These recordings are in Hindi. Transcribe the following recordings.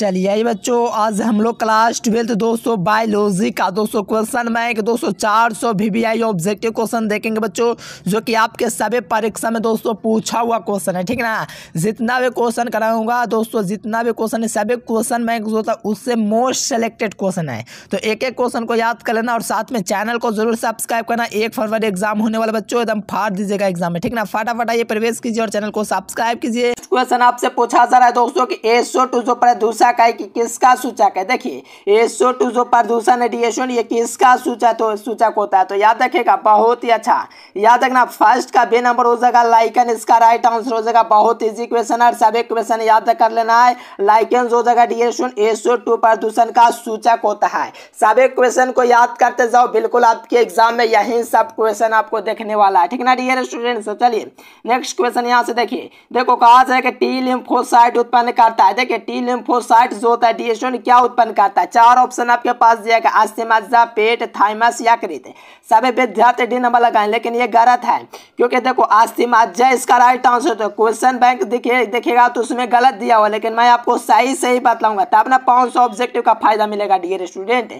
चलिए आइए बच्चों आज हम लोग क्लास ट्वेल्थ दो सौ बायोलॉजी का दो सौ क्वेश्चन बैंक दो सौ चार सौ V V I objective question देखेंगे बच्चों जो कि आपके सभी परीक्षा में दोस्तों पूछा हुआ क्वेश्चन है ठीक ना जितना भी क्वेश्चन कराऊंगा दोस्तों जितना भी क्वेश्चन है सभी क्वेश्चन बैंक जो था उससे मोस्ट सेलेक्टेड क्वेश्चन है तो एक एक क्वेश्चन को याद कर लेना और साथ में चैनल को जरूर सब्सक्राइब करना एक फरवरी एग्जाम होने वाला बच्चों एकदम फाड़ दीजिएगा एग्जाम में ठीक ना फटाफट आइए प्रवेश कीजिए और चैनल को सब्सक्राइब कीजिए क्वेश्चन आपसे पूछा जा रहा है दोस्तों की एसओ टू जो दूसरा सूचक है कि किसका सूचक है देखिए एसो टू जो प्रदूषण है डीएसओ ये किसका सूचक तो सूचक होता है तो याद रखेगा बहुत ही अच्छा याद रखना फर्स्ट का बे नंबर हो जाएगा लाइकन इसका राइट आंसर हो जाएगा बहुत इजी क्वेश्चन है सभी क्वेश्चन याद कर लेना है लाइकन हो जाएगा डीएसओ एसो टू प्रदूषण का सूचक होता है सभी क्वेश्चन को याद करते जाओ बिल्कुल आपके एग्जाम में यही सब क्वेश्चन आपको देखने वाला है ठीक ना डियर स्टूडेंट तो चलिए नेक्स्ट क्वेश्चन यहाँ से देखिए देखो कहा जाए कि टी लिम्फोसाइट उत्पन्न करता है देखिए टी लिम्फोसाइट साइट जो होता है डीएसटोन क्या उत्पन्न करता है चार ऑप्शन आपके पास दिया गया अस्थिमज्जा पेट थाइमस या कृत सभी विद्यार्थी डी नंबर लगाए लेकिन ये गलत है क्योंकि देखो अस्थिमज्जा इसका राइट आंसर तो क्वेश्चन बैंक दिखे देखेगा तो उसमें गलत दिया हुआ लेकिन मैं आपको सही से ही बतलाऊंगा तब ना पाँच ऑब्जेक्टिव का फायदा मिलेगा डियर स्टूडेंट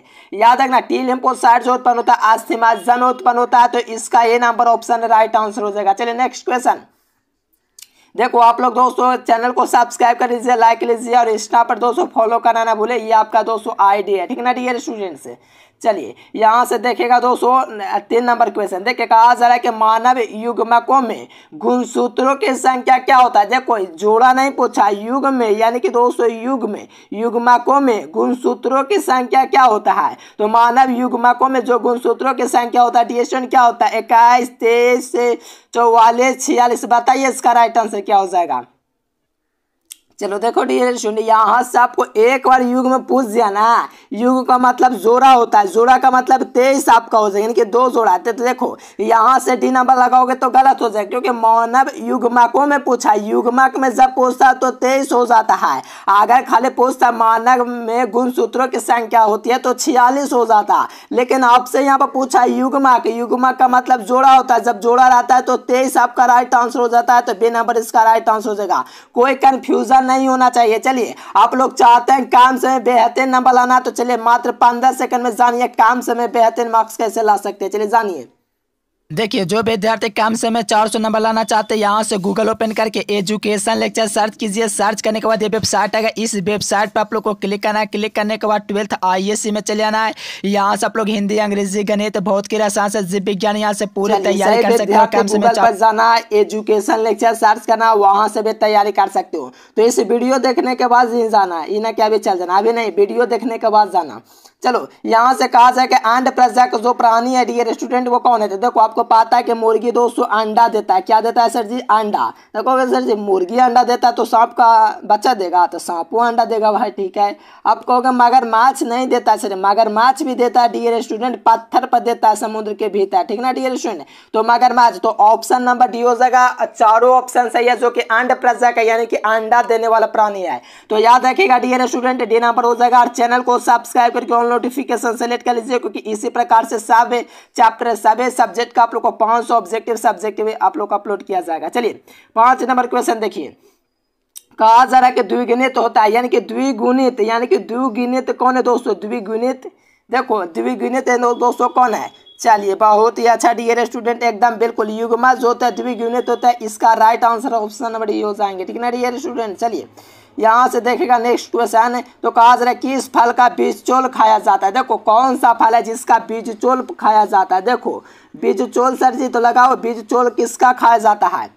याद रखना टी लिम्पो साइट से उत्पन्न होता है अस्थिमज्जन उत्पन्न होता है तो इसका ये नंबर ऑप्शन राइट आंसर हो जाएगा चलिए नेक्स्ट क्वेश्चन देखो आप लोग दोस्तों चैनल को सब्सक्राइब कर लीजिए लाइक लीजिए और इंस्टा पर दोस्तों फॉलो करना ना भूले ये आपका दोस्तों आईडी है ठीक ना डियर स्टूडेंट्स चलिए यहाँ से देखेगा दोस्तों तीन नंबर क्वेश्चन देखिए कहा जा रहा है कि मानव युग्मकों में गुणसूत्रों की संख्या क्या होता है देखो जोड़ा नहीं पूछा युग में यानी कि दोस्तों युग में युग्मकों में गुणसूत्रों की संख्या क्या होता है तो मानव युग्मकों में जो गुणसूत्रों की संख्या होता है डिस्टन क्या होता है इक्कीस तेईस चौवालीस छियालीस बताइए इसका राइट आंसर क्या हो जाएगा चलो देखो डियर सुनिए यहाँ से आपको एक बार युग में पूछ दिया ना युग का मतलब जोड़ा होता है जोड़ा का मतलब तेईस आपका हो जाएगा यानी कि दो जोड़ा आते तो देखो यहाँ से डी नंबर लगाओगे तो गलत हो जाएगा क्योंकि मौनव युगमकों में पूछा है युगमक में जब पूछता है तो तेईस हो जाता है अगर खाली पूछता मानव में गुण सूत्रों की संख्या होती है तो छियालीस हो जाता लेकिन आपसे यहाँ पर पूछा है युगमक युगमक का मतलब जोड़ा होता है जब जोड़ा रहता है तो तेईस आपका राइट आंसर हो जाता है तो बी नंबर इसका राइट आंसर हो जाएगा कोई कन्फ्यूजन नहीं होना चाहिए चलिए आप लोग चाहते हैं काम समय बेहतर नंबर लाना तो चलिए मात्र पंद्रह सेकंड में जानिए काम समय बेहतर मार्क्स कैसे ला सकते हैं चलिए जानिए देखिए जो विद्यार्थी कम से में चार सौ नंबर लाना चाहते हैं यहाँ से गूगल ओपन करके एजुकेशन लेक्चर सर्च कीजिए सर्च करने के बाद ये वेबसाइट आएगा इस वेबसाइट पर आप लोग को क्लिक करना है क्लिक करने के बाद ट्वेल्थ आईएससी में चले आना है यहाँ से आप लोग हिंदी अंग्रेजी गणित भौतिक रसायन से जीव विज्ञान यहाँ से पूरी तैयारी कर सकते हो कम से में जाना एजुकेशन लेक्चर सर्च करना वहाँ से भी तैयारी कर सकते हो तो इस वीडियो देखने के बाद जाना है क्या भी चल जाना अभी नहीं वीडियो देखने के बाद जाना चलो यहाँ से कहा जाए कि अंड प्रजक जो प्राणी है डियर स्टूडेंट वो कौन है तो देखो आपको पता है कि मुर्गी दोस्तों अंडा देता है क्या देता है सर जी अंडा देखो सर जी मुर्गी अंडा देता है तो सांप का बच्चा देगा तो सांप वो अंडा देगा भाई ठीक है आप कहोगे मगर माछ नहीं देता है सर मगर माछ भी देता है डियर स्टूडेंट पत्थर पर देता है समुद्र के भीतर ठीक ना डियर स्टूडेंट तो मगर माछ तो ऑप्शन नंबर डी हो जाएगा चारों ऑप्शन सही है जो कि अंड प्रजक है यानी कि अंडा देने वाला प्राणी है तो याद रखेगा डियर स्टूडेंट डी नंबर हो जाएगा और चैनल को सब्सक्राइब करके नोटिफिकेशन सेलेक्ट कर लीजिए क्योंकि इसी प्रकार से सब चैप्टर सब सब्जेक्ट का आप लोग को पाँच सौ ऑब्जेक्टिव सब्जेक्टिव आप लोग अपलोड किया जाएगा चलिए पाँच नंबर क्वेश्चन देखिए कहा जा रहा है कि द्विगुणित होता है यानी कि द्विगुणित यानी कि द्विगुणित कौन है दोस्तों द्विगुणित देखो द्विगुणित दोस्तों कौन है चलिए बहुत ही अच्छा डियर स्टूडेंट एकदम बिल्कुल युगमा जो होता है द्विगुणित होता है इसका राइट आंसर ऑप्शन नंबर ये हो जाएंगे ठीक है ना डियर स्टूडेंट चलिए यहाँ से देखेगा नेक्स्ट क्वेश्चन तो कहा जा रहा है किस फल का बीज चोल खाया जाता है देखो कौन सा फल है जिसका बीज चोल खाया जाता है देखो बीज चोल सर जी तो लगाओ बीज चोल किसका खाया जाता है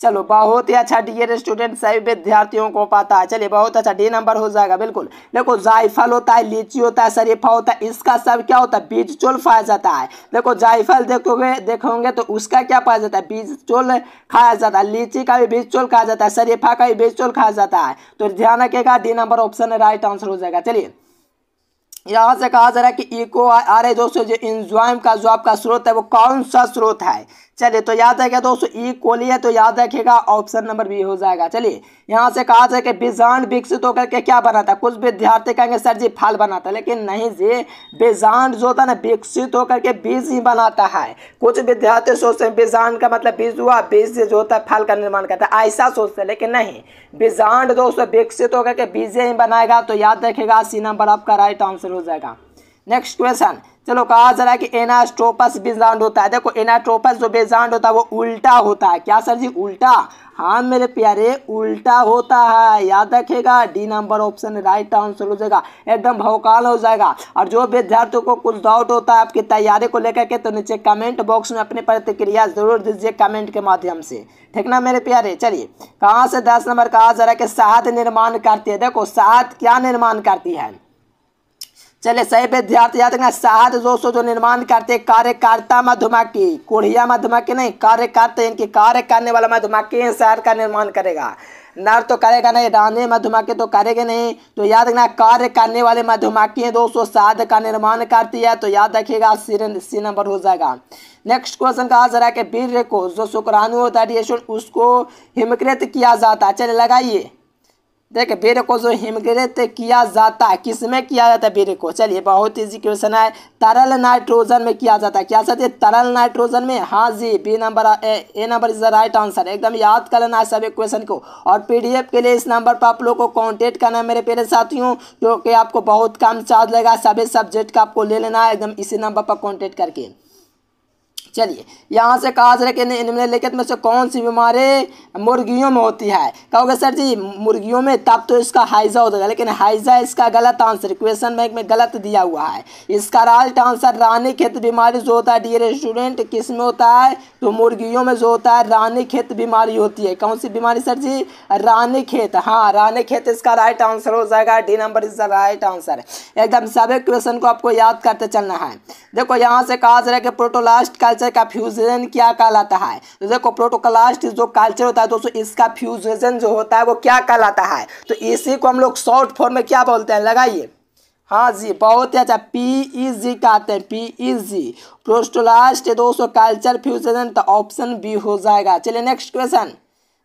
चलो बहुत ही अच्छा डियर स्टूडेंट सभी विद्यार्थियों को पता है चलिए बहुत अच्छा डी नंबर हो जाएगा बिल्कुल देखो जायफल होता है लीची होता है शरीफा होता है इसका सब क्या होता है बीज चोल खाया जाता है देखो जायफल देखोगे देखोगे तो उसका क्या पाया जाता है बीज चोल खाया जाता है लीची का भी बीज चोल खाया जाता है शरीफा का भी बीज चोल खाया जाता है तो ध्यान रखेगा D number option right answer हो जाएगा चलिए यहाँ से कहा जा रहा है कि इको आ रहे दोस्तों जो इंजॉयम का जो आपका स्रोत है वो कौन सा स्रोत है चलिए तो याद रखेगा दोस्तों ई कोली है तो याद रखेगा ऑप्शन नंबर बी हो जाएगा चलिए यहाँ से कहा जाए कि बीजान विकसित होकर के क्या बना था कुछ विद्यार्थी कहेंगे सर जी फल बनाता है लेकिन नहीं जी बीजान जो होता है ना विकसित होकर के बीज ही बनाता है कुछ विद्यार्थी सोचते हैं बीजान का मतलब बीज हुआ बीज जो होता है फल का निर्माण करता है ऐसा सोचते हैं लेकिन नहीं बीजांड दोस्तों विकसित होकर के बीज ही बनाएगा तो याद रखेगा सी नंबर आपका राइट आंसर हो जाएगा नेक्स्ट क्वेश्चन चलो कहा जा रहा है कि एनास्ट्रोपस बेजांड होता है देखो एनाट्रोपस जो बेजांड होता है वो उल्टा होता है क्या सर जी उल्टा हाँ मेरे प्यारे उल्टा होता है याद रखेगा D number option right answer हो जाएगा एकदम भौकाल हो जाएगा और जो विद्यार्थियों को कुछ डाउट होता है आपकी तैयारी को लेकर के तो नीचे कमेंट बॉक्स में अपनी प्रतिक्रिया जरूर दीजिए कमेंट के माध्यम से ठीक ना मेरे प्यारे चलिए कहाँ से दस नंबर कहा जा रहा है कि शहद निर्माण करती है देखो शहद क्या निर्माण करती है चले सही विद्यार्थी याद रखना शहद दोस्तों जो निर्माण करते कार्यकर्ता मधुमक्खी कुढ़िया मधुमक्खी नहीं कार्यकर्ता इनके कार्य करने वाला मधुमक्खी शहर का निर्माण करेगा नर तो करेगा नहीं रानी मधुमक्खी तो करेगा नहीं तो याद रखना कार्य करने वाले मधुमक्खी दोस्तों शहद का निर्माण करती है तो याद रखिएगा सी नंबर हो जाएगा नेक्स्ट क्वेश्चन कहा जरा कि वीर को जो शुक्राणु होता है उसको हिमकृत किया जाता है चले लगाइए देख बेर को जो हिमग्रेत किया जाता है किस में किया जाता है बेर को चलिए बहुत इजी क्वेश्चन है तरल नाइट्रोजन में किया जाता है क्या सकते तरल नाइट्रोजन में हाँ जी B number A number is the right answer एकदम याद कर लेना है सभी क्वेश्चन को और पीडीएफ के लिए इस नंबर पर आप लोग को कॉन्टेक्ट करना है मेरे पेरे साथियों क्योंकि आपको बहुत कम चार्ज लगेगा सभी सब्जेक्ट का आपको ले लेना है एकदम इसी नंबर पर कॉन्टेक्ट करके चलिए यहाँ से कहा सर कि निम्नलिखित में से कौन सी बीमारी मुर्गियों में होती है कहोगे सर जी मुर्गियों में तब तो इसका हाइजा होता है लेकिन हाइजा इसका गलत आंसर क्वेश्चन बैंक में गलत दिया हुआ है इसका राइट आंसर रानी खेत बीमारी जो होता है डियर स्टूडेंट किस में होता है तो मुर्गियों में जो होता है रानी खेत बीमारी होती है कौन सी बीमारी सर जी रानी खेत हाँ रानी खेत इसका राइट आंसर हो जाएगा D number is the right answer एकदम सभी क्वेश्चन को आपको याद करते चलना है देखो यहाँ से कहा से कि प्रोटोलास्ट का कल्चर का फ्यूजन क्या कहलाता है तो देखो प्रोटोकलास्ट जो कल्चर होता है दोस्तों इसका फ्यूजन जो होता है वो क्या कहलाता है तो इसी को हम लोग शॉर्ट फॉर्म में क्या बोलते हैं लगाइए हाँ जी बहुत ही अच्छा पी ई जी कहते हैं पी ई जी प्रोस्टोलास्ट दोस्तों कल्चर फ्यूजन तो ऑप्शन बी हो जाएगा चलिए नेक्स्ट क्वेश्चन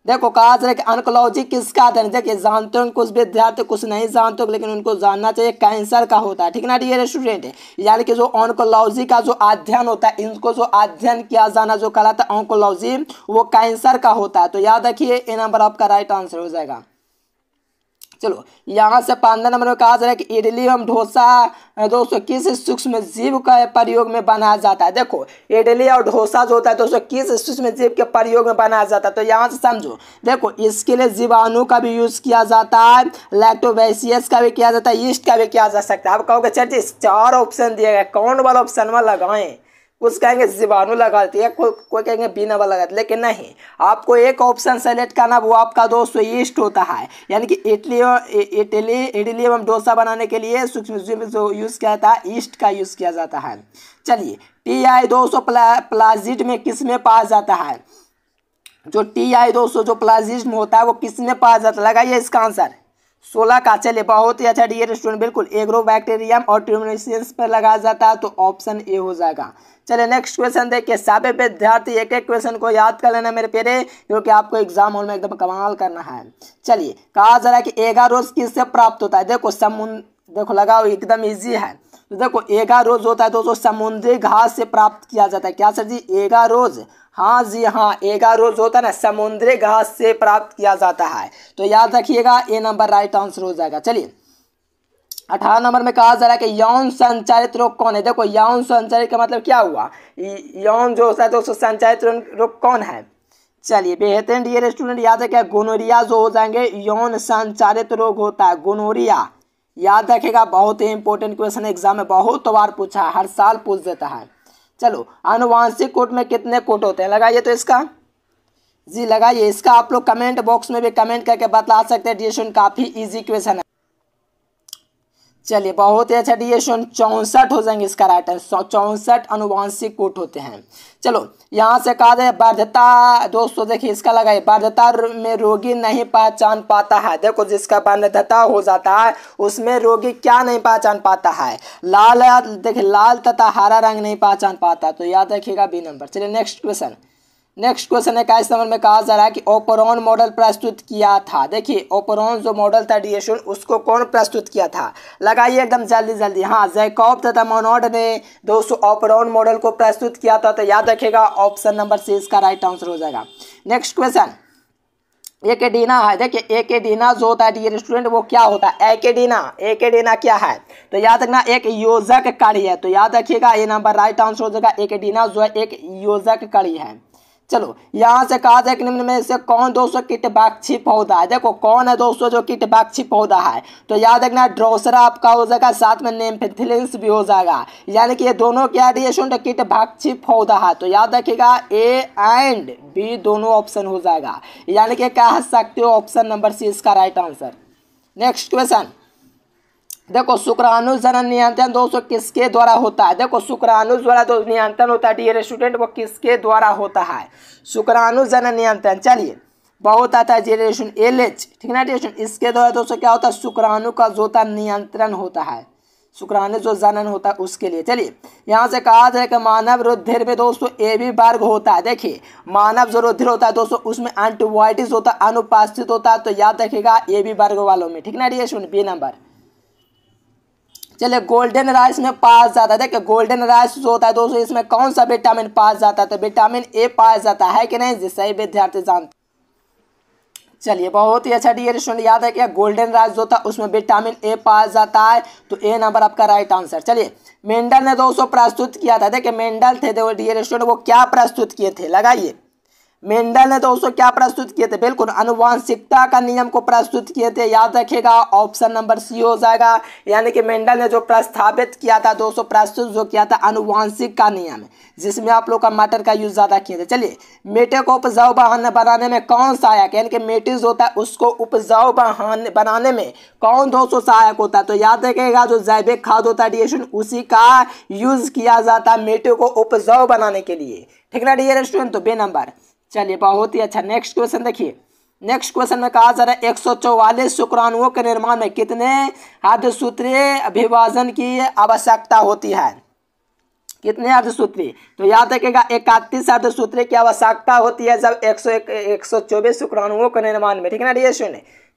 देखो कहा जा रहा है कि ऑन्कोलॉजी किसका अध्ययन देखिए जानते हो कुछ विद्यार्थी कुछ नहीं जानते हो लेकिन उनको जानना चाहिए कैंसर का होता है ठीक ना डियर स्टूडेंट यानी कि जो ऑनकोलॉजी का जो अध्ययन होता है इनको जो अध्ययन किया जाना जो कहलाता है ऑनकोलॉजी वो कैंसर का होता है तो याद रखिए ये नंबर आपका राइट आंसर हो जाएगा चलो यहाँ से पंद्रह नंबर में कहा जा रहा है कि इडली एवं ढोसा दोस्तों किस सूक्ष्म जीव का प्रयोग में बनाया जाता है देखो इडली और ढोसा जो होता है दोस्तों किस सूक्ष्म जीव के प्रयोग में बनाया जाता है तो यहाँ से समझो देखो इसके लिए जीवाणु का भी यूज किया जाता है लैक्टोबैसियस का भी किया जाता है ईस्ट का भी किया जा सकता है आप कहोगे चलिए चार ऑप्शन दिया गया कौन वाला ऑप्शन में लगाएं कुछ कहेंगे जीवाणु लगाती है कोई कोई कहेंगे वाला लगाती लेकिन नहीं आपको एक ऑप्शन सेलेक्ट करना वो आपका दोस्तों ईस्ट होता है यानी कि इडली इडली इडली एवं डोसा बनाने के लिए सूक्ष्म जो यूज़ किया जाता है ईस्ट का यूज़ किया जाता है चलिए टी आई दो सौ प्ला, प्लाजिट में किस में पाया जाता है जो टी आई दो सौ जो में होता है वो किस में पाया जाता है लगाइए इसका आंसर सोलह का चलिए बहुत ही अच्छा डियर स्टूडेंट बिल्कुल एग्रो बैक्टेरियम और ट्यूमोसियंस पर लगाया जाता है तो ऑप्शन ए हो जाएगा चले नेक्स्ट क्वेश्चन देखिए साबे विद्यार्थी एक एक क्वेश्चन को याद कर लेना मेरे पेरे क्योंकि आपको एग्जाम हॉल में एकदम कमाल करना है चलिए कहा जा रहा है कि एगा रोज किससे प्राप्त होता है देखो समुद्र देखो लगाओ एकदम ईजी है तो देखो एगा रोज होता है दोस्तों समुद्री घास से प्राप्त किया जाता है क्या सर जी एगा रोज हाँ जी हाँ एगा रोज होता है ना समुद्री घास से प्राप्त किया जाता है तो याद रखिएगा ए नंबर राइट आंसर हो जाएगा चलिए अठारह नंबर में कहा जा रहा है कि यौन संचारित रोग कौन है देखो यौन संचारित का मतलब क्या हुआ यौन जो होता है दोस्तों संचालित रोग कौन है चलिए बेहतरीन डियर स्टूडेंट याद रखे गोनोरिया जो हो जाएंगे यौन संचारित रोग होता है गोनोरिया याद रखेगा बहुत ही इंपॉर्टेंट क्वेश्चन एग्जाम में बहुत बार पूछा है हर साल पूछ देता है चलो अनुवांशिक कोट में कितने कोट होते हैं लगाइए तो इसका जी लगाइए इसका आप लोग कमेंट बॉक्स में भी कमेंट करके बता सकते हैं डी काफ़ी इजी क्वेश्चन है चलिए बहुत ही अच्छा डी चौंसठ हो जाएंगे इसका राइट आंसर चौंसठ अनुवांशिक कोट होते हैं चलो यहाँ से कहा जाए बाध्यता दोस्तों देखिए इसका लगाइए बाध्यता में रोगी नहीं पहचान पाता है देखो जिसका बाध्यता हो जाता है उसमें रोगी क्या नहीं पहचान पाता है लाल देखिए लाल तथा हरा रंग नहीं पहचान पाता तो याद रखिएगा बी नंबर चलिए नेक्स्ट क्वेश्चन नेक्स्ट क्वेश्चन है इस नंबर में कहा जा रहा है कि ओपरॉन मॉडल प्रस्तुत किया था देखिए ओपरॉन जो मॉडल था डिएशन उसको कौन प्रस्तुत किया था लगाइए एकदम जल्दी जल्दी हाँ जैकॉप तथा मोनोड ने दोस्तों ओपरॉन मॉडल को प्रस्तुत किया था तो याद रखेगा ऑप्शन नंबर सी इसका राइट आंसर हो जाएगा नेक्स्ट क्वेश्चन एकेडीना है देखिए एकेडीना जो होता है डी स्टूडेंट वो क्या होता है एकेडीना एकेडीना क्या है तो याद रखना एक योजक कड़ी है तो याद रखिएगा ये नंबर राइट आंसर हो जाएगा एकेडीना जो है एक योजक कड़ी है चलो यहाँ से कहा था कि निम्न में से कौन दोस्तों किटबाक्षी पौधा है देखो कौन है दोस्तों जो किटबाक्षी पौधा है तो याद रखना ड्रोसरा आपका हो जाएगा साथ में नेमफिथिलिंस भी हो जाएगा यानी कि ये दोनों क्या रही है स्टूडेंट किटबाक्षी पौधा है तो याद रखिएगा ए एंड बी दोनों ऑप्शन हो जाएगा यानी कि कह सकते हो ऑप्शन नंबर सी इसका राइट आंसर नेक्स्ट क्वेश्चन देखो शुक्राणु जनन नियंत्रण दोस्तों किसके द्वारा होता है देखो शुक्राणु द्वारा जो नियंत्रण होता है डियर स्टूडेंट वो किसके द्वारा होता है शुक्राणु जनन नियंत्रण चलिए बहुत आता है डियर एल एच ठीक ना डियर इसके द्वारा दोस्तों क्या होता है शुक्राणु का जो होता नियंत्रण होता है शुक्राणु जो जनन होता है उसके लिए चलिए यहाँ से कहा जाए कि मानव रुधिर में दोस्तों ए भी वर्ग होता है देखिए मानव जो रुधिर होता है दोस्तों उसमें एंटीबायोटिक्स होता है अनुपास्थित होता है तो याद रखेगा ए भी वर्ग वालों में ठीक ना डियर बी नंबर चलिए गोल्डन राइस में पाया जाता है देखिए गोल्डन राइस जो होता है दोस्तों इसमें कौन सा विटामिन पाया जाता है तो विटामिन ए पाया जाता है कि नहीं जिससे विद्यार्थी जानते चलिए बहुत ही अच्छा डियर स्टूडेंट याद है कि गोल्डन राइस जो था उसमें विटामिन ए पाया जाता है तो ए नंबर आपका राइट आंसर चलिए मेंडल ने दोस्तों प्रस्तुत किया था देखिए मेंडल थे देखो डियर स्टूडेंट वो क्या प्रस्तुत किए थे लगाइए मेंडल ने दोस्तों क्या प्रस्तुत किए थे बिल्कुल अनुवांशिकता का नियम को प्रस्तुत किए थे याद रखेगा ऑप्शन नंबर सी हो जाएगा यानी कि मेंडल ने जो प्रस्तावित किया था दोस्तों प्रस्तुत जो किया था अनुवांशिक का नियम जिसमें आप लोग का मटर का यूज ज़्यादा किए थे चलिए मेटे को उपजाऊ बनाने में कौन सहायक यानी कि जो होता है उसको उपजाऊ बनाने में कौन दोस्तों सहायक होता है तो याद रखेगा जो जैविक खाद होता है डिएशन उसी का यूज़ किया जाता है मेटे को उपजाऊ बनाने के लिए ठीक ना डी रेस्टोरेंट तो बे नंबर चलिए बहुत ही अच्छा नेक्स्ट क्वेश्चन देखिए नेक्स्ट क्वेश्चन में कहा जा रहा है एक सौ चौवालीस शुक्राणुओं के निर्माण में कितने अर्धसूत्रीय अभिभाजन की आवश्यकता होती है कितने अर्धसूत्री तो याद रखेगा इकतीस अर्धसूत्री की आवश्यकता होती है जब एक सौ एक सौ चौबीस शुक्राणुओं के निर्माण में ठीक है ना डी एस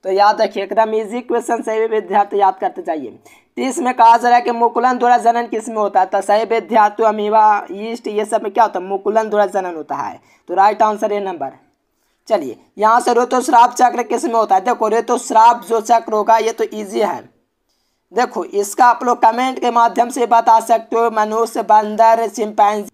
तो याद रखिए एकदम इजी क्वेश्चन सही विद्यार्थी याद करते जाइए तीस में कहा जा रहा है कि मुकुलन द्वारा जनन किस में होता है तो सही विद्यार्थी अमीवा ईस्ट ये सब में क्या होता है मुकुलन द्वारा जनन होता है तो राइट आंसर ए नंबर चलिए यहाँ से रोतो श्राप चक्र किस में होता है देखो श्राप जो चक्र होगा ये तो ईजी है देखो इसका आप लोग कमेंट के माध्यम से बता सकते हो मनुष्य बंदर चिंपैंजी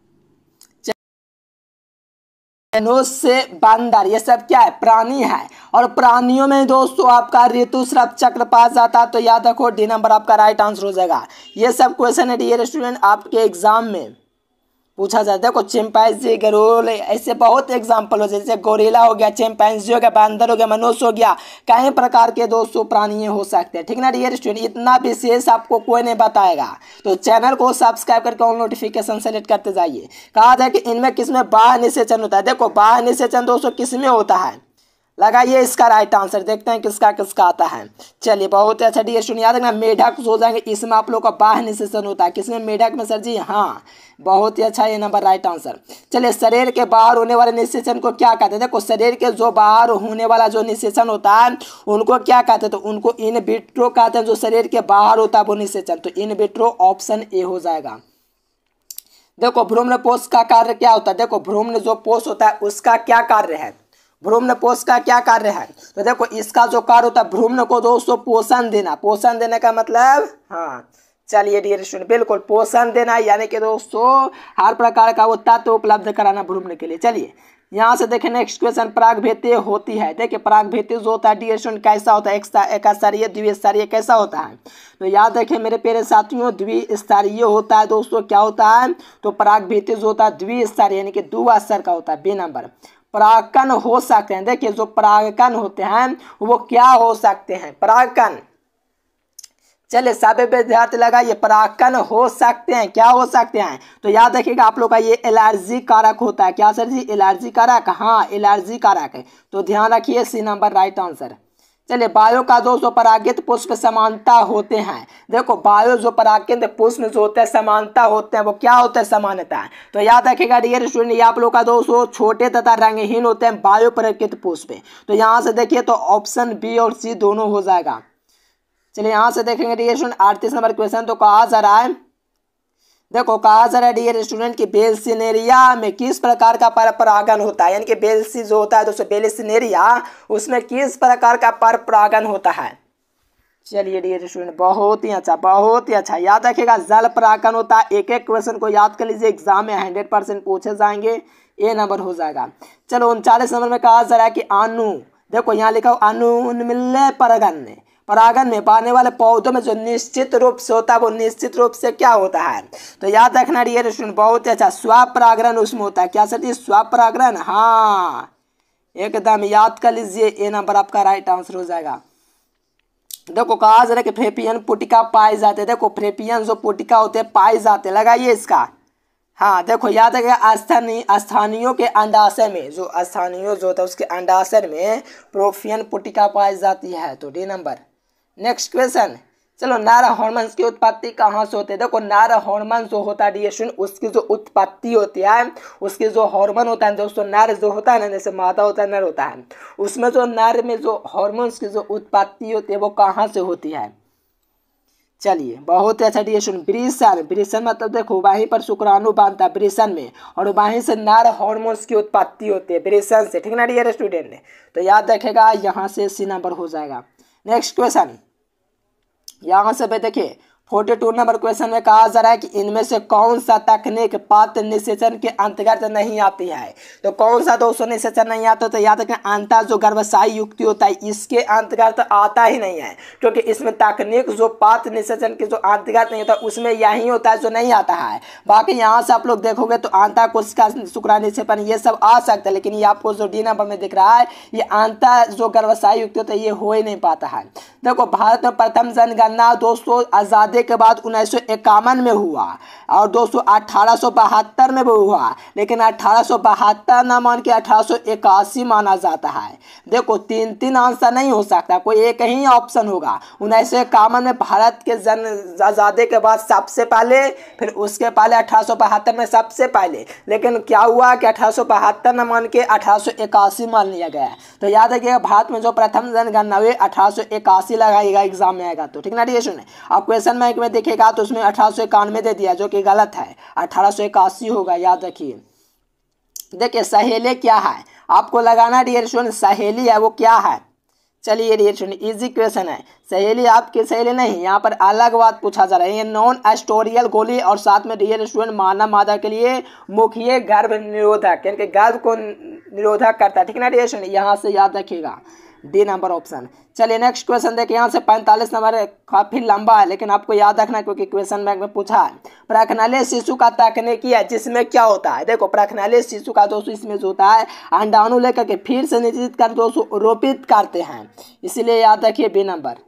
से बंदर ये सब क्या है प्राणी है और प्राणियों में दोस्तों आपका ऋतु श्रप चक्र पास जाता तो याद रखो डी नंबर आपका राइट आंसर हो जाएगा ये सब क्वेश्चन है डियर स्टूडेंट आपके एग्जाम में पूछा जाता है को चिंपैंजी गरोल ऐसे बहुत एग्जाम्पल हो जैसे गोरेला हो गया चिंपैंजी हो गया बंदर हो गया मनुष्य हो गया कई प्रकार के दोस्तों प्राणी हो सकते हैं ठीक ना डियर स्टूडेंट इतना विशेष आपको कोई नहीं बताएगा तो चैनल को सब्सक्राइब करके ऑन नोटिफिकेशन सेलेक्ट करते जाइए कहा जाए कि इनमें किसमें बाह निषेचन होता है देखो बाह निषेचन दोस्तों किसमें होता है लगाइए इसका राइट आंसर देखते हैं किसका किसका आता है चलिए बहुत अच्छा डियर स्टूडेंट याद रखना मेढक हो जाएंगे इसमें आप लोग का बाह निषेचन होता है किसमें मेढक में सर जी हाँ बहुत ही अच्छा ये नंबर राइट आंसर चलिए शरीर के बाहर होने वाले निषेचन को क्या कहते हैं देखो शरीर के जो बाहर होने वाला जो निषेचन होता है उनको क्या कहते हैं तो उनको इन बिट्रो कहते हैं जो शरीर के बाहर होता है वो निषेचन तो इन बिट्रो ऑप्शन ए हो जाएगा देखो भ्रूमन पोष का कार्य क्या होता है देखो भ्रूमन जो पोष होता है उसका क्या कार्य है भ्रूमन पोष का क्या कार्य है तो देखो इसका जो कार्य होता है भ्रूमन को दोस्तों पोषण देना पोषण देने का मतलब हाँ चलिए डियर स्टूडेंट बिल्कुल पोषण देना यानी कि दोस्तों हर प्रकार का वो तत्व उपलब्ध कराना भ्रूण के लिए चलिए यहाँ से देखें नेक्स्ट क्वेश्चन प्राग भेत्य होती है देखिए प्राग भेत्य जो होता है डी स्टूडेंट कैसा होता है एक स्तरीय द्विस्तरीय कैसा होता है तो याद रखें मेरे प्यारे साथियों द्विस्तरीय होता है दोस्तों क्या होता है तो प्राग भेत्य जो होता है द्विस्तरीय यानी कि दो स्तर का होता है बे नंबर परागकन हो सकते हैं देखिए जो परागकन होते हैं वो क्या हो सकते हैं परागकन चले सभी विद्यार्थी लगा ये पराकन हो सकते हैं क्या हो सकते हैं तो याद रखिएगा आप लोग का ये एलर्जी कारक होता है क्या सर जी एलर्जी कारक हाँ एलर्जी कारक है तो ध्यान रखिए सी नंबर राइट आंसर चलिए बायो का दो जो परागित पुष्प समानता होते हैं देखो बायो जो परागित पुष्प जो होते हैं समानता होते हैं वो क्या होते हैं समानता है तो याद रखिएगा डियर स्टूडेंट आप लोग का दोस्तों छोटे तथा रंगहीन होते हैं बायो परागित पुष्प तो यहाँ से देखिए तो ऑप्शन बी और सी दोनों हो जाएगा चलिए यहाँ से देखेंगे डी स्टूडेंट अड़तीस नंबर क्वेश्चन तो कहा जा रहा है देखो कहा जा रहा है डी स्टूडेंट की बेलसिनेरिया में किस प्रकार का पर परागन होता है यानी कि बेलसी जो होता है दोस्तों बेलसिनेरिया उसमें किस प्रकार का पर परागन होता है चलिए डी स्टूडेंट बहुत ही अच्छा बहुत ही अच्छा याद रखिएगा जल परागन होता है एक एक क्वेश्चन को याद कर लीजिए एग्जाम में हंड्रेड परसेंट पूछे जाएंगे ए नंबर हो जाएगा चलो उनचालीस नंबर में कहा जा रहा है कि अनु देखो यहाँ लिखा हो अनुन्मिल्य परागण परागन में पाने वाले पौधों में जो निश्चित रूप से होता है वो निश्चित रूप से क्या होता है तो याद रखना डियर स्टूडेंट बहुत ही अच्छा स्वापरागरण उसमें होता है क्या सर स्वापरागरण हाँ एकदम याद कर लीजिए ए नंबर आपका राइट आंसर हो जाएगा देखो कहा जा रहा है कि फ्रेपियन पुटिका पाए जाते देखो फ्रेपियन जो पुटिका होते हैं पाए जाते लगाइए इसका हाँ देखो याद रखेगा स्थानीय स्थानियों के अंडाशय में जो स्थानीय जो होता है उसके अंडाशय में प्रोफियन पुटिका पाई जाती है तो डी नंबर नेक्स्ट क्वेश्चन चलो नारा हॉर्मोन्स की उत्पत्ति कहाँ से होती है देखो नारा हॉर्मोन जो होता है डिएशन उसकी जो उत्पत्ति होती है उसके जो हॉर्मोन होता है दोस्तों नर जो होता है ना जैसे मादा होता है नर होता है उसमें जो नर में जो हॉर्मोन्स की जो उत्पत्ति होती है वो कहाँ से होती है चलिए बहुत अच्छा डिएशन ब्रिशन ब्रिशन मतलब देखो वहीं पर शुक्राणु बांधता है ब्रिशन में और वहीं से नर हॉर्मोन्स की उत्पत्ति होती है ब्रिशन से ठीक ना डियर स्टूडेंट तो याद रखेगा यहाँ से सी नंबर हो जाएगा नेक्स्ट क्वेश्चन यहाँ से भाई देखिए फोर्टी टू नंबर क्वेश्चन में कहा जा रहा है कि इनमें से कौन सा तकनीक पात्र निषेचन के अंतर्गत नहीं आती है तो कौन सा दोस्तों निषेचन नहीं आता तो याद रखें अंतर जो गर्भशाही युक्ति होता है इसके अंतर्गत आता ही नहीं है क्योंकि इसमें तकनीक जो पात्र निषेचन के जो अंतर्गत नहीं होता उसमें यही होता है जो नहीं आता है बाकी यहाँ से आप लोग देखोगे तो आंता कोशिका शुक्रा निषेपन ये सब आ सकता है लेकिन ये आपको जो डी नंबर में दिख रहा है ये आंता जो गर्भशाही युक्ति होता है ये हो ही नहीं पाता है देखो भारत में प्रथम जनगणना दोस्तों आज़ादी साझे के बाद उन्नीस में हुआ और दोस्तों अठारह में भी हुआ लेकिन अठारह ना मान के अठारह माना जाता है देखो तीन तीन आंसर नहीं हो सकता कोई एक ही ऑप्शन होगा उन्नीस में भारत के जन आज़ादी के बाद सबसे पहले फिर उसके पहले अठारह में सबसे पहले लेकिन क्या हुआ कि अठारह ना मान के अठारह मान लिया गया तो याद रखिएगा भारत में जो प्रथम जनगणना हुई अठारह लगाई गई एग्जाम में आएगा तो ठीक ना ठीक है सुनिए अब क्वेश्चन में बैंक में देखेगा तो उसमें अठारह दे दिया जो कि गलत है अठारह होगा याद रखिए देखिए सहेले क्या है आपको लगाना रिएक्शन सहेली है वो क्या है चलिए रिएक्शन इजी क्वेश्चन है सहेली आपकी सहेली नहीं यहाँ पर अलग बात पूछा जा रहा है ये नॉन एस्टोरियल गोली और साथ में रियल स्टूडेंट मानव मादा के लिए मुख्य गर्भ निरोधक यानी कि गर्भ को निरोधक करता है ठीक है ना रिएक्शन यहाँ से याद रखिएगा डी नंबर ऑप्शन चलिए नेक्स्ट क्वेश्चन देखिए यहाँ से पैंतालीस नंबर काफ़ी लंबा है लेकिन आपको याद रखना क्योंकि क्वेश्चन बैंक में पूछा है प्रखनालय शिशु का तकनीकी है जिसमें क्या होता है देखो प्रखनालय शिशु का दोस्तों इसमें जो होता है अंडाणु लेकर के फिर से निश्चित कर दोस्तों रोपित करते हैं इसीलिए याद रखिए बी नंबर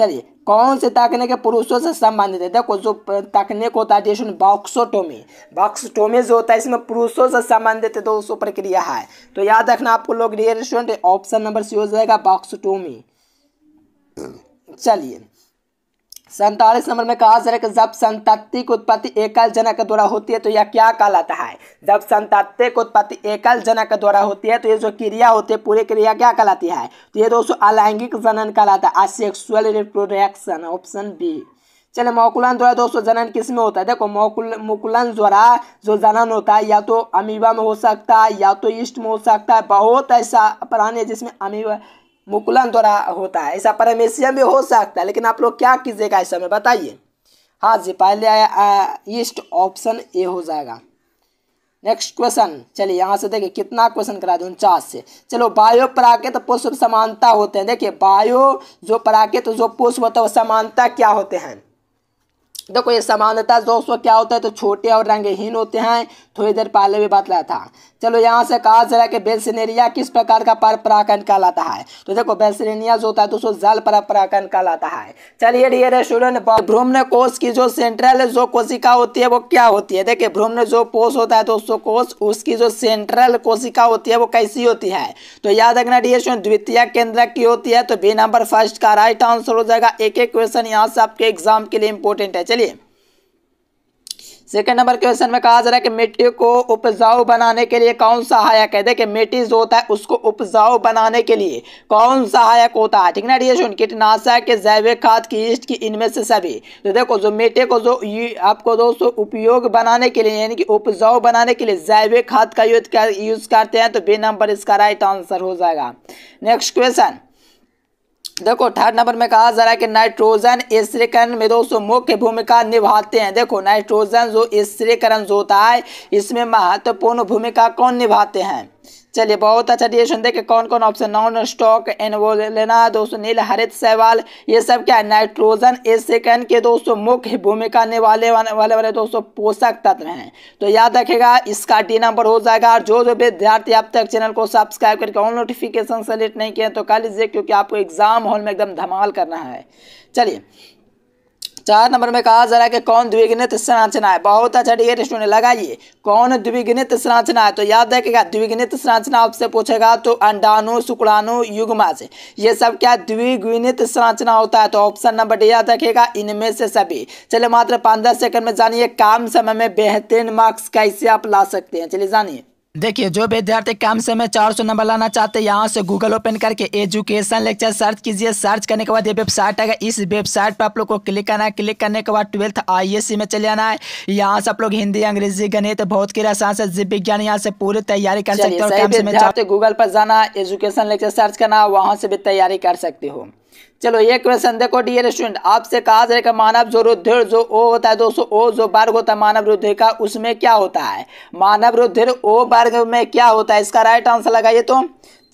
चलिए कौन से ताकने के पुरुषों से संबंधित है देखो जो ताकने को होता है जिसमें बॉक्सोटोमी बॉक्सोटोमी जो होता है इसमें पुरुषों से संबंधित है तो उसको प्रक्रिया है तो याद रखना आपको लोग dear student option number C हो जाएगा बॉक्सोटोमी चलिए सैंतालीस नंबर में कहा जा रहा है कि जब संतति की उत्पत्ति एकल जनक द्वारा होती है तो यह क्या कहलाता है जब संतत्य की उत्पत्ति एकल जनक द्वारा होती है तो ये जो क्रिया होती है पूरी क्रिया क्या कहलाती है तो ये दोस्तों अलैंगिक जनन कहलाता है असेक्सुअल रिप्रोडक्शन ऑप्शन बी चले मोकुलन द्वारा दोस्तों जनन किस में होता है देखो मोकुल मुकुलन द्वारा जो जनन होता है या तो अमीबा में हो सकता है या तो ईस्ट में हो सकता है बहुत ऐसा प्राणी है जिसमें अमीबा मुकुलन द्वारा होता है ऐसा परमेशियम में हो सकता है लेकिन आप लोग क्या कीजिएगा इस समय बताइए हाँ जी पहले आया ईस्ट ऑप्शन ए हो जाएगा नेक्स्ट क्वेश्चन चलिए यहाँ से देखिए कितना क्वेश्चन करा दूँ उनचास से चलो बायो पराकित पुष्प समानता होते हैं देखिए बायो जो पराकित जो पुष्प होता है समानता क्या होते हैं देखो ये समानता दोस्तों क्या होता है तो छोटे और रंगहीन होते हैं थोड़ी देर पहले भी बतलाया था चलो यहाँ से कहा जा रहा है कि बेलसिनेरिया किस प्रकार का पर परागण कहलाता है तो देखो बेलसिनेरिया जो होता है तो उसको जल पर परागण कहलाता है चलिए डियर स्टूडेंट भ्रूमण कोष की जो सेंट्रल जो कोशिका होती है वो क्या होती है देखिए भ्रूमण जो कोष होता है दोस्तों कोष उसकी जो सेंट्रल कोशिका होती है वो कैसी होती है तो याद रखना डियर स्टूडेंट द्वितीय केंद्र की होती है तो बी नंबर फर्स्ट का राइट आंसर हो जाएगा एक एक क्वेश्चन यहाँ से आपके एग्जाम के लिए इंपॉर्टेंट है चलिए सेकेंड नंबर क्वेश्चन में कहा जा रहा है कि मिट्टी को उपजाऊ बनाने के लिए कौन सहायक है देखिए मिट्टी जो होता है उसको उपजाऊ बनाने के लिए कौन सहायक होता है ठीक ना डी सुन कीटनाशक जैविक खाद ईस्ट की इनमें से सभी तो देखो जो मिट्टी को जो आपको दोस्तों उपयोग बनाने के लिए यानी कि उपजाऊ बनाने के लिए जैविक खाद का यूज करते हैं तो बे नंबर इसका राइट आंसर हो जाएगा नेक्स्ट क्वेश्चन देखो थर्ड नंबर में कहा जा रहा है कि नाइट्रोजन स्त्रीकरण में दोस्तों मुख्य भूमिका निभाते हैं देखो नाइट्रोजन जो स्त्रीकरण जो होता है इसमें महत्वपूर्ण भूमिका कौन निभाते हैं चलिए बहुत अच्छा डिएशन देखे कौन कौन ऑप्शन नॉन स्टॉक एन वो लेना दोस्तों नील हरित सहवाल ये सब क्या नाइट्रोजन ए सेकंड के दोस्तों मुख्य भूमिका ने वाले वाले वाले दोस्तों पोषक तत्व हैं तो याद रखेगा इसका डी नंबर हो जाएगा और जो जो विद्यार्थी अब तक चैनल को सब्सक्राइब करके ऑन नोटिफिकेशन सेलेक्ट नहीं किया तो कर लीजिए क्योंकि आपको एग्जाम हॉल में एकदम धमाल करना है चलिए चार नंबर में कहा जरा कि कौन द्विगणित संरचना है बहुत अच्छा ठीक है स्टूडेंट लगाइए कौन द्विगणित संरचना है तो याद रखेगा द्विगणित संरचना आपसे पूछेगा तो अंडाणु शुक्राणु युग्मा से ये सब क्या द्विगुणित संरचना होता है तो ऑप्शन नंबर डी याद रखेगा इनमें से सभी चलिए मात्र पंद्रह सेकंड में जानिए काम समय में बेहतरीन मार्क्स कैसे आप ला सकते हैं चलिए जानिए देखिए जो विद्यार्थी कम से में 400 नंबर लाना चाहते हैं यहाँ से गूगल ओपन करके एजुकेशन लेक्चर सर्च कीजिए सर्च करने के बाद ये वेबसाइट आएगा इस वेबसाइट पर आप लोग को क्लिक करना है क्लिक करने के बाद ट्वेल्थ आईएससी में चले आना है यहाँ से आप लोग हिंदी अंग्रेजी गणित भौतिक रसायन से जीव विज्ञान यहाँ से पूरी तैयारी कर सकते हो गूगल पर जाना एजुकेशन लेक्चर सर्च करना वहाँ से भी तैयारी कर सकते हो चलो ये क्वेश्चन देखो डियर स्टूडेंट आपसे कहा जाएगा मानव जो रुधिर जो ओ होता है दोस्तों ओ जो वर्ग होता है मानव रुद्ध का उसमें क्या होता है मानव रुद्र ओ वर्ग में क्या होता है इसका राइट आंसर लगाइए तो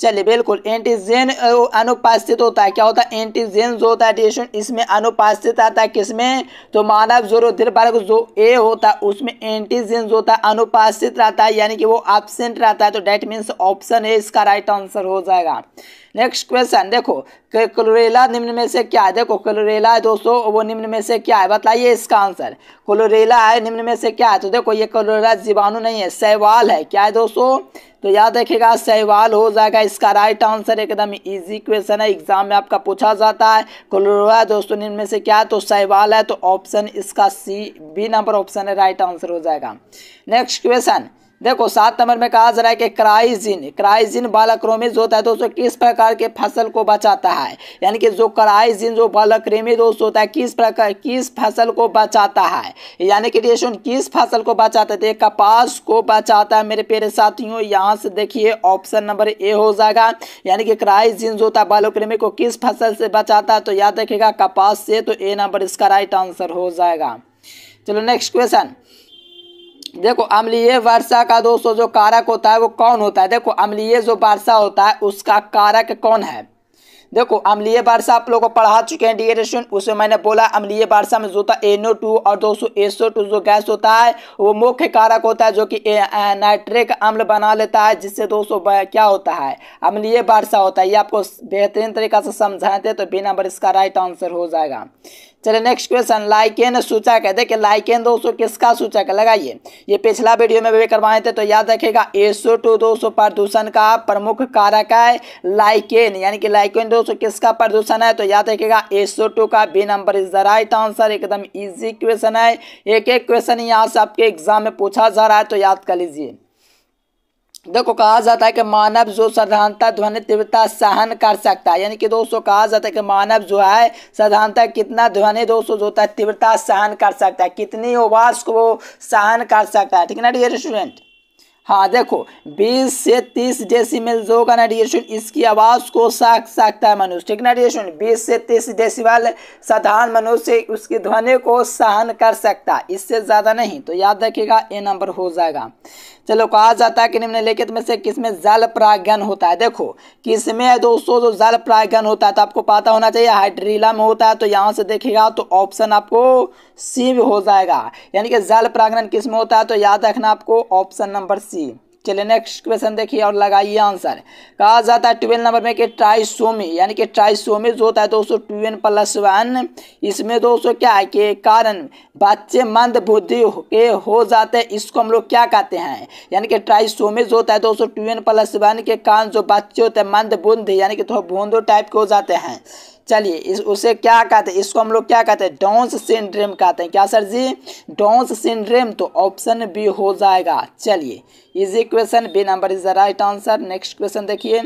चलिए बिल्कुल एंटीजेन अनुपस्थित होता है क्या होता है एंटीजेन जो होता है रेडिएशन इसमें अनुपस्थित आता है किसमें तो मानव जोरोधीर्भारक जो ए होता है उसमें एंटीजेन जो होता है अनुपस्थित रहता है यानी कि वो एबसेंट रहता है तो डेट मीन्स ऑप्शन है इसका राइट आंसर हो जाएगा नेक्स्ट क्वेश्चन देखो क्लोरेला निम्न में से क्या है देखो क्लोरेला है दोस्तों वो निम्न में से क्या है बताइए इसका आंसर क्लोरेला है निम्न में से क्या है तो देखो ये क्लोरेला जीवाणु नहीं है सैवाल है क्या है दोस्तों तो याद रखेगा सहवाल हो जाएगा इसका राइट आंसर एकदम ईजी क्वेश्चन है एग्जाम में आपका पूछा जाता है कोलोरा दोस्तों इनमें से क्या तो है तो सहवाल है तो ऑप्शन इसका सी बी नंबर ऑप्शन है राइट आंसर हो जाएगा नेक्स्ट क्वेश्चन देखो सात नंबर में कहा जा रहा है कि क्राइजिन क्राइजिन बालक्रोमिज होता है दोस्तों किस प्रकार के फसल को बचाता है यानी कि जो क्राइजिन जो बालक्रेमी दोस्त होता है किस प्रकार किस फसल को बचाता है यानी कि रेशन किस फसल को बचाता है कपास को बचाता है मेरे प्यारे साथियों यहाँ से देखिए ऑप्शन नंबर ए हो जाएगा यानी कि क्राइजिन जो होता है बालक्रेमी को किस फसल से बचाता है तो याद रखेगा कपास से तो ए नंबर इसका राइट आंसर हो जाएगा चलो नेक्स्ट क्वेश्चन देखो अम्लीय वर्षा का दोस्तों जो कारक होता है वो कौन होता है देखो अम्लीय जो वर्षा होता है उसका कारक कौन है देखो अम्लीय वर्षा आप लोगों को पढ़ा चुके हैं डियर स्टूडेंट उसमें मैंने बोला अम्लीय वर्षा में जो होता है एनो टू और दोस्तों एसो टू जो गैस होता है वो मुख्य कारक होता है जो कि नाइट्रिक अम्ल बना लेता है जिससे दोस्तों क्या होता है अम्लीय वर्षा होता है ये आपको बेहतरीन तरीका से समझाए थे तो बी नंबर इसका राइट आंसर हो जाएगा चलिए नेक्स्ट क्वेश्चन लाइकेन सूचक है देखिए लाइकेन दोस्तों किसका सूचक है लगाइए ये पिछला वीडियो में भी करवाए थे तो याद रखेगा एसो टू दोस्तों प्रदूषण का प्रमुख कारक है लाइकेन यानी कि लाइकेन दोस्तों किसका प्रदूषण है तो याद रखेगा एसो टू का B number is the right answer एकदम ईजी क्वेश्चन है एक एक क्वेश्चन यहाँ से आपके एग्जाम में पूछा जा रहा है तो याद कर लीजिए देखो कहा जाता है कि मानव जो साधारणता ध्वनि तीव्रता सहन कर सकता है यानी कि दोस्तों कहा जाता है कि मानव जो है साधारणता कितना ध्वनि दोस्तों जो होता है तीव्रता सहन कर सकता है कितनी आवाज को वो सहन कर सकता है ठीक है ना डियर स्टूडेंट हाँ देखो 20 से 30 डेसिमल जो का ना रेडिएशन इसकी आवाज़ को साख सकता है मनुष्य ठीक ना रेडिएशन 20 से 30 डेसिमल साधारण मनुष्य उसकी ध्वनि को सहन कर सकता है इससे ज़्यादा नहीं तो याद रखिएगा ए नंबर हो जाएगा चलो कहा जाता है कि निम्नलिखित में से किसमें जल प्रागन होता है देखो किसमें है दोस्तों जो जल प्रागन होता है तो आपको पता होना चाहिए हाइड्रीला में होता है तो यहाँ से देखेगा तो ऑप्शन आपको सी हो जाएगा यानी कि जल प्रागन किसमें होता है तो याद रखना आपको ऑप्शन नंबर सी चलिए नेक्स्ट क्वेश्चन देखिए और लगाइए आंसर कहा जाता है ट्वेल्व नंबर में कि ट्राइसोमी यानी कि ट्राइसोमी जो होता है दोस्तों ट्वेल्व प्लस वन इसमें दोस्तों क्या है कि कारण बच्चे मंद बुद्धि के हो जाते हैं इसको हम लोग क्या कहते हैं यानी कि ट्राइसोमी जो होता है दोस्तों ट्वेल्व प्लस वन के कारण जो बच्चे होते हैं मंद बुद्धि यानी कि थोड़ा भूंदो टाइप के हो जाते हैं चलिए इस उसे क्या कहते हैं इसको हम लोग क्या कहते हैं डोंस सिंड्रेम कहते हैं क्या सर जी डोंस सिंड्रेम तो ऑप्शन बी हो जाएगा चलिए easy question B number is the right answer next question देखिए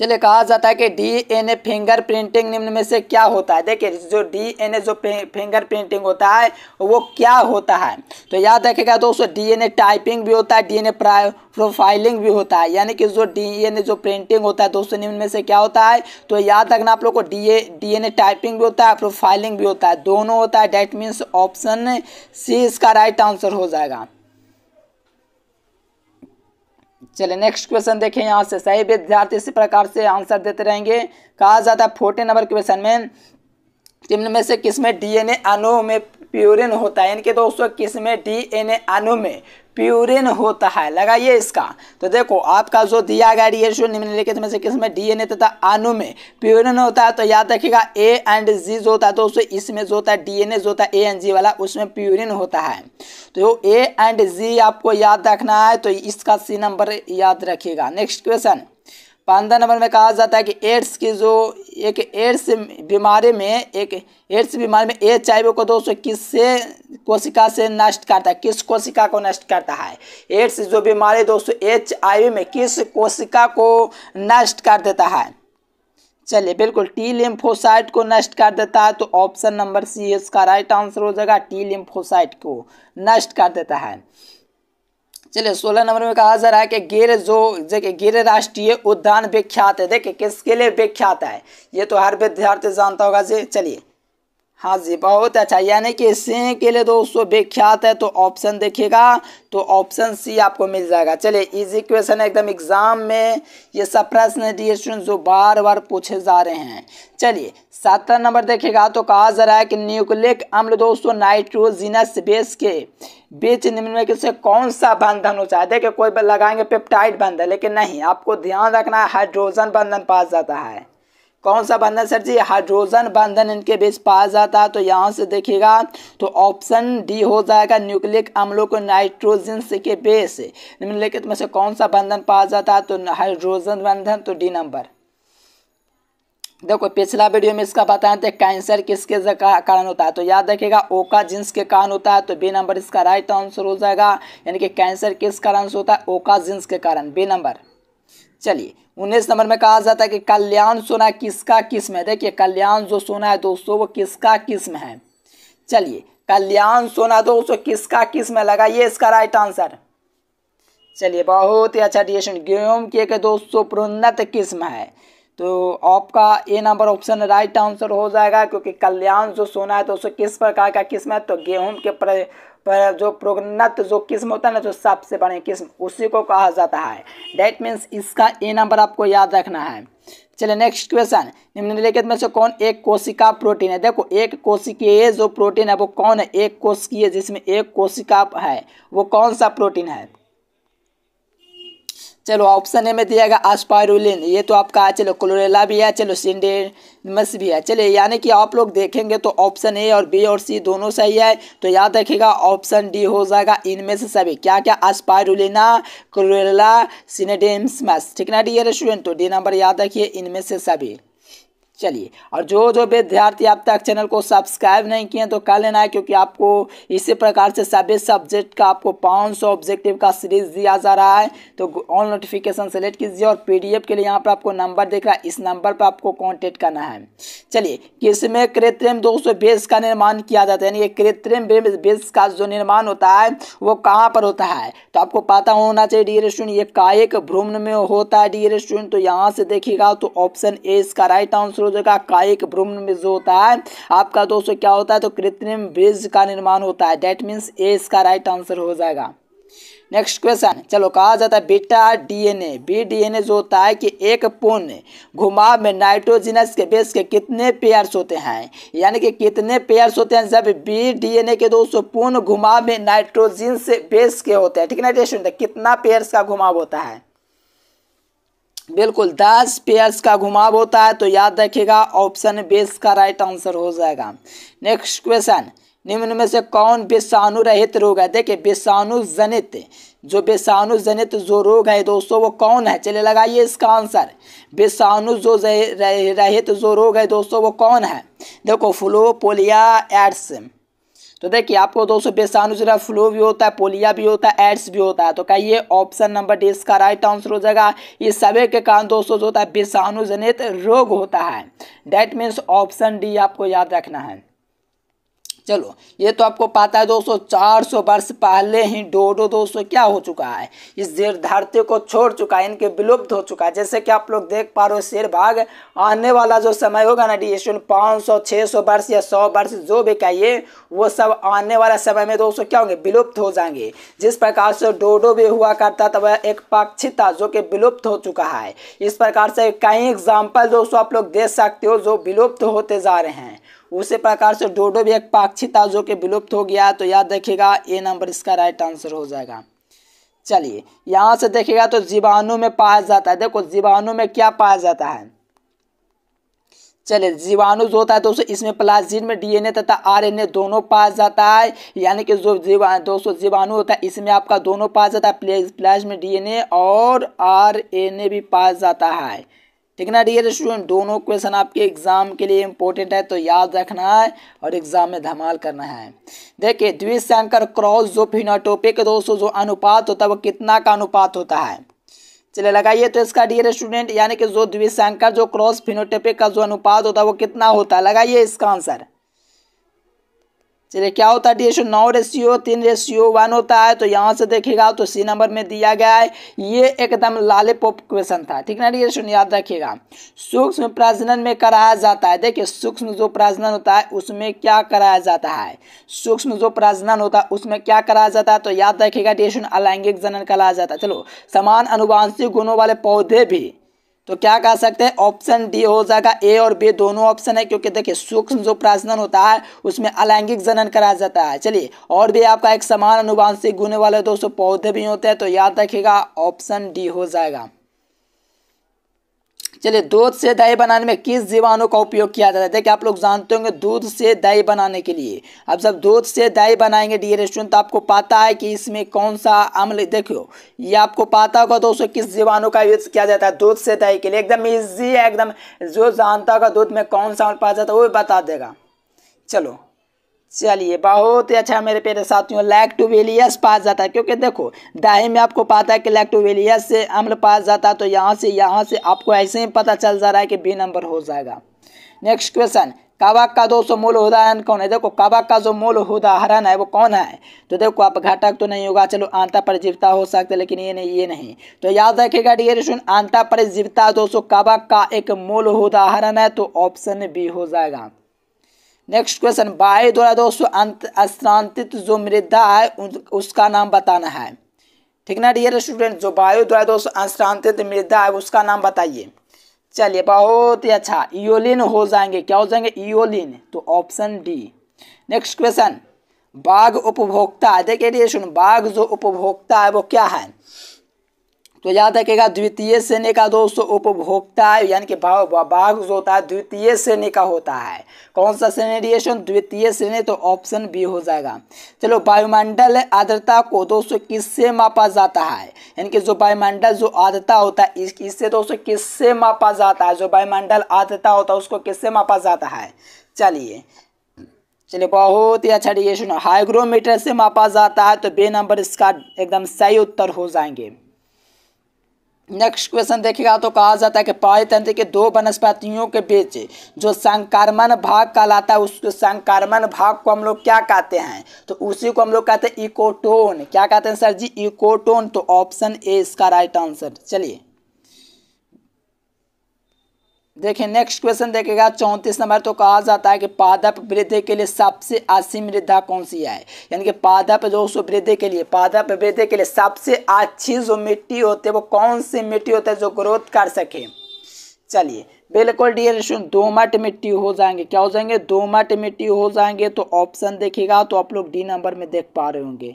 चलिए कहा जाता है कि डीएनए फिंगर प्रिंटिंग निम्न में से क्या होता है देखिए जो डीएनए जो फिंगर प्रिंटिंग होता है वो क्या होता है तो याद रखेगा दोस्तों डीएनए टाइपिंग भी होता है डीएनए प्रोफाइलिंग भी होता है यानी कि जो डीएनए जो प्रिंटिंग होता है दोस्तों निम्न में से क्या होता है तो याद रखना आप लोग को एन डीएनए टाइपिंग भी होता है प्रोफाइलिंग भी होता है दोनों होता है डैट मीन्स ऑप्शन सी इसका राइट आंसर हो जाएगा चलिए नेक्स्ट क्वेश्चन देखें यहाँ से सही विद्यार्थी इसी प्रकार से आंसर देते रहेंगे कहा जाता है फोर्टीन नंबर क्वेश्चन में निम्न में से किसमें डीएनए अणु में प्यूरिन होता है इनके दोस्तों किसमें डीएनए अणु में प्यूरिन होता है लगाइए इसका तो देखो आपका जो दिया गया रिएशो निम्नलिखित में से किसमें डीएनए तथा अणु में प्यूरिन होता है तो याद रखिएगा ए एंड जी जो होता है दोस्तों इसमें जो होता है डीएनए जो होता है ए एंड जी वाला उसमें प्यूरिन होता है तो ए एंड जी आपको याद रखना है तो इसका सी नंबर याद रखिएगा नेक्स्ट क्वेश्चन पंद्रह नंबर में कहा जाता है कि एड्स की जो एक एड्स बीमारी में एक एड्स बीमारी में एच आई को दोस्तों किससे कोशिका से नष्ट करता है किस कोशिका को नष्ट करता है एड्स जो बीमारी दोस्तों एच आई में किस कोशिका को नष्ट कर देता है चलिए बिल्कुल टी लिम्फोसाइट को नष्ट कर देता है तो ऑप्शन नंबर सी इसका राइट आंसर हो जाएगा टी लिम्फोसाइट को नष्ट कर देता है चलिए सोलह नंबर में कहा जा रहा है कि गिर जो देखिए गिर राष्ट्रीय उद्यान विख्यात है देखिए किसके लिए विख्यात है ये तो हर विद्यार्थी जानता होगा जी चलिए हाँ जी बहुत अच्छा यानी कि सिंह के लिए दोस्तों विख्यात है तो ऑप्शन देखिएगा तो ऑप्शन सी आपको मिल जाएगा चलिए इजी क्वेश्चन है एकदम एग्जाम में ये सब प्रश्न है डी स्टूडेंट जो बार बार पूछे जा रहे हैं चलिए सातवां नंबर देखिएगा तो कहा जा रहा है कि न्यूक्लिक अम्ल दोस्तों नाइट्रोजिनस बेस के बीच निम्नलिखित से कौन सा बंधन हो जाए देखिए कोई लगाएंगे पेप्टाइड बंधन लेकिन नहीं आपको ध्यान रखना है हाइड्रोजन बंधन पास जाता है कौन सा बंधन सर जी हाइड्रोजन बंधन इनके बीच पाया जाता है तो यहाँ से देखिएगा तो ऑप्शन डी हो जाएगा न्यूक्लिक अम्लों को नाइट्रोजन के बेस निम्नलिखित में से कौन सा बंधन पाया जाता है तो हाइड्रोजन बंधन तो डी नंबर देखो पिछला वीडियो में इसका बताए थे कैंसर किसके कारण होता है तो याद रखिएगा ओका जींस के कारण होता है तो बी नंबर इसका राइट आंसर हो जाएगा यानी कि कैंसर किस कारण से होता है ओका जींस के कारण बी नंबर चलिए उन्नीस नंबर में कहा जाता है कि कल्याण सोना किसका किस्म है देखिए कल्याण जो सोना है दोस्तों वो किसका किस्म है चलिए कल्याण सोना दोस्तों किसका किस्म है लगाइए इसका राइट आंसर चलिए बहुत ही अच्छा डिएशन गेहूं की एक दोस्तों प्रोन्नत किस्म है तो आपका A number option right answer हो जाएगा क्योंकि कल्याण जो सोना है दोस्तों किस प्रकार का किस्म है तो गेहूँ के पर जो प्रोगनत जो किस्म होता है ना जो सबसे बड़े किस्म उसी को कहा जाता है डेट मीन्स इसका ए नंबर आपको याद रखना है चलिए नेक्स्ट क्वेश्चन निम्नलिखित में से कौन एक कोशिका प्रोटीन है देखो एक कोशिकीय जो प्रोटीन है वो कौन है एक कोशिकीय जिसमें एक कोशिका है वो कौन सा प्रोटीन है चलो ऑप्शन ए में दिया गया आस्पायरुलिन ये तो आपका है चलो क्लोरेला भी है चलो सिंडेमस भी है चलिए यानी कि आप लोग देखेंगे तो ऑप्शन ए और बी और सी दोनों सही है तो याद रखिएगा ऑप्शन डी हो जाएगा इनमें से सभी क्या क्या आस्पायरुलिना क्लोरेला सिनेडेम्समस ठीक ना डी स्टूडेंट तो डी नंबर याद रखिए इनमें से सभी चलिए और जो जो विद्यार्थी अब तक चैनल को सब्सक्राइब नहीं किए तो कर लेना है क्योंकि आपको इसी प्रकार से सभी सब्जेक्ट का आपको पाँच सौ ऑब्जेक्टिव का सीरीज दिया जा रहा है तो ऑल नोटिफिकेशन सेलेक्ट कीजिए और पीडीएफ के लिए यहाँ पर आपको नंबर देख रहा है इस नंबर पर आपको कॉन्टेक्ट करना है चलिए किसमें कृत्रिम दो सौ का निर्माण किया जाता है यानी कृत्रिम बेस का जो निर्माण होता है वो कहाँ पर होता है तो आपको पता होना चाहिए डी रेस्टोरेंट ये कायक भ्रमण में होता है डी रेस्टोरेंट तो यहाँ से देखिएगा तो ऑप्शन ए इसका राइट आंसर सूर्य का कायिक भ्रमण में जो होता है आपका दोस्तों क्या होता है तो कृत्रिम ब्रिज का निर्माण होता है डेट मीन्स ए इसका राइट आंसर हो जाएगा नेक्स्ट क्वेश्चन चलो कहा जाता है बीटा डीएनए बी डीएनए जो होता है कि एक पूर्ण घुमाव में नाइट्रोजिनस के बेस के कितने पेयर्स होते हैं यानी कि कितने पेयर्स होते हैं जब बी डीएनए के दोस्तों पूर्ण घुमाव में नाइट्रोजिन से बेस के होते हैं ठीक है ना तो कितना पेयर्स का घुमाव होता है बिल्कुल दस पेयर्स का घुमाव होता है तो याद रखिएगा ऑप्शन बेस का राइट आंसर हो जाएगा नेक्स्ट क्वेश्चन निम्न में से कौन विषाणु रहित रोग है देखिए विषाणु जनित जो विषाणु जनित जो रोग है दोस्तों वो कौन है चलिए लगाइए इसका आंसर विषाणु जो रहित जो रोग है दोस्तों वो कौन है देखो फ्लू पोलिया एड्स तो देखिए आपको दोस्तों बेसान फ्लू भी होता है पोलिया भी होता है एड्स भी होता है तो कहिए ऑप्शन नंबर डी इसका राइट आंसर हो जाएगा ये सभी के कारण दोस्तों जो होता है बेसानुजनित जनित रोग होता है डैट मीन्स ऑप्शन डी आपको याद रखना है चलो ये तो आपको पता है दोस्तों सौ वर्ष पहले ही डोडो दोस्तों क्या हो चुका है इस देर धरती को छोड़ चुका है इनके विलुप्त हो चुका है जैसे कि आप लोग देख पा रहे हो शेर भाग आने वाला जो समय होगा ना डी एस पाँच सौ छः सौ वर्ष या सौ वर्ष जो भी कहिए वो सब आने वाला समय में दोस्तों क्या होंगे विलुप्त हो जाएंगे जिस प्रकार से डोडो भी हुआ करता था वह एक पक्षी था जो कि विलुप्त हो चुका है इस प्रकार से कई एग्जाम्पल दोस्तों आप लोग देख सकते हो जो विलुप्त होते जा रहे हैं उसी प्रकार से डोडो भी एक पाक्षी था जो कि विलुप्त हो गया तो याद रखिएगा ए नंबर इसका राइट आंसर हो जाएगा चलिए यहाँ से देखेगा तो जीवाणु में पाया जाता है देखो जीवाणु में क्या पाया जाता है चलिए जीवाणु जो होता है दोस्तों इसमें प्लाजिन में डीएनए तथा आरएनए दोनों पाया जाता है यानी कि जो जीवा दोस्तों जीवाणु होता है इसमें आपका दोनों पाया जाता है प्लाज में डीएनए और आरएनए भी पाया जाता है ठीक है ना डियर स्टूडेंट दोनों क्वेश्चन आपके एग्जाम के लिए इंपॉर्टेंट है तो याद रखना है और एग्जाम में धमाल करना है देखिए द्विशंकर क्रॉस जो फिनोटोपिक दोस्तों जो अनुपात होता है वो कितना का अनुपात होता है चले लगाइए तो इसका डियर स्टूडेंट यानी कि जो द्विशंकर जो क्रॉस फिनोटोपिक का जो अनुपात होता है वो कितना होता है लगाइए इसका आंसर चलिए क्या होता है डी रेशियो नौ रेशियो तीन रेशियो वन होता है तो यहाँ से देखेगा तो सी नंबर में दिया गया है ये एकदम लाले पॉप क्वेश्चन था ठीक ना डी एस याद रखिएगा सूक्ष्म प्रजनन में कराया जाता है देखिए सूक्ष्म जो प्रजनन होता है उसमें क्या कराया जाता है सूक्ष्म जो प्रजनन होता है उसमें क्या कराया जाता है तो याद रखेगा डी रेशियो अलैंगिक जनन कराया जाता है चलो समान अनुवांशिक गुणों वाले पौधे भी तो क्या कह सकते हैं ऑप्शन डी हो जाएगा ए और बी दोनों ऑप्शन है क्योंकि देखिए सूक्ष्म जो प्रजनन होता है उसमें अलैंगिक जनन कराया जाता है चलिए और भी आपका एक समान अनुवांशिक गुण वाले दोस्तों पौधे भी होते हैं तो याद रखिएगा ऑप्शन डी हो जाएगा चलिए दूध से दही बनाने में किस जीवाणु का उपयोग किया जाता है देखिए आप लोग जानते होंगे दूध से दही बनाने के लिए अब जब दूध से दही बनाएंगे डी रेस्टोरेंट तो आपको पता है कि इसमें कौन सा अम्ल देखो ये आपको पता होगा दोस्तों किस जीवाणु का यूज किया जाता है दूध से दही के लिए एकदम ईजी है एकदम जो जानता होगा दूध में कौन सा अम्ल पाया जाता है वो बता देगा चलो चलिए बहुत ही अच्छा मेरे प्यारे साथियों लैक्टोवेलियस पास जाता है क्योंकि देखो दाहे में आपको पता है कि लैक्टोवेलियस से अम्ल पास जाता है तो यहाँ से यहाँ से आपको ऐसे ही पता चल जा रहा है कि बी नंबर हो जाएगा नेक्स्ट क्वेश्चन कवक का दोस्तों मूल उदाहरण कौन है देखो कवक का जो मूल उदाहरण है वो कौन है तो देखो आप घटक तो नहीं होगा चलो आंता परजीवता हो सकता है लेकिन ये नहीं ये नहीं तो याद रखेगा डियर सुन आंता परजीवता सौ कवक का एक मूल उदाहरण है तो ऑप्शन बी हो जाएगा नेक्स्ट क्वेश्चन बाई द्वारा दोस्तों स्थानांतरित जो मृदा है उसका नाम बताना है ठीक ना डियर स्टूडेंट जो वायु द्वारा दोस्तों स्थानांतरित मृदा है उसका नाम बताइए चलिए बहुत ही अच्छा इओलिन हो जाएंगे क्या हो जाएंगे इओलिन तो ऑप्शन डी नेक्स्ट क्वेश्चन बाघ उपभोक्ता देखिए बाघ जो उपभोक्ता है वो क्या है तो याद रखेगा द्वितीय श्रेणी का दोस्तों उपभोक्ता यानी कि भाव भाग जो होता है द्वितीय श्रेणी का होता है कौन सा श्रेणी रिएशन द्वितीय श्रेणी तो ऑप्शन बी हो जाएगा चलो वायुमंडल आर्द्रता को दोस्तों किससे मापा जाता है यानी कि जो वायुमंडल जो आर्द्रता होता है इससे दोस्तों किससे मापा जाता है जो वायुमंडल आर्द्रता होता है उसको किससे मापा जाता है चलिए चलिए बहुत ही अच्छा रिएक्शन हाइग्रोमीटर से मापा जाता है तो बे नंबर इसका एकदम सही उत्तर हो जाएंगे नेक्स्ट क्वेश्चन देखेगा तो कहा जाता है कि पारितंत्र के दो वनस्पतियों के बीच जो संक्रमण भाग कहलाता है उस संक्रमण भाग को हम लोग क्या कहते हैं तो उसी को हम लोग कहते हैं इकोटोन क्या कहते हैं सर जी इकोटोन तो ऑप्शन ए इसका राइट आंसर चलिए देखें नेक्स्ट क्वेश्चन देखेगा चौंतीस नंबर तो कहा जाता है कि पादप वृद्धि के लिए सबसे अच्छी मृदा कौन सी है यानी कि पादप जो उस वृद्धि के लिए पादप वृद्धि के लिए सबसे अच्छी जो मिट्टी होती है वो कौन सी मिट्टी होती है जो ग्रोथ कर सके चलिए बिल्कुल डियर स्टूडेंट मट मिट्टी हो जाएंगे क्या हो जाएंगे दो मट मिट्टी हो जाएंगे तो ऑप्शन देखेगा तो आप लोग डी नंबर में देख पा रहे होंगे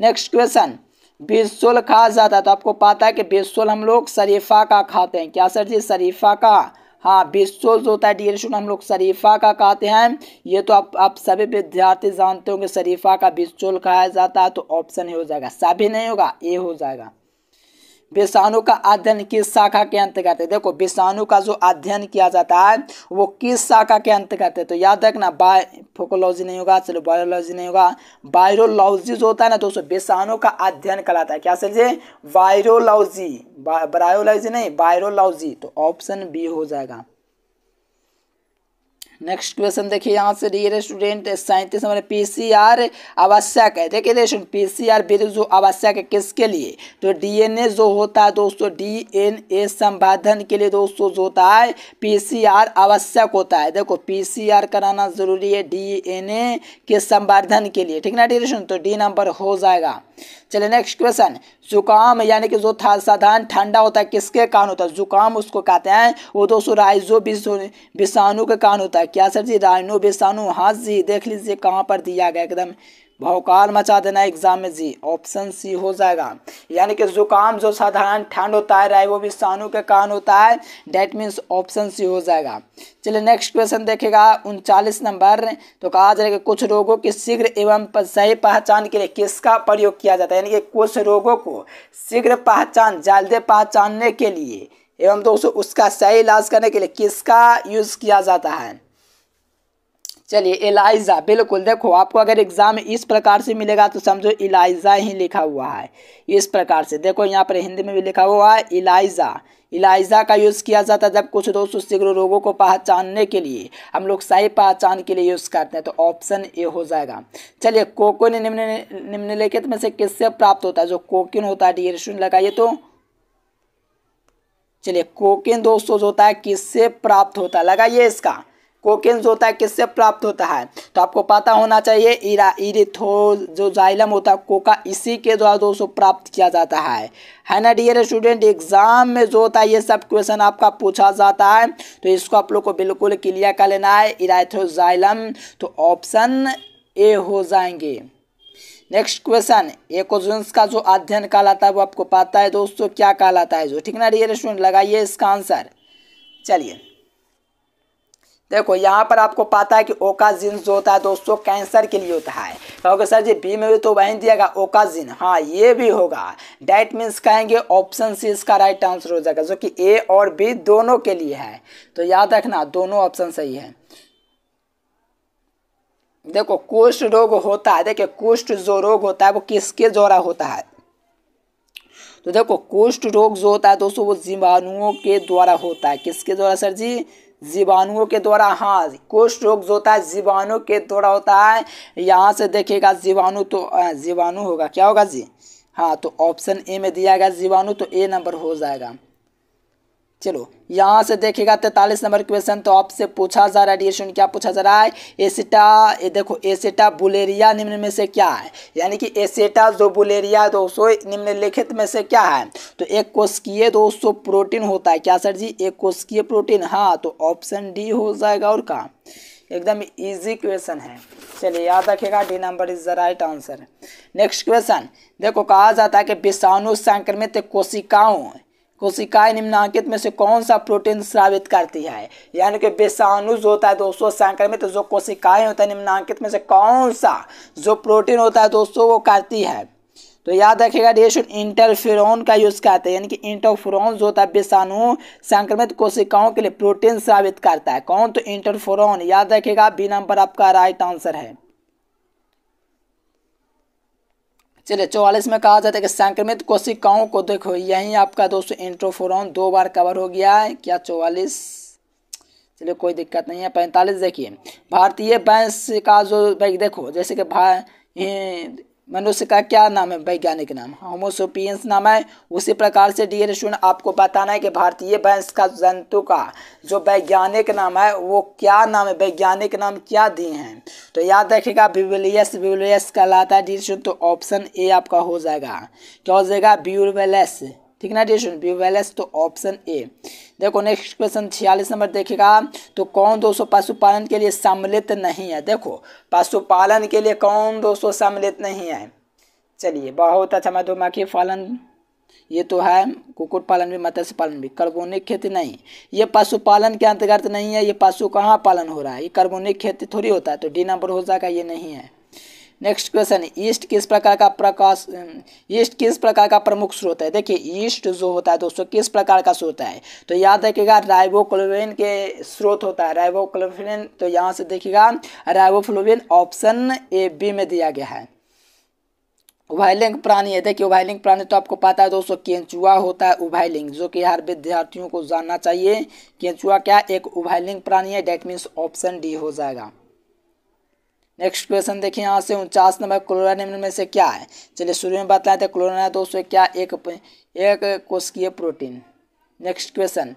नेक्स्ट क्वेश्चन बेसुल खा जाता है तो आपको पता है कि बेसुल हम लोग शरीफा का खाते हैं क्या सर जी शरीफा का हाँ जो होता है डी डिरेक्शन हम लोग शरीफा का कहते हैं ये तो आप आप सभी विद्यार्थी जानते होंगे शरीफा का बेसोल कहा जाता है तो ऑप्शन हो जाएगा सभी नहीं होगा ए हो जाएगा विषाणु का अध्ययन किस शाखा के अंतर्गत है देखो विषाणु का जो अध्ययन किया जाता है वो किस शाखा के अंतर्गत है तो याद रखना बाय फोकोलॉजी नहीं होगा चलो बायोलॉजी नहीं होगा वायरोलॉजी जो होता है ना दोस्तों विषाणु का अध्ययन कराता है क्या समझे वायरोलॉजी बायोलॉजी नहीं वायरोलॉजी तो ऑप्शन बी हो जाएगा नेक्स्ट क्वेश्चन देखिए यहाँ से डियर स्टूडेंट सैंतीस हमारे पीसीआर आवश्यक है देखिए देखिए पीसीआर विधि जो आवश्यक है किसके लिए तो डीएनए जो होता है दोस्तों डीएनए संवर्धन के लिए दोस्तों जो होता है पीसीआर आवश्यक होता है देखो पीसीआर कराना जरूरी है डीएनए के संवर्धन के लिए ठीक ना डियर तो डी नंबर हो जाएगा चलिए नेक्स्ट क्वेश्चन जुकाम यानी कि जो था साधारण ठंडा होता है किसके कारण होता है जुकाम उसको कहते हैं वो दोस्तों राइजो विषाणु के कारण होता है क्या सर जी राइनो विषाणु हाँ जी देख लीजिए कहाँ पर दिया गया एकदम भौकाल मचा देना एग्जाम में जी ऑप्शन सी हो जाएगा यानी कि जुकाम जो साधारण ठंड होता है राय वो भी सानू के कारण होता है डेट मीन्स ऑप्शन सी हो जाएगा चलिए नेक्स्ट क्वेश्चन देखेगा उनचालीस नंबर तो कहा कि कुछ रोगों की शीघ्र एवं सही पहचान के लिए किसका प्रयोग किया जाता है यानी कि कुछ रोगों को शीघ्र पहचान जल्दी पहचानने के लिए एवं दोस्तों उसका सही इलाज करने के लिए किसका यूज़ किया जाता है चलिए एलाइजा बिल्कुल देखो आपको अगर एग्जाम इस प्रकार से मिलेगा तो समझो इलाइजा ही लिखा हुआ है इस प्रकार से देखो यहाँ पर हिंदी में भी लिखा हुआ है इलाइजा इलाइजा का यूज़ किया जाता है जब कुछ दोस्त शीघ्र रोगों को पहचानने के लिए हम लोग सही पहचान के लिए यूज़ करते हैं तो ऑप्शन ए हो जाएगा चलिए कोकोन निम्न निम्नलिखित में से किससे प्राप्त होता है जो कोकिन होता है डी लगाइए तो चलिए कोकिन दोस्तों जो होता है किससे प्राप्त होता है लगाइए इसका कोकेंस होता है किससे प्राप्त होता है तो आपको पता होना चाहिए इरा इरिथो जो जाइलम होता है कोका इसी के द्वारा दोस्तों प्राप्त किया जाता है है ना डियर स्टूडेंट एग्जाम में जो होता है ये सब क्वेश्चन आपका पूछा जाता है तो इसको आप लोग को बिल्कुल क्लियर कर लेना है जाइलम तो ऑप्शन ए हो जाएंगे नेक्स्ट क्वेश्चन एकोजेंस का जो अध्ययन कहलाता है वो आपको पता है दोस्तों क्या कहलाता है जो ठीक ना डियर स्टूडेंट लगाइए इसका आंसर चलिए देखो यहाँ पर आपको पता है कि ओकाजिन जो होता है दोस्तों कैंसर के लिए होता है कहोगे सर जी बी में भी तो वहीं दिएगा ओकाजिन हाँ ये भी होगा डैट मीन्स कहेंगे ऑप्शन सी इसका राइट आंसर हो जाएगा जो कि ए और बी दोनों के लिए है तो याद रखना दोनों ऑप्शन सही है देखो कुष्ठ रोग होता है देखिए कुष्ठ जो रोग होता है वो किसके द्वारा होता है तो देखो कुष्ठ रोग जो होता है दोस्तों वो जीवाणुओं के द्वारा होता है किसके द्वारा सर जी जीवाणुओं के द्वारा हाँ कोष रोग जो होता है जीवाणु के द्वारा होता है यहाँ से देखिएगा जीवाणु तो जीवाणु होगा क्या होगा जी हाँ तो ऑप्शन ए में दिया गया जीवाणु तो ए नंबर हो जाएगा चलो यहाँ से देखिएगा तैतालीस नंबर क्वेश्चन तो आपसे पूछा जा रहा है डियर क्या पूछा जा रहा है एसेटा ये देखो एसेटा बुलेरिया निम्न में से क्या है यानी कि एसेटा जो बुलेरिया दोस्तों निम्नलिखित में से क्या है तो एक कोशिकीय दोस्तों प्रोटीन होता है क्या सर जी एक कोशकीय प्रोटीन हाँ तो ऑप्शन डी हो जाएगा और कहाँ एकदम इजी क्वेश्चन है चलिए याद रखेगा D number is the right answer next question देखो कहा जाता है कि विषाणु संक्रमित कोशिकाओं कोशिकाएं निम्नांकित में से कौन सा प्रोटीन स्रावित करती है यानी कि जो होता है दोस्तों संक्रमित जो कोशिकाएं होता है निम्नांकित में से कौन सा जो प्रोटीन होता है दोस्तों वो करती है तो याद रखेगा रेशन इंटरफेरोन का यूज करते हैं यानी कि इंटरफेरोन जो होता है विषाणु संक्रमित कोशिकाओं के लिए प्रोटीन साबित करता है कौन तो इंटरफोरोन याद रखेगा बी नंबर आपका राइट आंसर है चलिए चौवालीस में कहा जाता है कि संक्रमित कोशिकाओं को देखो यहीं आपका दोस्तों इंट्रोफोरॉन दो बार कवर हो गया है क्या चौवालीस चलिए कोई दिक्कत नहीं है पैंतालीस देखिए भारतीय बैंस का जो देखो जैसे कि भा मनुष्य का क्या नाम है वैज्ञानिक नाम होमोसोपियंस नाम है उसी प्रकार से डी एन आपको बताना है कि भारतीय भैंस का जंतु का जो वैज्ञानिक नाम है वो क्या नाम है वैज्ञानिक नाम क्या दिए हैं तो याद रखेगा ब्यूबेलियस ब्यूबेलियस कहलाता है डी तो ऑप्शन ए आपका हो जाएगा क्या हो जाएगा ब्यूबेलस ठीक ना डियर ब्यूवेलस तो ऑप्शन ए देखो नेक्स्ट क्वेश्चन छियालीस नंबर देखेगा तो कौन दोस्तों पशुपालन के लिए सम्मिलित नहीं है देखो पशुपालन के लिए कौन दोस्तों सम्मिलित नहीं है चलिए बहुत अच्छा मधुमक्खी पालन ये तो है कुकुट पालन भी मत्स्य पालन भी कार्बोनिक खेती नहीं ये पशुपालन के अंतर्गत नहीं है ये पशु कहाँ पालन हो रहा है ये कार्बोनिक खेती थोड़ी होता है तो डी नंबर हो जाएगा ये नहीं है नेक्स्ट क्वेश्चन ईस्ट किस प्रकार का प्रकाश ईस्ट किस प्रकार का प्रमुख स्रोत है देखिए ईस्ट जो होता है दोस्तों किस प्रकार का स्रोत है तो याद रखिएगा राइबोक्लोविन के स्रोत होता है राइबोक्लोविन तो यहाँ से देखिएगा राइबोफ्लोविन ऑप्शन ए बी में दिया गया है उभयलिंग प्राणी है देखिए उभयलिंग प्राणी तो आपको पता है दोस्तों केंचुआ होता है उभयलिंग जो कि हर विद्यार्थियों को जानना चाहिए केंचुआ क्या एक उभयलिंग प्राणी है डेट मीन्स ऑप्शन डी हो जाएगा नेक्स्ट क्वेश्चन देखिए यहाँ से उनचास नंबर क्लोरा निम्न में से क्या है चलिए शुरू में बताए थे क्लोरा तो उसमें क्या एक एक कोशिकीय प्रोटीन नेक्स्ट क्वेश्चन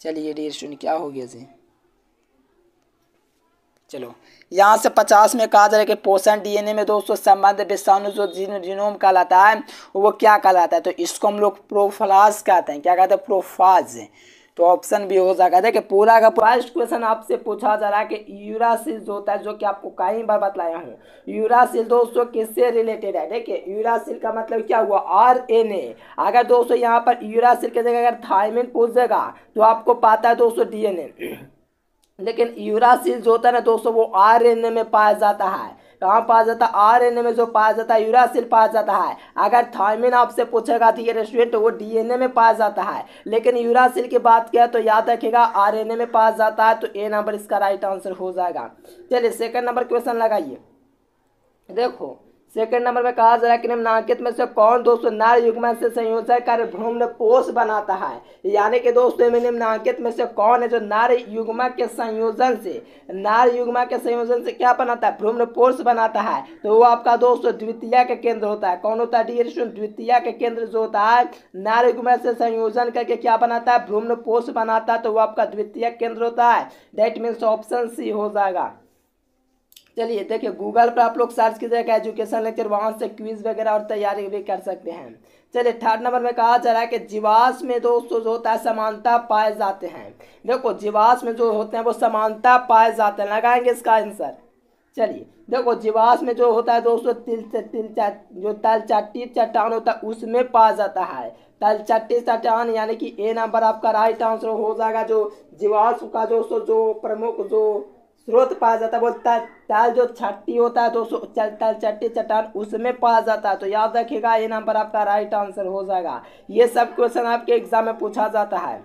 चलिए डेढ़ शून्य क्या हो गया जी चलो यहाँ से पचास में कहा जा रहा है कि पोषण डीएनए में दोस्तों संबंध विषाणु जो जीन जीनोम कहलाता है वो क्या कहलाता है तो इसको हम लोग प्रोफलाज कहते हैं क्या कहते हैं प्रोफाज तो ऑप्शन भी हो सकता है कि पूरा का फर्स्ट क्वेश्चन आपसे पूछा जा रहा है कि यूरासिल्स होता है जो कि आपको कई बार बताया हूँ यूरासिल दोस्तों किससे रिलेटेड है देखिए यूरासिल का मतलब क्या हुआ आर एन ए अगर दोस्तों यहाँ पर यूरासिल की जगह अगर थायमिन पूछ देगा तो आपको पाता है दोस्तों डी एन ए लेकिन यूरासिल जो होता है ना दोस्तों वो आर एन ए में पाया जाता है कहाँ पाया जाता है ए में जो पाया जाता है यूरासिल पाया जाता है अगर थायमिन आपसे पूछेगा तो ये रेस्टोरेंट वो डीएनए में पाया जाता है लेकिन यूरासिल की बात किया तो याद रखेगा ए में पाया जाता है तो ए नंबर इसका राइट आंसर हो जाएगा चलिए सेकंड नंबर क्वेश्चन लगाइए देखो सेकंड नंबर में कहा जा रहा है कि निम्नांकित में से कौन दोस्तों नार युग्म से संयोजन कर भ्रूण कोष बनाता है यानी कि दोस्तों में में से कौन है जो नार युग्मा के संयोजन से नार युग्मा के संयोजन से क्या बनाता है भ्रूण कोष बनाता है तो वो आपका दोस्तों द्वितीय का केंद्र होता है कौन होता है द्वितीय का केंद्र जो होता है नार युग्म से संयोजन करके क्या बनाता है भ्रूण कोष बनाता है तो वो आपका द्वितीय केंद्र होता है डेट मीन्स ऑप्शन सी हो जाएगा चलिए देखिए गूगल पर आप लोग सर्च कीजिएगा एजुकेशन लेक्चर वहाँ से क्विज वगैरह और तैयारी भी कर सकते हैं चलिए थर्ड नंबर में कहा जा रहा है कि जीवास में दोस्तों जो होता है समानता पाए जाते हैं देखो जीवास में जो होते हैं वो समानता पाए जाते हैं लगाएंगे इसका आंसर चलिए देखो जीवास में जो होता है दोस्तों तिल तिल चा जो तलचाटी चट्टान होता है उसमें पाया जाता है तलचाटी चट्टान यानी कि ए नंबर आपका राइट आंसर हो जाएगा जो जीवास का दोस्तों जो प्रमुख जो स्रोत पाया जाता बोलता है ताल जो छट्टी होता है तो दोस्तों ताल चट्टी चट्टान उसमें पाया जाता है तो याद रखिएगा ये नंबर आपका राइट आंसर हो जाएगा ये सब क्वेश्चन आपके एग्जाम में पूछा जाता है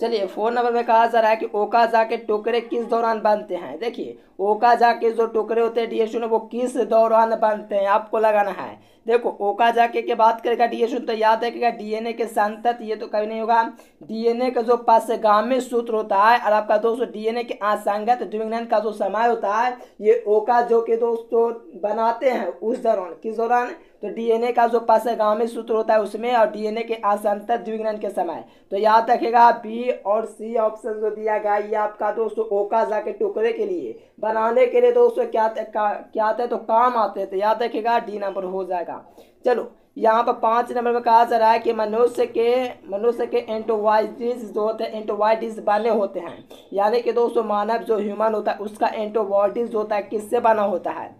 चलिए फोन नंबर में कहा जा रहा है कि ओका जा के टुकड़े किस दौरान बनते हैं देखिए ओका जा के जो टुकड़े होते हैं डी वो किस दौरान बनते हैं आपको लगाना है देखो ओका जाके के बात करेगा डी सूत्र तो याद रखेगा डीएनए के संतत ये तो कभी नहीं होगा डीएनए का जो पासगामी सूत्र होता है और आपका दोस्तों डीएनए के असंगत द्विघ्नन का जो समय होता है ये ओका जो के दोस्तों बनाते हैं उस दौरान किस दौरान तो डीएनए का जो पासगामी सूत्र होता है उसमें और डीएनए के असंतर द्विग्रहण के समय तो याद रखेगा बी और सी ऑप्शन जो दिया गया ये आपका दोस्तों ओका के टुकड़े के लिए बनाने के लिए दोस्तों क्या क्या आते तो काम आते थे याद रखेगा डी नंबर हो जाएगा चलो यहाँ पर पाँच नंबर में कहा जा रहा है कि मनुष्य के मनुष्य के एंटोवाइटिस जो होते हैं एंटोवाइटिस बने होते हैं यानी कि दोस्तों मानव जो ह्यूमन होता है उसका एंटोवाइटिस जो होता है किससे बना होता है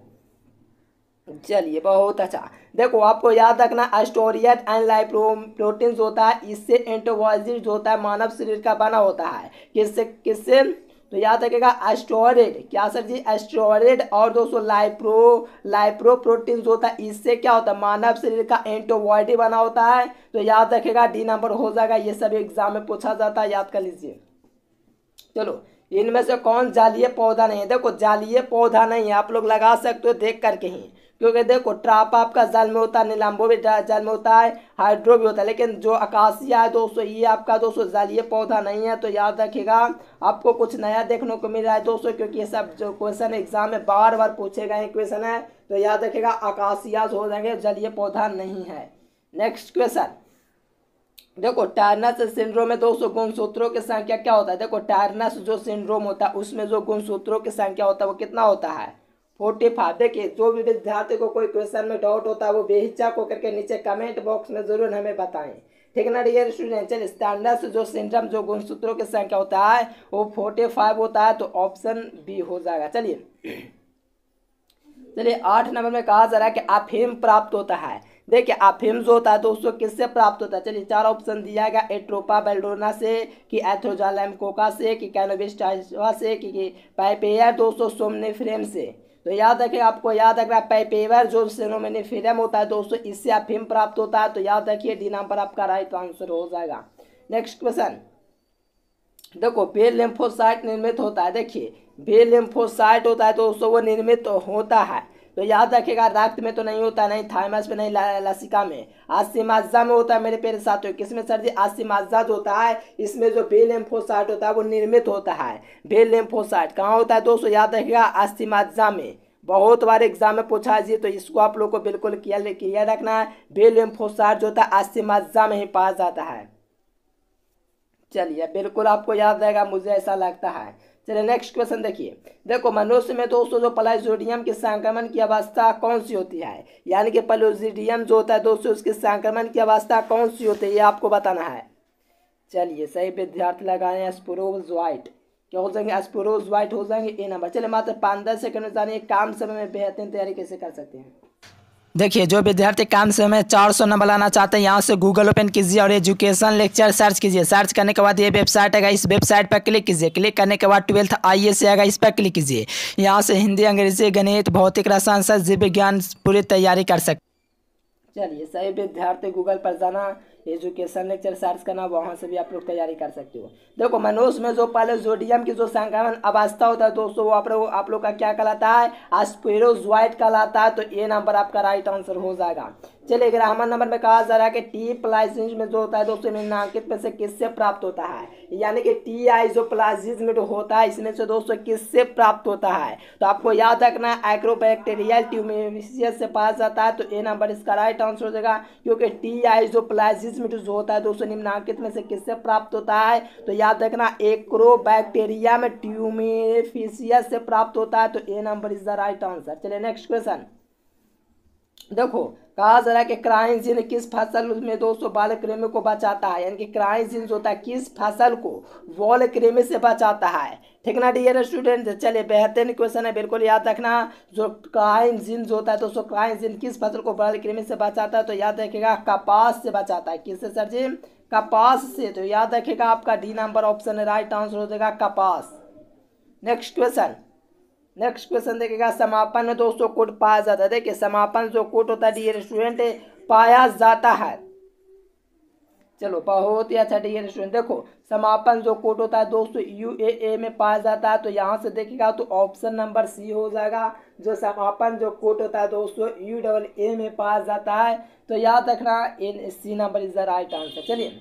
चलिए बहुत अच्छा देखो आपको याद रखना एस्टोरियट एंड लाइफ प्रोटीन होता है इससे एंटोवाजिट जो होता है मानव शरीर का बना होता है किससे किससे तो याद रखेगा एस्टोरेड क्या सर जी एस्टोरेड और दोस्तों लाइप्रो लाइप्रो प्रोटीन जो होता है इससे क्या होता है मानव शरीर का एंटोवाइडी बना होता है तो याद रखेगा डी नंबर हो जाएगा ये सब एग्जाम में पूछा जाता है याद कर लीजिए चलो इनमें से कौन जालीय पौधा नहीं है देखो जालीय पौधा नहीं है आप लोग लगा सकते हो देख करके ही क्योंकि देखो ट्राप आपका जल में होता है नीलाम्बो भी जल में होता है हाइड्रो भी होता है लेकिन जो अकाशिया है दोस्तों ये आपका दोस्तों जलीय पौधा नहीं है तो याद रखिएगा आपको कुछ नया देखने को मिल रहा है दोस्तों क्योंकि ये सब जो क्वेश्चन एग्जाम में बार बार पूछे गए क्वेश्चन है तो याद रखेगा आकाशिया हो जाएंगे जलीय पौधा नहीं है नेक्स्ट क्वेश्चन देखो टायरनस सिंड्रोम में दोस्तों गुणसूत्रों की संख्या क्या होता है देखो टायरनस जो सिंड्रोम होता है उसमें जो गुणसूत्रों की संख्या होता है वो कितना होता है फोर्टी फाइव देखिए जो भी विद्यार्थी को कोई क्वेश्चन में डाउट होता है वो बेहिचा को करके नीचे कमेंट बॉक्स में जरूर हमें बताएं ठीक ना डियर स्टूडेंट चलिए स्टैंडर्ड जो सिंड्रम जो गुणसूत्रों की संख्या होता है वो फोर्टी फाइव होता है तो ऑप्शन बी हो जाएगा चलिए चलिए आठ नंबर में कहा जा रहा है कि अफीम प्राप्त होता है देखिए अफीम जो होता है तो उसको किससे प्राप्त होता है चलिए चार ऑप्शन दिया गया एट्रोपा बेल्डोना से कि एथ्रोजालैम कोका से कि कैनोबिस्टाइवा से कि, कि पाइपेयर दोस्तों सोमने फ्रेम से तो याद रखें आपको याद रखना पेपेवर जो सिनोमिनी फिल्म होता है दोस्तों इससे फिल्म प्राप्त होता है तो याद रखिए डी नंबर आपका राइट आंसर हो जाएगा नेक्स्ट क्वेश्चन देखो बेल लिम्फोसाइट निर्मित होता है देखिए बेल लिम्फोसाइट होता है दोस्तों वो निर्मित होता है तो याद रखेगा रक्त में तो नहीं होता नहीं थाइमस में नहीं लसिका में आसिमाजा में होता है मेरे पेरे साथ हो किसमें सर जी आसिमाजा जो होता है इसमें जो बेल एम्फोसाइट होता है वो निर्मित होता है बेल एम्फोसाइट कहाँ होता है दोस्तों याद रखेगा आसिमाजा में बहुत बार एग्जाम में पूछा जी तो इसको आप लोग को बिल्कुल क्लियर क्लियर रखना है बेल एम्फोसाइट जो होता है आसिमाजा में ही पाया जाता है चलिए बिल्कुल आपको याद रहेगा मुझे ऐसा लगता है चलिए नेक्स्ट क्वेश्चन देखिए देखो मनुष्य में दोस्तों जो प्लाइजोडियम के संक्रमण की अवस्था कौन सी होती है यानी कि प्लोजिडियम जो होता है दोस्तों उसके संक्रमण की अवस्था कौन सी होती है ये आपको बताना है चलिए सही विद्यार्थी लगाए एस्प्रोज वाइट क्या हो जाएंगे एस्प्रोज वाइट हो जाएंगे ए नंबर चलिए मात्र पाँच दस सेकंड में जानिए काम समय में बेहतरीन तैयारी कैसे कर सकते हैं देखिए जो विद्यार्थी काम से में चार सौ नंबर लाना चाहते हैं यहाँ से गूगल ओपन कीजिए और एजुकेशन लेक्चर सर्च कीजिए सर्च करने के बाद ये वेबसाइट आएगा इस वेबसाइट पर क्लिक कीजिए क्लिक करने के बाद ट्वेल्थ आई एस आएगा इस पर क्लिक कीजिए यहाँ से हिंदी अंग्रेजी गणित भौतिक रसायन सर जीव विज्ञान पूरी तैयारी कर सकते चलिए सही विद्यार्थी गूगल पर जाना एजुकेशन लेक्चर सर्च करना वहाँ से भी आप लोग तैयारी कर सकते हो देखो मनोज में जो पहले जोडियम की जो संक्रमण अवस्था होता है दोस्तों वो आप लोग आप लोग का क्या कहलाता है आस्पेरोज कहलाता है तो ये नंबर आपका राइट आंसर हो जाएगा चलिए ग्रामर नंबर में कहा जा रहा है कि टी प्लाइज में जो होता है दोस्तों निम्नांकित में से किससे प्राप्त होता है यानी कि टी आई जो प्लाइज में होता है इसमें से दोस्तों किससे प्राप्त होता है तो आपको याद रखना है एग्रोबैक्टेरियल ट्यूमिशियस से पाया जाता है तो ए नंबर इसका राइट आंसर हो जाएगा क्योंकि टी आई जो प्लाइज में जो होता है दोस्तों निम्नांकित में से किससे प्राप्त होता है तो याद रखना एग्रोबैक्टेरिया में ट्यूमिफिशियस से प्राप्त होता है तो A number is the right answer चलिए नेक्स्ट क्वेश्चन देखो कहा जा रहा है कि क्राइन जिन किस फसल में दो सौ बाल क्रेमे को बचाता है यानी कि क्राइम सीन जो होता है किस फसल को वॉल क्रेमे से बचाता है ठीक ना डियर स्टूडेंट चलिए बेहतरीन क्वेश्चन है बिल्कुल याद रखना जो क्राइम जिन जो होता है दोस्तों क्राइन सीन किस फसल को बाल क्रेमे से बचाता है तो याद रखेगा कपास से बचाता है किससे सर जी कपास से तो याद रखेगा आपका D number option right answer हो जाएगा कपास नेक्स्ट क्वेश्चन नेक्स्ट क्वेश्चन देखेगा समापन है दोस्तों कोट पाया जाता है देखिए समापन जो कोट होता है डी रेस्टोरेंट पाया जाता है चलो बहुत ही अच्छा डी रेस्टोरेंट देखो समापन जो कोट होता है दोस्तों यू ए ए में पाया जाता है तो यहाँ से देखेगा तो ऑप्शन नंबर सी हो जाएगा जो समापन जो कोट होता है दोस्तों यू डबल ए में पाया जाता है तो याद रखना इन C number is the right answer चलिए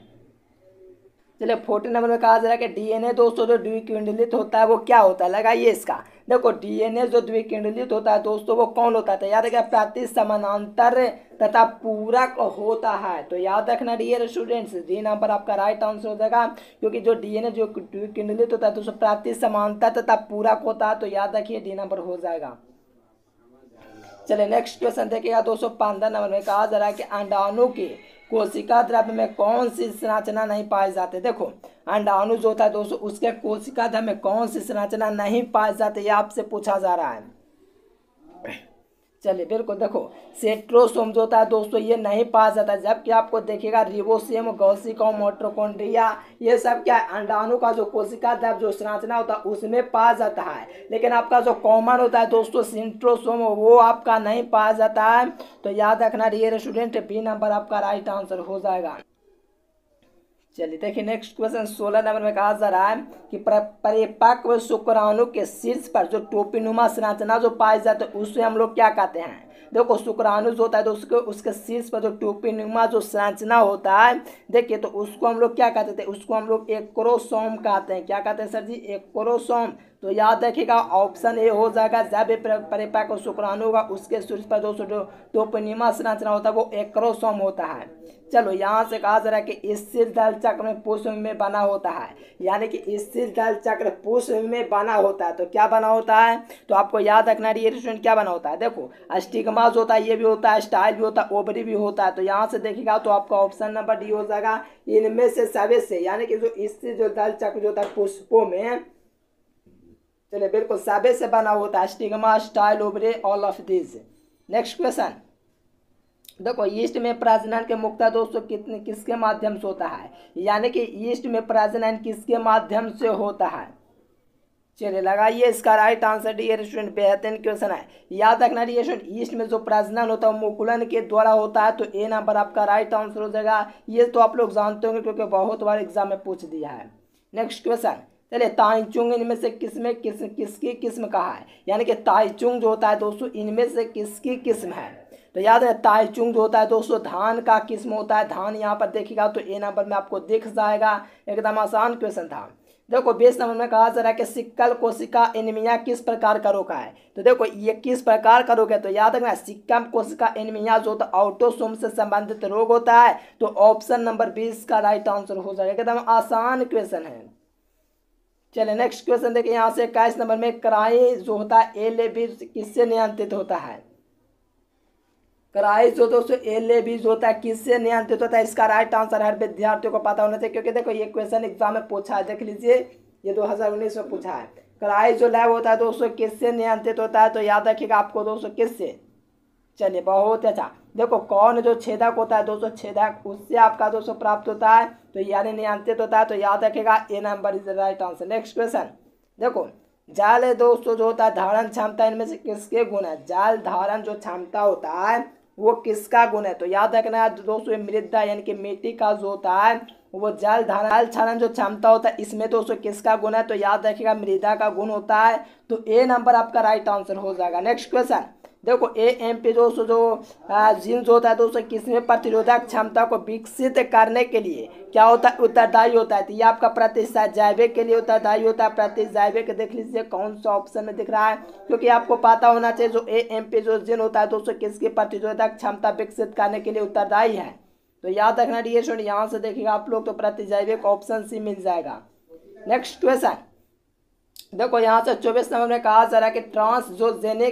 चलिए फोर्टीन नंबर में कहा जा रहा है कि डीएनए दोस्तों जो तो डीक्विंडलित होता है वो क्या होता है लगाइए इसका देखो डीएनए जो द्विकेंद्रित होता है दोस्तों वो कौन होता है याद रखना प्रति समानांतर तथा पूरक होता है तो याद रखना डियर स्टूडेंट्स जी नाम पर आपका राइट आंसर हो जाएगा क्योंकि जो डीएनए जो द्विकेंद्रित होता है दोस्तों प्रति समानांतर तथा पूरक होता है तो याद रखिए डी नंबर हो जाएगा चलिए नेक्स्ट क्वेश्चन देखिएगा दोस्तों पंद्रह नंबर में कहा जा रहा है कि अंडाणु के कोशिका द्रव्य में कौन सी संरचना नहीं पाए जाते देखो अंडाणु जो होता है दोस्तों उसके कोशिका द्रव्य में कौन सी संरचना नहीं पाए जाते ये आपसे पूछा जा रहा है चलिए बिल्कुल देखो सेट्रोसोम जो होता है दोस्तों ये नहीं पाया जाता जबकि आपको देखिएगा रिबोसियम गौसिका मोट्रोकोन्ड्रिया ये सब क्या अंडाणु का जो कोशिका दब जो संरचना होता है उसमें पाया जाता है लेकिन आपका जो कॉमन होता है दोस्तों सिंट्रोसोम वो आपका नहीं पाया जाता है तो याद रखना रियर स्टूडेंट बी नंबर आपका राइट आंसर हो जाएगा चलिए देखिए नेक्स्ट क्वेश्चन सोलह नंबर में कहा जा रहा है कि परिपक्व शुक्राणु के शीर्ष पर जो टोपीनुमा संरचना जो पाई जाती है उसे हम लोग क्या कहते हैं देखो शुक्राणु जो होता है तो उसके उसके शीर्ष पर जो टोपीनुमा जो संरचना होता है देखिए तो उसको हम लोग क्या कहते थे उसको हम लोग एक कहते हैं क्या कहते हैं सर जी एक तो याद रखिएगा ऑप्शन ए हो जाएगा जैव परिपक्व शुक्राणु होगा उसके सूर्य पर दोस्तों डोपनीमा संरचना होता है वो एक्रोसोम होता है चलो यहाँ से कहा जा रहा है कि स्थिर दल चक्र में पुष्प में बना होता है यानी कि स्थिर दल चक्र पुष्प में बना होता है तो क्या बना होता है तो आपको याद रखना है ये स्टूडेंट क्या बना होता है देखो अस्टिकमास होता है ये भी होता है स्टाइल भी होता है ओबरी भी होता है तो यहाँ से देखेगा तो आपका ऑप्शन नंबर डी हो जाएगा इनमें से सवे से यानी कि जो स्थिर जो दल चक्र जो होता है पुष्पों में चलिए बिल्कुल साबे से बना होता है stigma style ovary all of this next question देखो ईस्ट में प्राजनन के मुक्ता दोस्तों कितने किसके माध्यम से होता है यानी कि ईस्ट में प्राजनन किसके माध्यम से होता है चलिए लगाइए इसका राइट आंसर डियर स्टूडेंट बेहतरीन क्वेश्चन है याद रखना डी स्टूडेंट ईस्ट में जो प्रजनन होता है मुकुलन के द्वारा होता है तो ए नंबर आपका राइट आंसर हो जाएगा ये तो आप लोग जानते होंगे क्योंकि बहुत बार एग्जाम में पूछ दिया है नेक्स्ट क्वेश्चन चलिए ताइचुंग इनमें से किस में किस किसकी किस्म कहा है यानी कि ताइचुंग जो होता है दोस्तों इनमें से किसकी किस्म है तो याद है ताइचुंग जो होता है दोस्तों धान का किस्म होता है धान यहाँ पर देखिएगा तो ए नंबर में आपको दिख जाएगा एकदम आसान क्वेश्चन था देखो बीस नंबर में कहा जा रहा है कि सिक्कल कोशिका एनमिया किस प्रकार का रोका है तो देखो ये किस प्रकार का रोग है तो याद रखना सिक्कम कोशिका एनमिया जो होता है ऑटोसोम से संबंधित रोग होता है तो ऑप्शन नंबर बीस का राइट आंसर हो जाएगा एकदम आसान क्वेश्चन है चले नेक्स्ट क्वेश्चन देखिए यहाँ से इक्कीस नंबर में कराई जो होता है ए ले बीज किससे नियंत्रित होता है कराई जो दोस्तों ए ले बीज होता है किससे नियंत्रित होता है इसका राइट आंसर हर विद्यार्थियों को पता होना चाहिए क्योंकि देखो ये क्वेश्चन एग्जाम में पूछा है देख लीजिए ये उन्नीस में पूछा है कराई जो लैब होता है दोस्तों किससे नियंत्रित होता है तो याद रखिएगा आपको दोस्तों किससे चलिए बहुत अच्छा देखो कौन जो छेदक होता है दोस्तों छेदक उससे आपका दोस्तों प्राप्त होता है तो यानी नियंत्रित होता है तो याद रखेगा A number is right answer next question देखो जाल दोस्तों जो होता है धारण क्षमता इनमें से किसके गुण है जाल धारण जो क्षमता होता है वो किसका गुण है तो याद रखना है दोस्तों मृदा यानी कि मिट्टी का जो होता है वो जल जल क्षरण जो क्षमता होता है इसमें दोस्तों किसका गुण है तो याद रखिएगा मृदा का गुण होता है तो ए नंबर आपका राइट आंसर हो जाएगा नेक्स्ट क्वेश्चन देखो ए एम पी दोस्तों जो जो होता है दोस्तों किसमें प्रतिरोधक क्षमता को विकसित करने के लिए क्या होता है उत्तरदायी होता है तो ये आपका प्रति जैविक के लिए उत्तरदायी होता है प्रतिष्ठ जैविक देख लीजिए कौन सा ऑप्शन में दिख रहा है क्योंकि आपको पता होना चाहिए जो ए एम पी जो जीन होता है दोस्तों किसकी प्रतिरोधक क्षमता विकसित करने के लिए उत्तरदायी है तो याद रखना डी एस यहाँ से देखिएगा आप लोग तो प्रतिजैविक ऑप्शन सी मिल जाएगा नेक्स्ट क्वेश्चन देखो यहाँ से चौबीस नंबर में कहा जा रहा है कि ट्रांस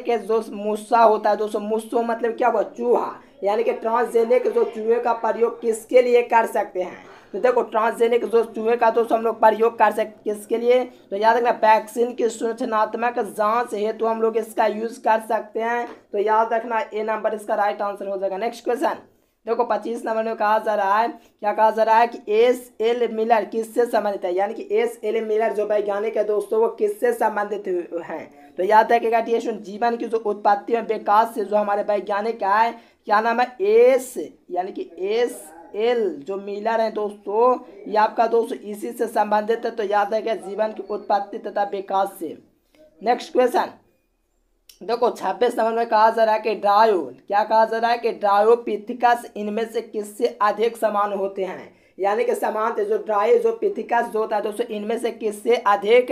के जो मूसा होता है दोस्तों मूसो मतलब क्या हुआ चूहा यानी कि के जो चूहे का प्रयोग किसके लिए कर सकते हैं तो देखो के जो चूहे का दोस्तों हम लोग प्रयोग कर सकते किसके लिए तो याद रखना वैक्सीन की सूचनात्मक जाँच हेतु तो हम लोग इसका यूज़ कर सकते हैं तो याद रखना ए नंबर इसका राइट आंसर हो जाएगा नेक्स्ट क्वेश्चन देखो पच्चीस नंबर में कहा जा रहा है क्या कहा जा रहा है कि एस एल मिलर किससे संबंधित है यानी कि एस एल मिलर जो वैज्ञानिक है दोस्तों वो किससे संबंधित हैं तो याद रखेगा डी जीवन की जो उत्पत्ति और विकास से जो हमारे वैज्ञानिक है क्या नाम है एस यानी कि एस एल जो मिलर है दोस्तों ये आपका दोस्त इसी से संबंधित है तो याद रखेगा जीवन की उत्पत्ति तथा विकास से नेक्स्ट क्वेश्चन देखो छब्बीस नंबर में कहा जा रहा है कि ड्रायो क्या कहा जा रहा है कि ड्रायो पिथिकस इनमें से किससे अधिक समान होते हैं यानी कि समान थे जो ड्राई जो पिथिकस जो होता है दोस्तों इनमें से किससे अधिक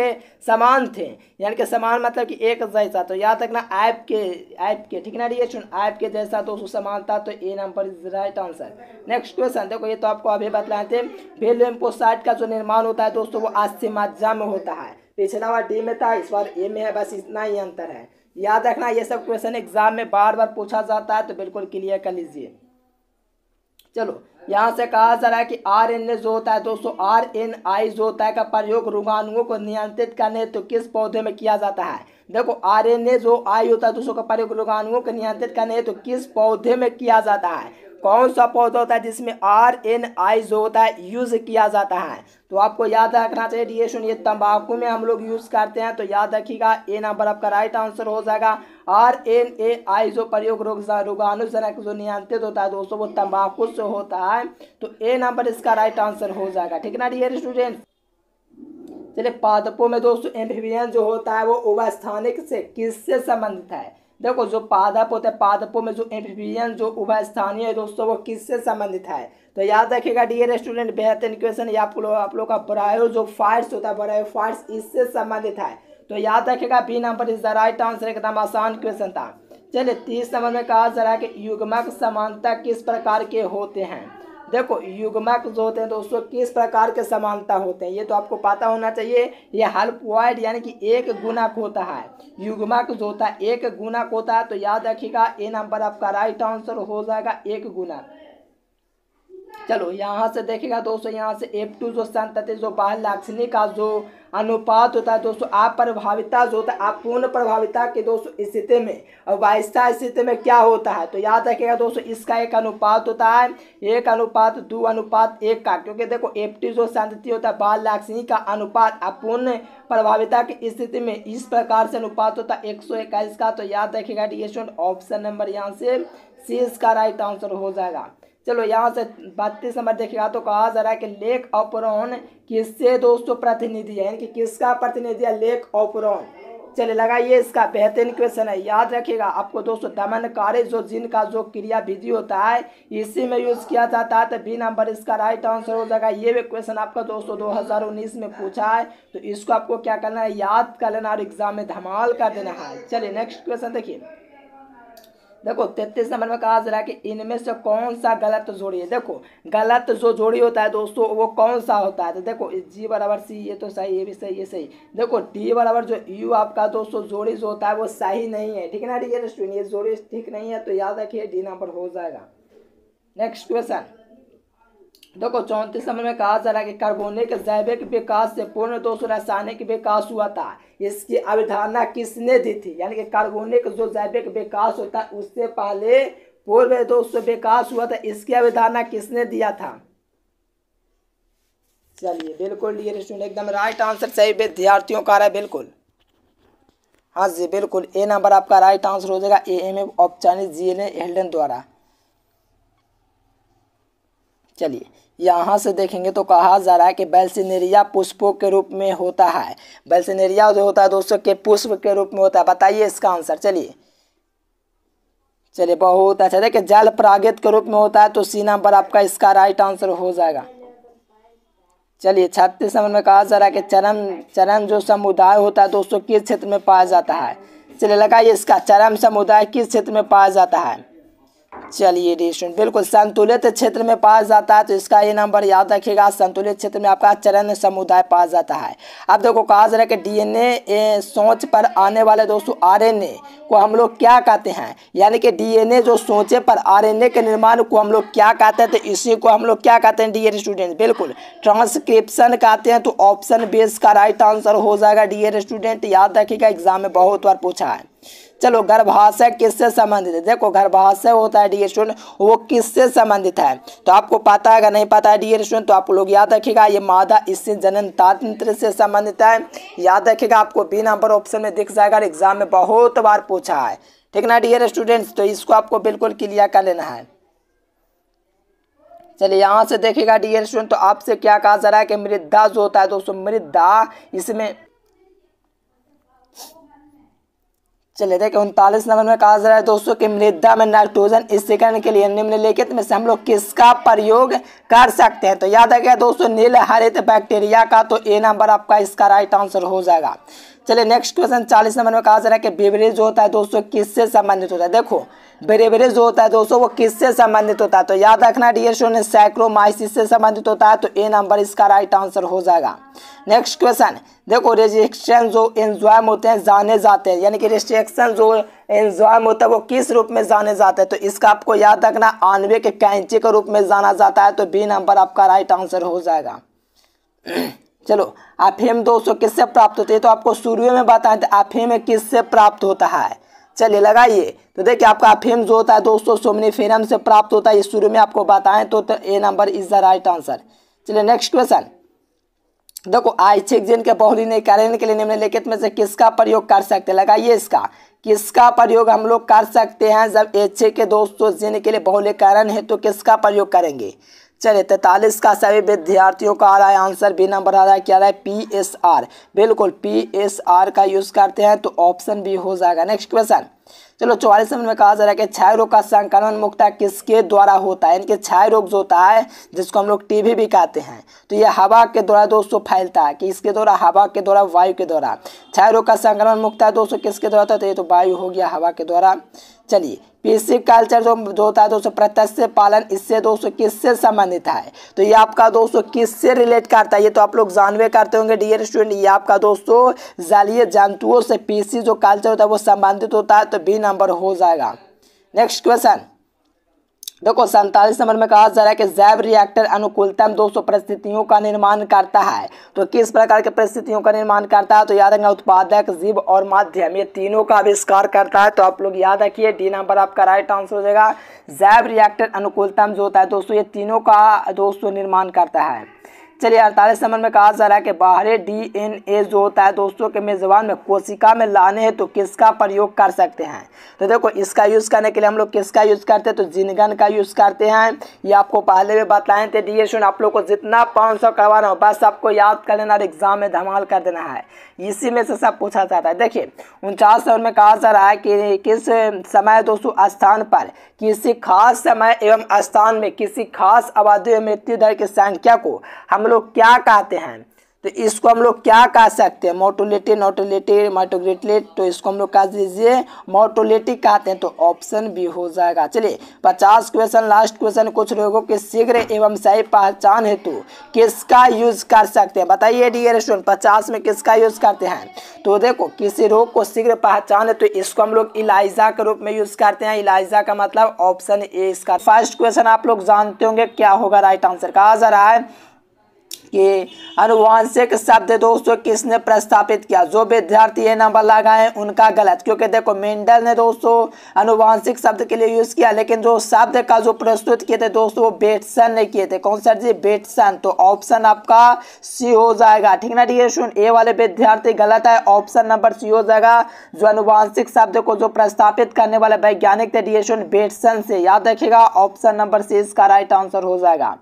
समान थे यानी कि समान मतलब कि एक जैसा तो याद रखना ऐप के ऐप के ठीक ना रिएक्शन ऐप के जैसा दोस्तों समानता तो A number is right answer next question देखो ये तो आपको अभी बतलाए थे वेलोम्पोसाइट का जो निर्माण होता है दोस्तों वो अस्थिमज्जा में होता है पिछला बार डी में था इस बार ए में है बस इतना ही अंतर है याद रखना ये सब क्वेश्चन एग्जाम में बार बार पूछा जाता है तो बिल्कुल क्लियर कर लीजिए चलो यहाँ से कहा जा रहा है कि आर एन ए जो होता है दोस्तों आर एन आई जो होता है का प्रयोग रोगाणुओं को नियंत्रित करने तो किस पौधे में किया जाता है देखो आर एन ए जो आई होता है दोस्तों का प्रयोग रोगाणुओं को नियंत्रित करने तो किस पौधे में किया जाता है कौन सा पौधा होता है जिसमें आर एन आई जो होता है यूज़ किया जाता है तो आपको याद रखना चाहिए डी सुनिए तंबाकू में हम लोग यूज़ करते हैं तो याद रखिएगा ए नंबर आपका राइट आंसर हो जाएगा आर एन ए आई जो प्रयोग रोग रोगानुजनक जो नियंत्रित होता है दोस्तों वो तंबाकू से होता है तो ए नंबर इसका राइट आंसर हो जाएगा ठीक ना डी स्टूडेंट चलिए पादपों में दोस्तों एम जो होता है वो उवस्थानिक से किससे संबंधित है देखो जो पादप होते हैं पादपों में जो एम्फीबियन जो उभय स्थानीय है दोस्तों वो किससे संबंधित है तो याद रखिएगा डियर स्टूडेंट बेहतरीन क्वेश्चन या आप लोग आप लोग का बरायो जो फाइट्स होता है बरायो फाइट्स इससे संबंधित है तो याद रखिएगा B number is the right answer एकदम आसान क्वेश्चन था चलिए तीस नंबर में कहा जरा कि युगमक समानता किस प्रकार के होते हैं देखो युग्मक जो होते हैं दोस्तों किस प्रकार के समानता होते हैं ये तो आपको पता होना चाहिए ये हल्प वाइड यानी कि एक गुणक होता है युग्मक जो होता है एक गुणक होता है तो याद रखिएगा ए नंबर आपका राइट आंसर हो जाएगा एक गुणक चलो यहाँ से देखेगा दोस्तों यहाँ से एफ टू जो संतति जो बाल लाक्षणी का जो अनुपात होता है दोस्तों अप्रभाविता जो होता है अपूर्ण प्रभाविता के दोस्तों स्थिति में और वायस्था स्थिति में क्या होता है तो याद रखिएगा दोस्तों इसका एक अनुपात होता है एक अनुपात दो अनुपात एक का क्योंकि देखो टू जो संतति होता है बाल लाक्षणी का अनुपात अपूर्ण प्रभाविता की स्थिति में इस प्रकार से अनुपात होता है एक का तो याद रखेगा डी ऑप्शन नंबर यहाँ से सी इसका राइट आंसर हो जाएगा चलो यहाँ से बत्तीस नंबर देखिएगा तो कहा जा रहा है कि लेख ऑपरोन किससे दोस्तों प्रतिनिधि है यानी कि किसका प्रतिनिधि है लेख ऑपरॉन चलिए लगाइए इसका बेहतरीन क्वेश्चन है याद रखिएगा आपको दोस्तों दमनकारी जो जिनका जो क्रिया विधि होता है इसी में यूज किया जाता है तो बी नंबर इसका राइट आंसर हो जाएगा ये भी क्वेश्चन आपका दोस्तों 2019 में पूछा है तो इसको आपको क्या करना है याद कर लेना और एग्जाम में धमाल कर देना है चलिए नेक्स्ट क्वेश्चन देखिए देखो तैतीस नंबर में कहा जा रहा है कि इनमें से कौन सा गलत जोड़ी है देखो गलत जो जोड़ी होता है दोस्तों वो कौन सा होता है तो देखो जी बराबर सी ये तो सही ये भी सही ये सही देखो डी बराबर जो यू आपका दोस्तों जोड़ी जो होता है वो सही नहीं है ठीक है ना ठीक है ये तो जोड़ी ठीक नहीं है तो याद रखिए डी नंबर हो जाएगा नेक्स्ट क्वेश्चन देखो चौंतीस नंबर में कहा जा रहा है कि कार्बोनिक जैविक विकास से पूर्ण दोष तो रासायनिक विकास हुआ था इसकी अवधारणा किसने दी थी यानी कि कार्बोनिक जो जैविक विकास होता है उससे पहले पूर्व दोष तो विकास हुआ था इसकी अवधारणा किसने दिया था चलिए बिल्कुल डियर स्टूडेंट एकदम राइट आंसर सही विद्यार्थियों का रहा है बिल्कुल हाँ जी बिल्कुल ए नंबर आपका राइट आंसर हो जाएगा ए एम औपचारिक जी एन द्वारा चलिए यहाँ से देखेंगे तो कहा जा रहा है कि बेल्सिनेरिया पुष्पों के रूप में होता है बेल्सिनेरिया जो होता है दोस्तों के पुष्प के रूप में होता है बताइए इसका आंसर चलिए चलिए बहुत अच्छा देखिए जल प्रागित के रूप में होता है तो सी नंबर आपका इसका राइट आंसर हो जाएगा चलिए छत्तीस नंबर में कहा जा रहा है कि चरम चरम जो समुदाय होता है दोस्तों किस क्षेत्र में पाया जाता है चलिए लगाइए इसका चरम समुदाय किस क्षेत्र में पाया जाता है चलिए स्टूडेंट बिल्कुल संतुलित क्षेत्र में पाया जाता है तो इसका ये नंबर याद रखिएगा संतुलित क्षेत्र में आपका चरण समुदाय पाया जाता है अब देखो कहा जा रहा है कि डीएनए सोच पर आने वाले दोस्तों आरएनए को हम लोग क्या कहते हैं यानी कि डीएनए जो सोचे पर आरएनए के निर्माण को हम लोग क्या कहते हैं तो इसी को हम लोग क्या कहते हैं एन स्टूडेंट बिल्कुल ट्रांसक्रिप्शन कहते हैं तो ऑप्शन बेस का राइट आंसर हो जाएगा एन स्टूडेंट याद रखेगा एग्जाम में बहुत बार पूछा है चलो गर्भाशय किससे संबंधित है देखो गर्भाशय होता है डी स्टूडेंट वो किससे संबंधित है तो आपको पता है अगर नहीं पता है डी स्टूडेंट तो आप लोग याद रखेगा ये मादा इससे जनन तंत्र से संबंधित है याद रखेगा आपको बी नंबर ऑप्शन में दिख जाएगा एग्जाम में बहुत बार पूछा है ठीक ना डियर स्टूडेंट्स तो इसको आपको बिल्कुल क्लियर कर लेना है चलिए यहाँ से देखिएगा डियर स्टूडेंट तो आपसे क्या कहा जा रहा है कि मृदा जो होता है दोस्तों मृदा इसमें चल लेते हैं कि उनतालीस नंबर में कहा जा रहा है दोस्तों कि मृदा में नाइट्रोजन स्थिकरण के लिए निम्नलिखित में से हम लोग किसका प्रयोग कर सकते हैं तो याद आ गया दोस्तों नील हरित बैक्टीरिया का तो ए नंबर आपका इसका राइट आंसर हो जाएगा चलिए नेक्स्ट क्वेश्चन चालीस नंबर में कहा जा रहा है कि बेवरेज जो होता है दोस्तों किससे संबंधित होता है देखो बेरेवरेज जो होता है दोस्तों वो किससे संबंधित होता है तो याद रखना डियर स्टूडेंट साइक्रोमाइसिस से संबंधित होता है तो ए नंबर इसका राइट आंसर हो जाएगा नेक्स्ट क्वेश्चन देखो रेजिस्ट्रेशन जो एंजॉयम होते हैं जाने जाते हैं यानी कि रेस्ट्रिक्शन जो एंजॉयम होता है वो किस रूप में जाने जाते हैं तो इसका आपको याद रखना आनवे के कैंची के रूप में जाना जाता है तो बी नंबर आपका राइट आंसर हो जाएगा चलो अफीम दोस्तों किससे प्राप्त होते हैं तो आपको शुरू में बताएं तो अफेम किससे प्राप्त होता है चलिए लगाइए तो देखिए आपका अफेम जो होता है दोस्तों सोमनीफेरम से प्राप्त होता है ये शुरू में आपको बताएं तो, तो A number is the right answer चलिए नेक्स्ट क्वेश्चन देखो आइचिक जिन के ने कार्य के लिए निम्नलिखित में से किसका प्रयोग कर सकते लगाइए इसका किसका प्रयोग हम लोग कर सकते हैं जब एच्छे के दोस्तों जिन के लिए बहुलीकरण है तो किसका प्रयोग करेंगे चलिए तैतालीस का सभी विद्यार्थियों का आ रहा है आंसर बी नंबर आ रहा है क्या रहा है पी एस आर बिल्कुल पी एस आर का यूज़ करते हैं तो ऑप्शन बी हो जाएगा नेक्स्ट क्वेश्चन चलो चौवालीस नंबर में कहा जा रहा है कि छाय रोग का संक्रमण मुक्ता किसके द्वारा होता है इनके छाय रोग जो होता है जिसको हम लोग टीबी भी कहते हैं तो ये हवा के द्वारा दोस्तों फैलता है कि इसके द्वारा हवा के द्वारा वायु के द्वारा छाय रोग का संक्रमण है दोस्तों किसके द्वारा होता है तो ये तो वायु हो गया हवा के द्वारा चलिए पीसी कल्चर जो जो होता है दोस्तों प्रत्यक्ष पालन इससे दोस्तों किससे संबंधित है तो ये आपका दोस्तों किससे रिलेट करता है ये तो आप लोग जानवे करते होंगे डियर स्टूडेंट ये आपका दोस्तों जलीय जंतुओं से पीसी जो कल्चर होता है वो संबंधित होता है तो बी नंबर हो जाएगा नेक्स्ट क्वेश्चन देखो सैंतालीस नंबर में कहा जा रहा है कि जैव रिएक्टर अनुकूलतम दोस्तों परिस्थितियों का निर्माण करता है तो किस प्रकार के परिस्थितियों का निर्माण करता है तो याद रखना उत्पादक जीव और माध्यम ये तीनों का आविष्कार करता है तो आप लोग याद रखिए डी नंबर आपका राइट आंसर हो जाएगा जैव रिएक्टर अनुकूलतम जो होता है दोस्तों ये तीनों का दोस्तों निर्माण करता है चलिए अड़तालीस नंबर में कहा जा रहा है कि बाहरी डीएनए जो होता है दोस्तों के मेज़बान में कोशिका में लाने हैं तो किसका प्रयोग कर सकते हैं तो देखो इसका यूज़ करने के लिए हम लोग किसका यूज़ करते हैं तो जिनगन का यूज़ करते हैं ये आपको पहले भी बताए थे डी आप लोग को जितना पाँच सौ करवाना हो बस आपको याद कर लेना और एग्ज़ाम में धमाल कर देना है इसी में से सब पूछा जाता है देखिए उनचास नंबर में कहा जा रहा है कि किस समय दोस्तों स्थान पर किसी खास समय एवं स्थान में किसी खास आबादी मृत्यु दर की संख्या को हम लोग क्या कहते हैं तो इसको हम लोग क्या कह सकते हैं मोटोलेटी नोटोलेटी माइटोग्रेटलेट तो इसको हम लोग कह दीजिए मोटोलेटी कहते हैं तो ऑप्शन बी हो जाएगा चलिए पचास क्वेश्चन लास्ट क्वेश्चन कुछ लोगों के शीघ्र एवं सही पहचान हेतु किसका यूज कर सकते हैं बताइए डियर स्टूडेंट पचास में किसका यूज करते हैं तो देखो किसी रोग को शीघ्र पहचान है तो इसको हम लोग इलाइजा के रूप में यूज करते हैं इलाइजा का मतलब ऑप्शन ए इसका फर्स्ट क्वेश्चन आप लोग जानते होंगे क्या होगा राइट आंसर कहा जा रहा है किए अनुवांशिक शब्द दोस्तों किसने प्रस्तापित किया जो विद्यार्थी ये नंबर लगाए उनका गलत क्योंकि देखो मेंडल ने दोस्तों अनुवांशिक शब्द के लिए यूज़ किया लेकिन जो शब्द का जो प्रस्तुत किए थे दोस्तों वो बेटसन ने किए थे कौन सर जी बेटसन तो ऑप्शन आपका सी हो जाएगा ठीक ना ठीक है ए वाले विद्यार्थी गलत है ऑप्शन नंबर सी हो जाएगा जो अनुवांशिक शब्द को जो प्रस्तापित करने वाले वैज्ञानिक थे डियर बेटसन से याद रखेगा ऑप्शन नंबर सी इसका राइट आंसर हो जाएगा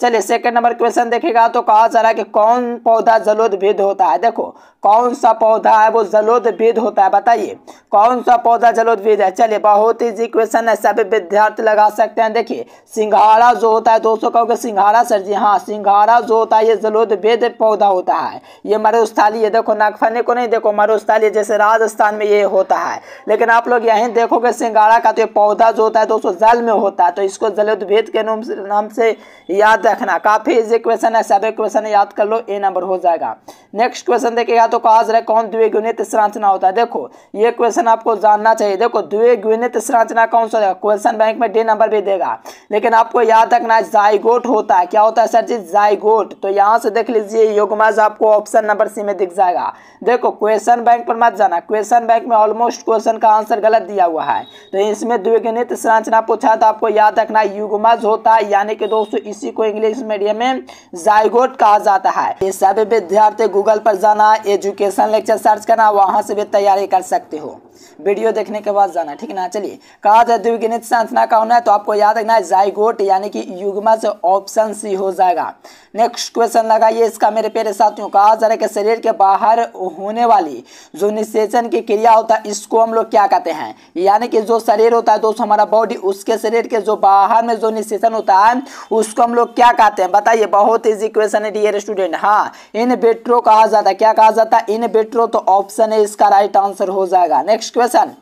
चलिए सेकंड नंबर क्वेश्चन देखेगा तो कहा जा रहा है कि कौन पौधा जलोद भेद होता है देखो कौन सा पौधा है वो जलोद भेद होता है बताइए कौन सा पौधा जलोद भेद है चलिए बहुत इजी क्वेश्चन है सभी विद्यार्थी लगा सकते हैं देखिए सिंघाड़ा जो होता है दोस्तों कहोगे सिंघाड़ा सर जी हाँ सिंघाड़ा जो होता है ये जलोद भेद पौधा होता है ये मरुस्थाली है देखो नागफनी को नहीं देखो मरुस्थाली जैसे राजस्थान में ये होता है लेकिन आप लोग यहीं देखोगे सिंघाड़ा का तो ये पौधा जो होता है दोस्तों जल में होता है तो इसको जलोद भेद के नाम से याद देखना काफ़ी इजी क्वेश्चन है सब क्वेश्चन याद कर लो ए नंबर हो जाएगा नेक्स्ट क्वेश्चन देखिएगा तो कहा जरा कौन द्विगुणित संरचना होता है देखो ये क्वेश्चन आपको जानना चाहिए देखो द्विगुणित संरचना कौन सा क्वेश्चन बैंक में डी नंबर भी देगा लेकिन आपको याद रखना जाइगोट होता है क्या होता है सर जी जाइगोट तो यहाँ से देख लीजिए योगमाज आपको ऑप्शन नंबर सी में दिख जाएगा देखो क्वेश्चन बैंक पर मत जाना क्वेश्चन बैंक में ऑलमोस्ट क्वेश्चन का आंसर गलत दिया हुआ है तो इसमें द्विगुणित संरचना पूछा तो आपको याद रखना युगमज होता है यानी कि दोस्तों इसी को इंग्लिश मीडियम में जाइगोट कहा जाता है ये सभी विद्यार्थी गूगल गूगल पर जाना एजुकेशन लेक्चर सर्च करना वहाँ से भी तैयारी कर सकते हो वीडियो देखने के बाद जाना ठीक ना चलिए कहा था द्विगणित संरचना का होना है तो आपको याद रखना है जाइगोट यानी कि युग्मा से ऑप्शन सी हो जाएगा नेक्स्ट क्वेश्चन लगाइए इसका मेरे प्यारे साथियों कहा जा रहा है कि शरीर के बाहर होने वाली जो निषेचन की क्रिया होता है इसको हम लोग क्या कहते हैं यानी कि जो शरीर होता है दोस्तों हमारा बॉडी उसके शरीर के जो बाहर में जो निषेचन होता है उसको हम लोग क्या कहते हैं बताइए बहुत इजी क्वेश्चन है डियर स्टूडेंट हाँ इन विट्रो कहा जाता है क्या कहा जाता है इन विट्रो तो ऑप्शन है इसका राइट आंसर हो जाएगा नेक्स्ट क्वेश्चन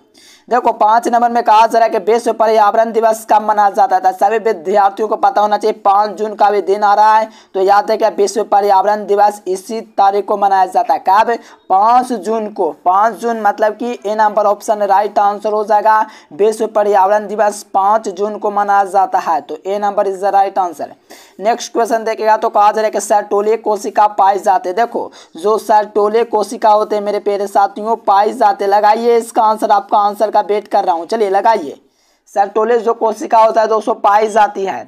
देखो पांच नंबर में कहा जा रहा है कि विश्व पर्यावरण दिवस कब मनाया जाता था सभी विद्यार्थियों को पता होना चाहिए पांच जून का भी दिन आ रहा है तो याद है कि विश्व पर्यावरण दिवस इसी तारीख को मनाया जाता है कब पांच जून को पांच जून मतलब कि A number option right answer हो जाएगा विश्व पर्यावरण दिवस पांच जून को मनाया जाता है तो A number is the right answer next question देखेगा तो कहा जा रहा है कि सैटोलिक कोशिका पाए जाते देखो जो सैटोलिक कोशिका होते मेरे पेरे साथियों पाए जाते लगाइए इसका आंसर आपका आंसर का वेट कर रहा हूँ चलिए लगाइए सैटोलिक जो कोशिका होता है दोस्तों पाई जाती है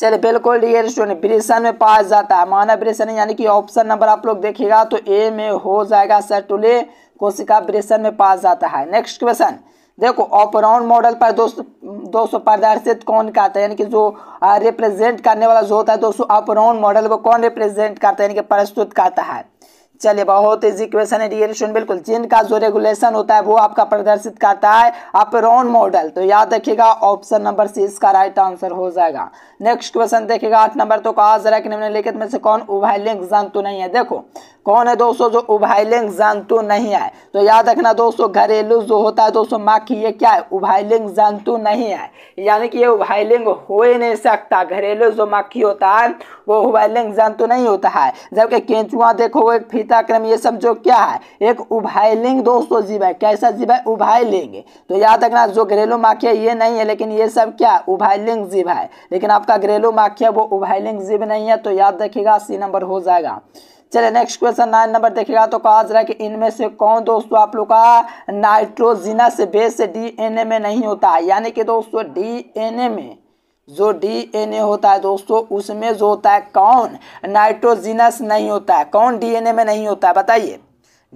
चलिए बिल्कुल डियर स्टूडेंट ब्रेसन में पाया जाता है मानव ब्रेसन यानी कि ऑप्शन नंबर आप लोग देखिएगा तो ए में हो जाएगा सैटोले कोशिका ब्रेसन में पाया जाता है नेक्स्ट क्वेश्चन देखो ऑपराउंड मॉडल पर दोस्तों दोस्तों प्रदर्शित कौन कहते है यानी कि जो रिप्रेजेंट करने वाला जो होता है दोस्तों अपराउंड मॉडल को कौन रिप्रेजेंट करता है यानी कि प्रस्तुत करता है चलिए बहुत इजी क्वेश्चन है रिएक्शन बिल्कुल जिनका जो रेगुलेशन होता है वो आपका प्रदर्शित करता है अपरोन मॉडल तो याद रखिएगा ऑप्शन नंबर सी इसका राइट आंसर हो जाएगा नेक्स्ट क्वेश्चन देखिएगा आठ नंबर तो कहा जरा कि निम्नलिखित में से कौन उभयलिंग जंतु नहीं है देखो कौन है दोस्तों जो उभयलिंग जंतु नहीं है तो याद रखना दोस्तों घरेलू जो होता है दोस्तों माखी ये क्या है उभयलिंग जंतु नहीं है यानी कि ये उभयलिंग हो ही नहीं सकता घरेलू जो माखी होता है वो उभयलिंग जंतु नहीं होता है जबकि केंचुआ देखो एक फीत पिताक्रम ये सब जो क्या है एक उभयलिंग दोस्तों जीव है कैसा जीव है उभयलिंग तो याद रखना जो घरेलू माखिया ये नहीं है लेकिन ये सब क्या उभयलिंग जीव है लेकिन आपका घरेलू माखिया वो उभयलिंग जीव नहीं है तो याद रखेगा सी नंबर हो जाएगा चलिए नेक्स्ट क्वेश्चन नाइन नंबर देखिएगा तो कहा जा रहा है कि इनमें से कौन दोस्तों आप लोग का नाइट्रोजिनस बेस डीएनए में नहीं होता यानी कि दोस्तों डीएनए में जो डीएनए होता है दोस्तों उसमें जो होता है कौन नाइट्रोजिनस नहीं होता है कौन डीएनए में नहीं होता है बताइए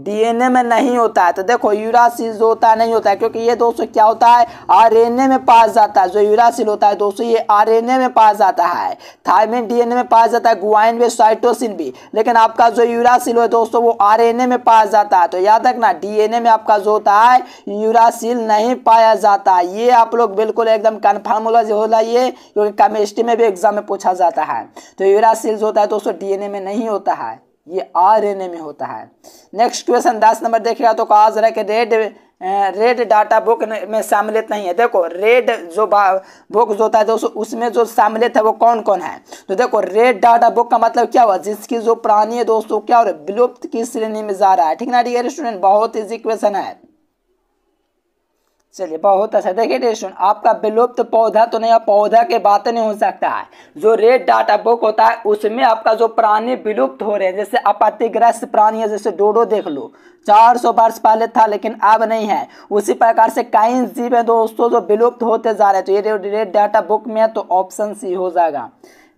डीएनए में नहीं होता है तो देखो यूरासिल जो होता है नहीं होता है क्योंकि ये दोस्तों क्या होता है आरएनए में पास जाता है जो यूरासिल होता है दोस्तों ये आरएनए में पास जाता है थायमिन डीएनए में पास जाता है गुआइन भी साइटोसिन भी लेकिन आपका जो यूरासिल है दोस्तों वो आरएनए में पास जाता है तो याद रखना डीएनए में आपका जो होता है यूरासिल नहीं पाया जाता है ये आप लोग बिल्कुल एकदम कन्फर्म हो जाइए क्योंकि केमिस्ट्री में भी एग्जाम में पूछा जाता है तो यूरासिल जो होता है दोस्तों डीएनए में नहीं होता है ये आरएनए में होता है नेक्स्ट क्वेश्चन दस नंबर देखेगा तो कहा जरा कि रेड रेड डाटा बुक में शामिलियत नहीं है देखो रेड जो बुक जो होता है दोस्तों उसमें जो शामिलियत है वो कौन कौन है तो देखो रेड डाटा बुक का मतलब क्या हुआ जिसकी जो प्राणी है दोस्तों क्या हो रहा है विलुप्त की श्रेणी में जा रहा है ठीक ना डी स्टूडेंट बहुत ईजी क्वेश्चन है चलिए बहुत अच्छा देखिए डेस्टून आपका विलुप्त पौधा तो नहीं पौधा के बात नहीं हो सकता है जो रेड डाटा बुक होता है उसमें आपका जो प्राणी विलुप्त हो रहे हैं जैसे आपत्तिग्रस्त प्राणी है जैसे डोडो देख लो 400 वर्ष पहले था लेकिन अब नहीं है उसी प्रकार से कई जीव है दोस्तों जो विलुप्त होते जा रहे हैं तो ये रेड डाटा बुक में है तो ऑप्शन सी हो जाएगा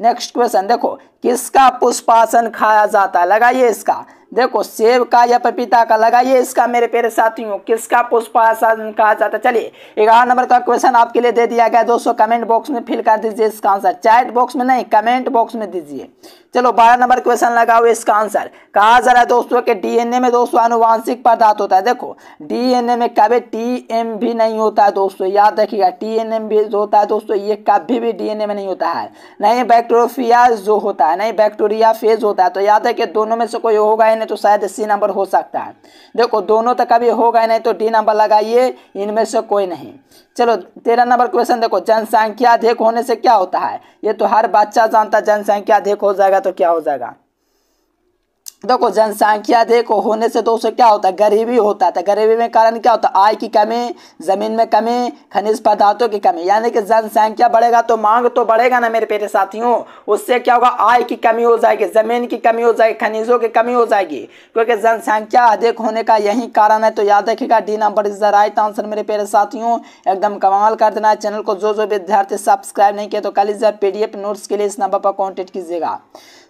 नेक्स्ट क्वेश्चन देखो किसका पुष्पासन खाया जाता है लगाइए इसका देखो सेब का या पपीता का लगाइए इसका मेरे प्यारे साथियों किसका पुष्पासन कहा जाता है चलिए ग्यारह नंबर का क्वेश्चन आपके लिए दे दिया गया दोस्तों कमेंट बॉक्स में फिल कर दीजिए इसका आंसर चैट बॉक्स में नहीं कमेंट बॉक्स में दीजिए चलो बारह नंबर क्वेश्चन लगाओ इसका आंसर कहा जा रहा है दोस्तों के डीएनए में दोस्तों अनुवांशिक पदार्थ होता है देखो डीएनए में कभी भी नहीं होता है दोस्तों याद रखिएगा भी जो होता है दोस्तों ये कभी भी डीएनए में नहीं होता है नहीं बैक्टोरिया जो होता है नहीं बैक्टोरिया फेज होता है तो याद है कि दोनों में से कोई होगा नहीं तो शायद सी नंबर हो सकता है देखो दोनों तक अभी होगा ही नहीं तो डी नंबर लगाइए इनमें से कोई नहीं चलो तेरह नंबर क्वेश्चन देखो जनसंख्या अधिक होने से क्या होता है ये तो हर बच्चा जानता जनसंख्या अधिक हो जाएगा तो क्या हो जाएगा देखो जनसंख्या देखो होने से दोस्तों क्या होता है गरीबी होता है तो गरीबी में कारण क्या होता है आय की कमी जमीन में कमी खनिज पदार्थों की कमी यानी कि जनसंख्या बढ़ेगा तो मांग तो बढ़ेगा ना मेरे पेरे साथियों उससे क्या होगा आय की कमी हो जाएगी जमीन की कमी हो जाएगी खनिजों की कमी हो जाएगी क्योंकि जनसंख्या अधिक होने का यही कारण है तो याद रखेगा D number is the right answer मेरे पेरे साथियों एकदम कमाल कर देना है चैनल को जो जो विद्यार्थी सब्सक्राइब नहीं किया तो कल इस पीडीएफ नोट्स के लिए इस नंबर पर कॉन्टेक्ट कीजिएगा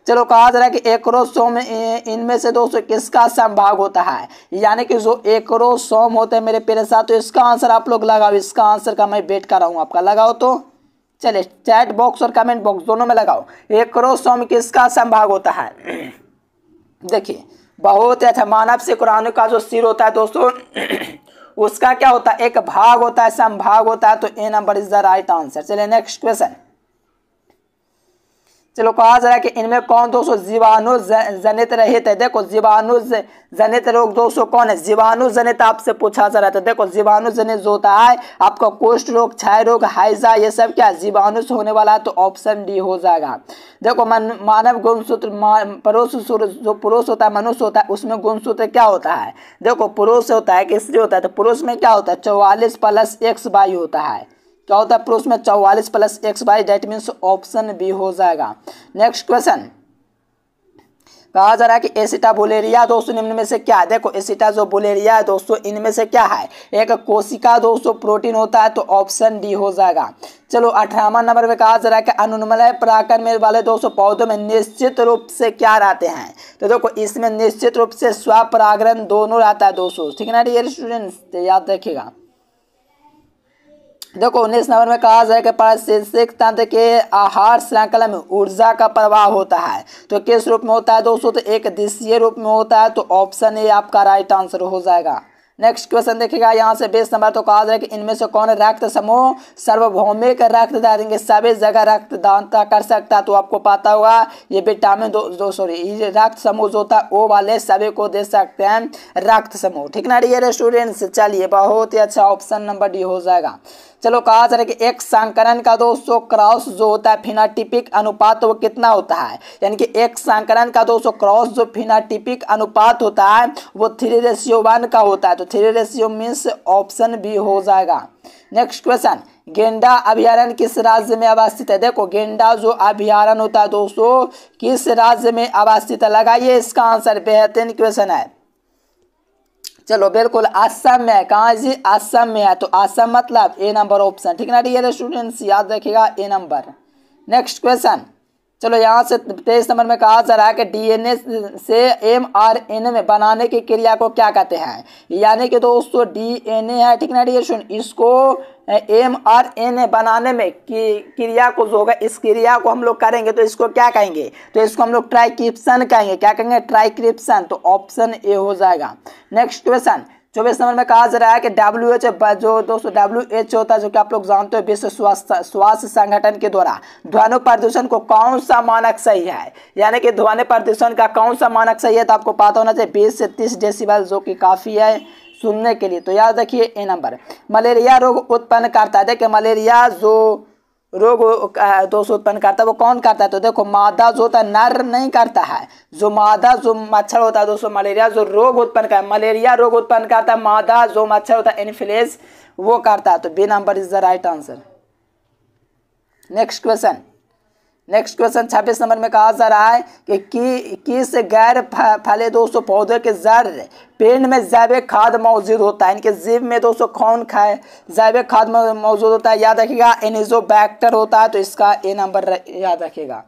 चलो कहा जा रहा है कि एकरोसोम में इनमें से दोस्तों किसका संभाग होता है यानी कि जो एक सोम होते हैं मेरे पेरे साथ तो इसका आंसर आप लोग लगाओ इसका आंसर का मैं वेट कर रहा हूँ आपका लगाओ तो चले चैट बॉक्स और कमेंट बॉक्स दोनों में लगाओ एक सोम किसका संभाग होता है देखिए बहुत ही अच्छा मानव से कुरानों का जो सिर होता है दोस्तों उसका क्या होता है एक भाग होता है संभाग होता है तो A number is the right answer चलिए नेक्स्ट क्वेश्चन चलो कहा जा रहा है कि इनमें कौन दोस्तों जीवाणु जनित रहित है देखो जीवाणु जनित रोग दोस्तों कौन है जीवाणु जनित आपसे पूछा जा रहा था देखो जीवाणु जनित जो होता है आपका कोष्ठ रोग क्षय रोग हाइजा ये सब क्या जीवाणु से होने वाला है तो ऑप्शन डी हो जाएगा देखो मन मानव गुणसूत्र परोश जो पुरुष होता है मनुष्य होता है उसमें गुणसूत्र क्या होता है देखो पुरुष होता है कि स्त्री होता है तो पुरुष में क्या होता है चौवालीस प्लस एक्स बाई होता है क्या होता है प्रूफ में चौवालीस plus x by date means option B हो जाएगा नेक्स्ट क्वेश्चन कहा जा रहा है कि एसिटा बोलेरिया दोस्तों निम्न में से क्या है देखो एसिटा जो बोलेरिया है दोस्तों इनमें से क्या है एक कोशिका दोस्तों प्रोटीन होता है तो ऑप्शन डी हो जाएगा चलो अठारहवा नंबर में कहा जा रहा है कि अनुन्मलय प्राकर में वाले दोस्तों पौधों में निश्चित रूप से क्या रहते हैं तो देखो इसमें निश्चित रूप से स्वपरागरण दोनों रहता है दोस्तों ठीक है ना डी स्टूडेंट तो याद रखेगा देखो उन्नीस नंबर में कहा जाए कि पारिस्थितिक तंत्र के आहार श्रृंखला में ऊर्जा का प्रवाह होता है तो किस रूप में होता है दोस्तों तो एक दिशीय रूप में होता है तो ऑप्शन ए आपका राइट आंसर हो जाएगा नेक्स्ट क्वेश्चन देखिएगा यहाँ से बेस नंबर तो कहा जाए कि इनमें से कौन रक्त समूह सार्वभौमिक रक्तदान के सभी जगह रक्तदान तो कर सकता है तो आपको पता होगा ये विटामिन दो दो सॉरी ये रक्त समूह जो होता है वो वाले सभी को दे सकते हैं रक्त समूह ठीक ना डियर स्टूडेंट्स चलिए बहुत ही अच्छा ऑप्शन नंबर डी हो जाएगा चलो कहा है कि एक संकरण का दोस्तों क्रॉस जो होता है फिनाटिपिक अनुपात वो कितना होता है यानी कि एक संकरण का दोस्तों क्रॉस जो फिनाटिपिक अनुपात होता है वो थ्री रेशियो वन का होता है तो थ्री रेशियो मीन्स ऑप्शन भी हो जाएगा नेक्स्ट क्वेश्चन गेंडा अभ्यारण किस राज्य में अवस्थित है देखो गेंडा जो अभ्यारण्य होता है दोस्तों किस राज्य में अवस्थित है लगाइए इसका आंसर बेहतरीन क्वेश्चन है चलो बिल्कुल आसम में है कहाँ जी आसम में है तो आसम मतलब ए नंबर ऑप्शन ठीक है ना डी स्टूडेंट्स याद रखिएगा ए नंबर नेक्स्ट क्वेश्चन चलो यहाँ से तेईस नंबर में कहा जा रहा है कि डीएनए से एमआरएनए में बनाने की क्रिया को क्या कहते हैं यानी कि दोस्तों डीएनए है ठीक ना डी सुन इसको एमआरएनए बनाने में क्रिया को जो होगा इस क्रिया को हम लोग करेंगे तो इसको क्या कहेंगे तो इसको हम लोग ट्राइक्रिप्शन कहेंगे क्या कहेंगे ट्राइक्रिप्शन तो ऑप्शन ए हो जाएगा नेक्स्ट क्वेश्चन चौबीस नंबर में कहा जा रहा है कि डब्ल्यू एच जो दोस्तों डब्ल्यू एच होता है जो कि आप लोग जानते हो विश्व स्वास्थ्य स्वास्थ्य संगठन के द्वारा ध्वनि प्रदूषण को कौन सा मानक सही है यानी कि ध्वनि प्रदूषण का कौन सा मानक सही है तो आपको पता होना चाहिए बीस से तीस डेसीबल जो कि काफ़ी है सुनने के लिए तो याद रखिए ए नंबर मलेरिया रोग उत्पन्न करता है देखिए मलेरिया जो रोग दोष उत्पन्न करता है वो कौन करता है तो देखो मादा जो होता है नर नहीं करता है जो मादा जो मच्छर होता है दोस्तों मलेरिया जो रोग उत्पन्न करता है मलेरिया रोग उत्पन्न करता है मादा जो मच्छर होता है इन्फ्लुएंस वो करता है तो B number is the right answer next question next question छब्बीस नंबर में कहा जा रहा है कि किस गैर फले दोस्तों पौधे के जड़ पेड़ में जैविक खाद मौजूद होता है इनके जीव में दोस्तों कौन खाए जैविक खाद मौजूद होता है याद रखिएगा एनिजो बैक्टर होता है तो इसका ए नंबर याद रखिएगा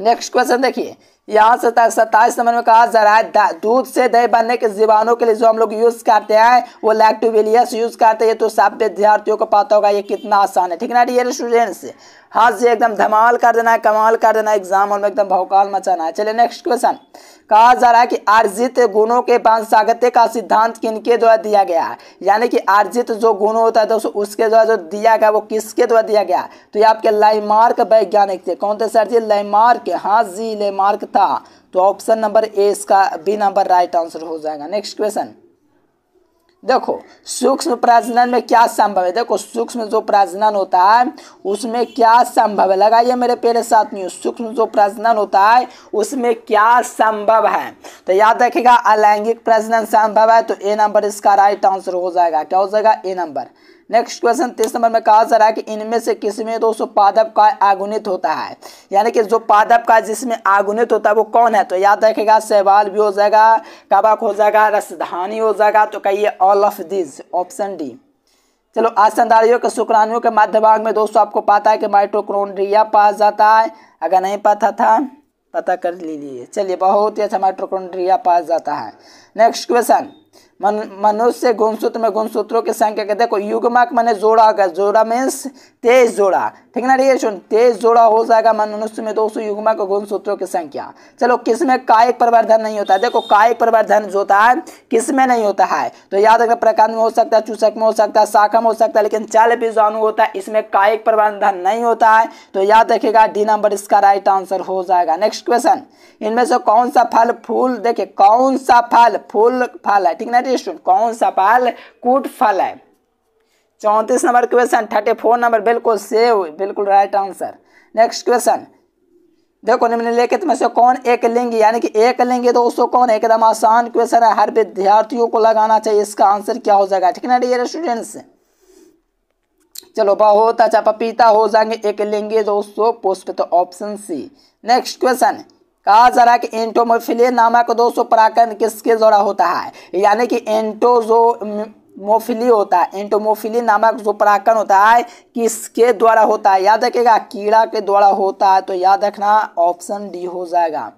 नेक्स्ट क्वेश्चन देखिए यहाँ से सत्ताईस नंबर में कहा जा रहा है दूध से दही बनने के जीवाणु के लिए जो हम लोग यूज़ करते हैं वो लैक्टोबिलियस यूज़ करते हैं तो सब विद्यार्थियों को पता होगा ये कितना आसान है ठीक है ना डियर स्टूडेंट्स हाथ से एकदम धमाल कर देना है कमाल कर देना है एग्जाम हॉल में एकदम भौकाल मचाना है चलिए नेक्स्ट क्वेश्चन कहा जा रहा है कि आर्जित गुणों के सागत्य का सिद्धांत किनके द्वारा दिया गया है यानी कि आर्जित जो गुण होता है दोस्तों उसके द्वारा जो दिया गया वो किसके द्वारा दिया गया तो ये आपके लाइमार्क वैज्ञानिक थे कौन थे सर जी लाइमार्क हाँ जी लेमार्क था तो ऑप्शन नंबर ए इसका बी नंबर राइट आंसर हो जाएगा नेक्स्ट क्वेश्चन देखो सूक्ष्म प्रजनन में क्या संभव है देखो सूक्ष्म जो प्रजनन होता है उसमें क्या संभव है लगाइए मेरे पेरे साथ में सूक्ष्म जो प्रजनन होता है उसमें क्या संभव है तो याद रखेगा अलैंगिक प्रजनन संभव है तो ए नंबर इसका राइट आंसर हो जाएगा क्या हो जाएगा ए नंबर नेक्स्ट क्वेश्चन तीस नंबर में कहा जा रहा है कि इनमें से किसमें दोस्तों पादप का आगुनित होता है यानी कि जो पादप का जिसमें आगुनित होता है वो कौन है तो याद रखेगा सहवाल भी हो जाएगा कबाक हो जाएगा रसधानी हो जाएगा तो कहिए all of this option D चलो आसनदारियों के शुक्रानियों के मध्य भाग में दोस्तों आपको पता है कि माइट्रोक्रोनड्रिया पाया जाता है अगर नहीं पता था पता कर लीजिए चलिए बहुत ही अच्छा माइट्रोक्रोनड्रिया पाया जाता है नेक्स्ट क्वेश्चन मनुष्य गुणसूत्र में गुणसूत्रों की संख्या के देखो युगमक मैंने जोड़ा होगा जोड़ा मीन्स तेज जोड़ा ठीक ना रही सुन तेज जोड़ा हो जाएगा मनुष्य में दो सौ युगमक गुणसूत्रों की संख्या चलो किसमें काय कायिक प्रवर्धन नहीं होता है देखो कायिक प्रवर्धन जो होता है किसमें नहीं होता है तो याद रखना प्रकांड में हो सकता है चूसक में हो सकता है शाखा में हो सकता है लेकिन चल बीजाणु होता है इसमें कायिक प्रबंधन नहीं होता है तो याद रखेगा डी नंबर इसका राइट आंसर हो जाएगा नेक्स्ट क्वेश्चन इनमें से कौन सा फल फूल देखिए कौन सा फल फूल फल है ठीक ना स्टूडेंट कौन सा पाल कूट फल है चौंतीस number question thirty four number बिल्कुल सेव बिल्कुल राइट आंसर नेक्स्ट क्वेश्चन देखो निम्नलिखित में से कौन एक लिंग यानी कि एक लिंग तो दोस्तों कौन एकदम आसान क्वेश्चन है हर विद्यार्थियों को लगाना चाहिए इसका आंसर क्या हो जाएगा ठीक है ना डियर स्टूडेंट्स चलो बहुत अच्छा पपीता हो जाएंगे एक लिंगी दोस्तों पुष्प तो ऑप्शन सी नेक्स्ट क्वेश्चन कहा जा रहा है कि एंटोमोफिले नामक दोस्तों पराकन किसके द्वारा होता है यानी कि एंटोजो मोफिली होता है एंटोमोफिली नामक जो पराकन होता है किसके द्वारा होता है याद रखेगा कीड़ा के द्वारा होता है तो याद रखना ऑप्शन डी हो जाएगा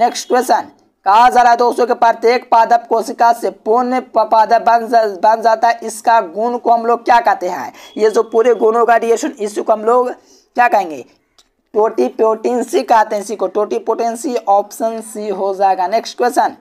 नेक्स्ट क्वेश्चन कहा जा रहा है दोस्तों के प्रत्येक पादप कोशिका से पूर्ण पादप बन जा, बन जाता है इसका गुण को हम लोग क्या कहते हैं ये जो पूरे गुणों का डिएशन इसको हम लोग क्या कहेंगे टोटी पोटेंसी कहते हैं इसी को टोटी पोटेंसी ऑप्शन सी हो जाएगा नेक्स्ट क्वेश्चन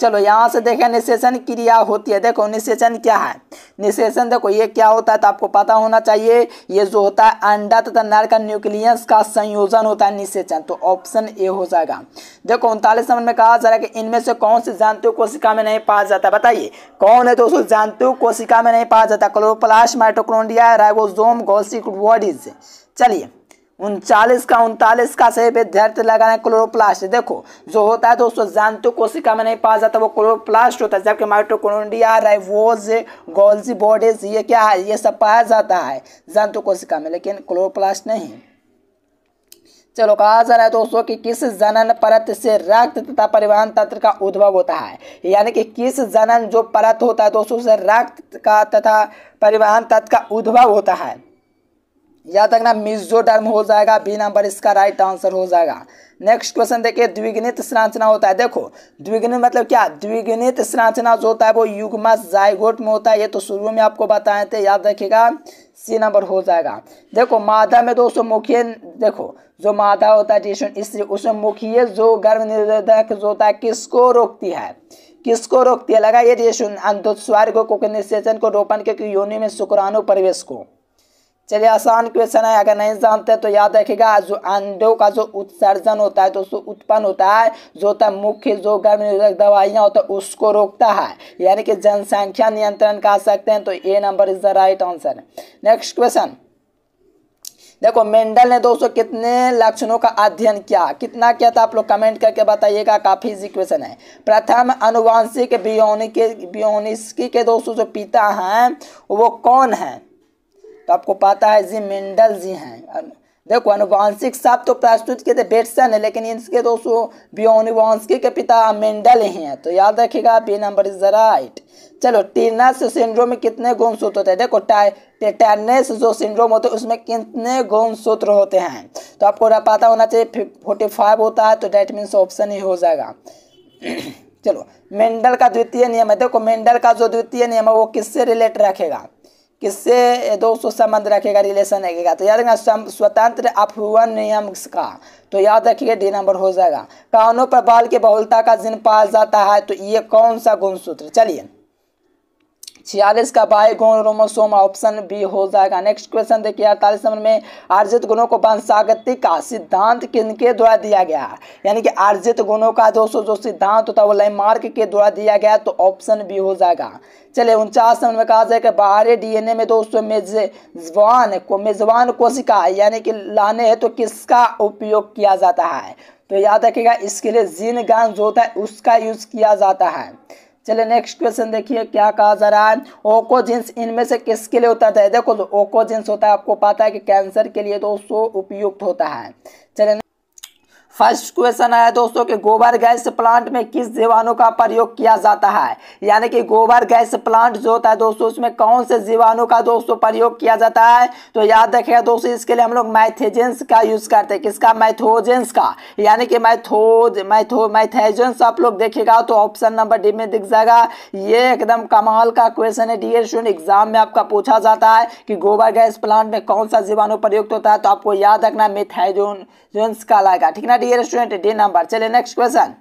चलो यहाँ से देखें निशेषण क्रिया होती है देखो निशेषण क्या है निशेषण देखो ये क्या होता है तो आपको पता होना चाहिए ये जो होता है अंडा तथा नर का न्यूक्लियस का संयोजन होता है निशेषण तो ऑप्शन ए हो जाएगा देखो उनतालीस नंबर में कहा जा रहा है कि इनमें से कौन से जानतु कोशिका में नहीं पाया जाता बताइए कौन है दोस्तों जानतु कोशिका में नहीं पाया जाता क्लोरोप्लास्ट माइटोक्लोडिया राइबोजोम गोसिक वॉडीज चलिए उनचालीस का उनतालीस का सही विद्यार्थी लगा है क्लोरोप्लास्ट देखो जो होता है दोस्तों जानतु कोशिका में नहीं पाया जाता वो क्लोरोप्लास्ट होता है जबकि माइट्रोकोडिया राइवोज गोल्जी बॉडीज ये क्या है ये सब पाया जाता है जंतु कोशिका में लेकिन क्लोरोप्लास्ट नहीं चलो कहा जा रहा है दोस्तों कि किस जनन परत से रक्त तथा परिवहन तंत्र का उद्भव होता है यानी कि किस जनन जो परत होता है दोस्तों से रक्त का तथा परिवहन तत्व का उद्भव होता है याद रखना मिजो टर्म हो जाएगा बी नंबर इसका राइट आंसर हो जाएगा नेक्स्ट क्वेश्चन देखिए द्विगुणित संरचना होता है देखो द्विगुणित मतलब क्या द्विगुणित संरचना जो होता है वो युग्मा जायगोट में होता है ये तो शुरू में आपको बताए थे याद रखिएगा सी नंबर हो जाएगा देखो मादा में दोस्तों मुख्य देखो जो मादा होता है जिसमें इसलिए उसमें मुख्य जो गर्भ निरोधक जो होता है किसको रोकती है किसको रोकती है लगा ये रेशन अंधोत्स्वार को निषेचन को रोपण के योनि में शुक्राणु प्रवेश को चलिए आसान क्वेश्चन है अगर नहीं जानते तो याद रखेगा जो अंडों का जो उत्सर्जन होता है तो उसको उत्पन्न होता है जो होता है मुख्य जो गर्भ निरोधक दवाइयाँ होता है उसको रोकता है यानी कि जनसंख्या नियंत्रण कर सकते हैं तो A number is the right answer है नेक्स्ट क्वेश्चन देखो मेंडल ने दोस्तों कितने लक्षणों का अध्ययन किया कितना किया था आप लोग कमेंट करके बताइएगा काफ़ी इजी क्वेश्चन है प्रथम अनुवांशिक बियोनिक बियोनिस्की के दोस्तों जो पिता हैं वो कौन हैं तो आपको पता है जी मेंडल जी हैं देखो अनुवांशिक साहब तो प्रस्तुत किए थे बेटसन है लेकिन इनके दोस्तों बियोनुवांशिक के पिता मेंडल ही हैं तो याद रखिएगा बी नंबर इज राइट चलो टीनस सिंड्रोम में कितने गुणसूत्र होते हैं देखो टेटनस जो सिंड्रोम होते हैं उसमें कितने गुणसूत्र होते हैं तो आपको पता होना चाहिए फोर्टी फाइव होता है तो डेट मीन्स ऑप्शन ही हो जाएगा चलो मेंडल का द्वितीय नियम है देखो मेंडल का जो द्वितीय नियम है वो किससे रिलेट रखेगा किससे दोस्तों संबंध रखेगा रिलेशन रखेगा तो याद रखना स्वतंत्र अफवन नियम का तो याद रखिए डी नंबर हो जाएगा कानों पर बाल के बहुलता का जिन पाया जाता है तो ये कौन सा गुणसूत्र चलिए छियालीस का बाई क्रोमोसोम ऑप्शन बी हो जाएगा नेक्स्ट क्वेश्चन देखिए अड़तालीस नंबर में आर्जित गुणों को वंशागति का सिद्धांत किनके द्वारा दिया गया यानी कि आर्जित गुणों का दोस्तों जो सिद्धांत होता है वो लैमार्क के द्वारा दिया गया तो ऑप्शन बी हो जाएगा चलिए उनचास नंबर में कहा जाए कि बाहरी डीएनए में दोस्तों मेजवान को मेजबान कोशिका यानी कि लाने हैं तो किसका उपयोग किया जाता है तो याद रखिएगा इसके लिए जीन गांज होता है उसका यूज़ किया जाता है चलिए नेक्स्ट क्वेश्चन देखिए क्या कहा जा रहा है ओको जींस इनमें से किसके लिए होता है देखो ओको जींस होता है आपको पता है कि कैंसर के लिए तो उसको उपयुक्त होता है चलिए फर्स्ट क्वेश्चन आया दोस्तों कि गोबर गैस प्लांट में किस जीवाणु का प्रयोग किया जाता है यानी कि गोबर गैस प्लांट जो होता है दोस्तों उसमें कौन से जीवाणु का दोस्तों प्रयोग किया जाता है तो याद रखेगा दोस्तों इसके लिए हम लोग मैथेजेंस का यूज करते हैं किसका मैथोजेंस का यानी कि मैथोज मैथो मैथेजेंस आप लोग देखेगा तो ऑप्शन नंबर डी में दिख जाएगा ये एकदम कमाल का क्वेश्चन है डी स्टूडेंट एग्जाम में आपका पूछा जाता है कि गोबर गैस प्लांट में कौन सा जीवाणु प्रयुक्त होता है तो आपको याद रखना मिथाइजोन जो इसका आएगा ठीक ना डियर स्टूडेंट डी नंबर चलिए नेक्स्ट क्वेश्चन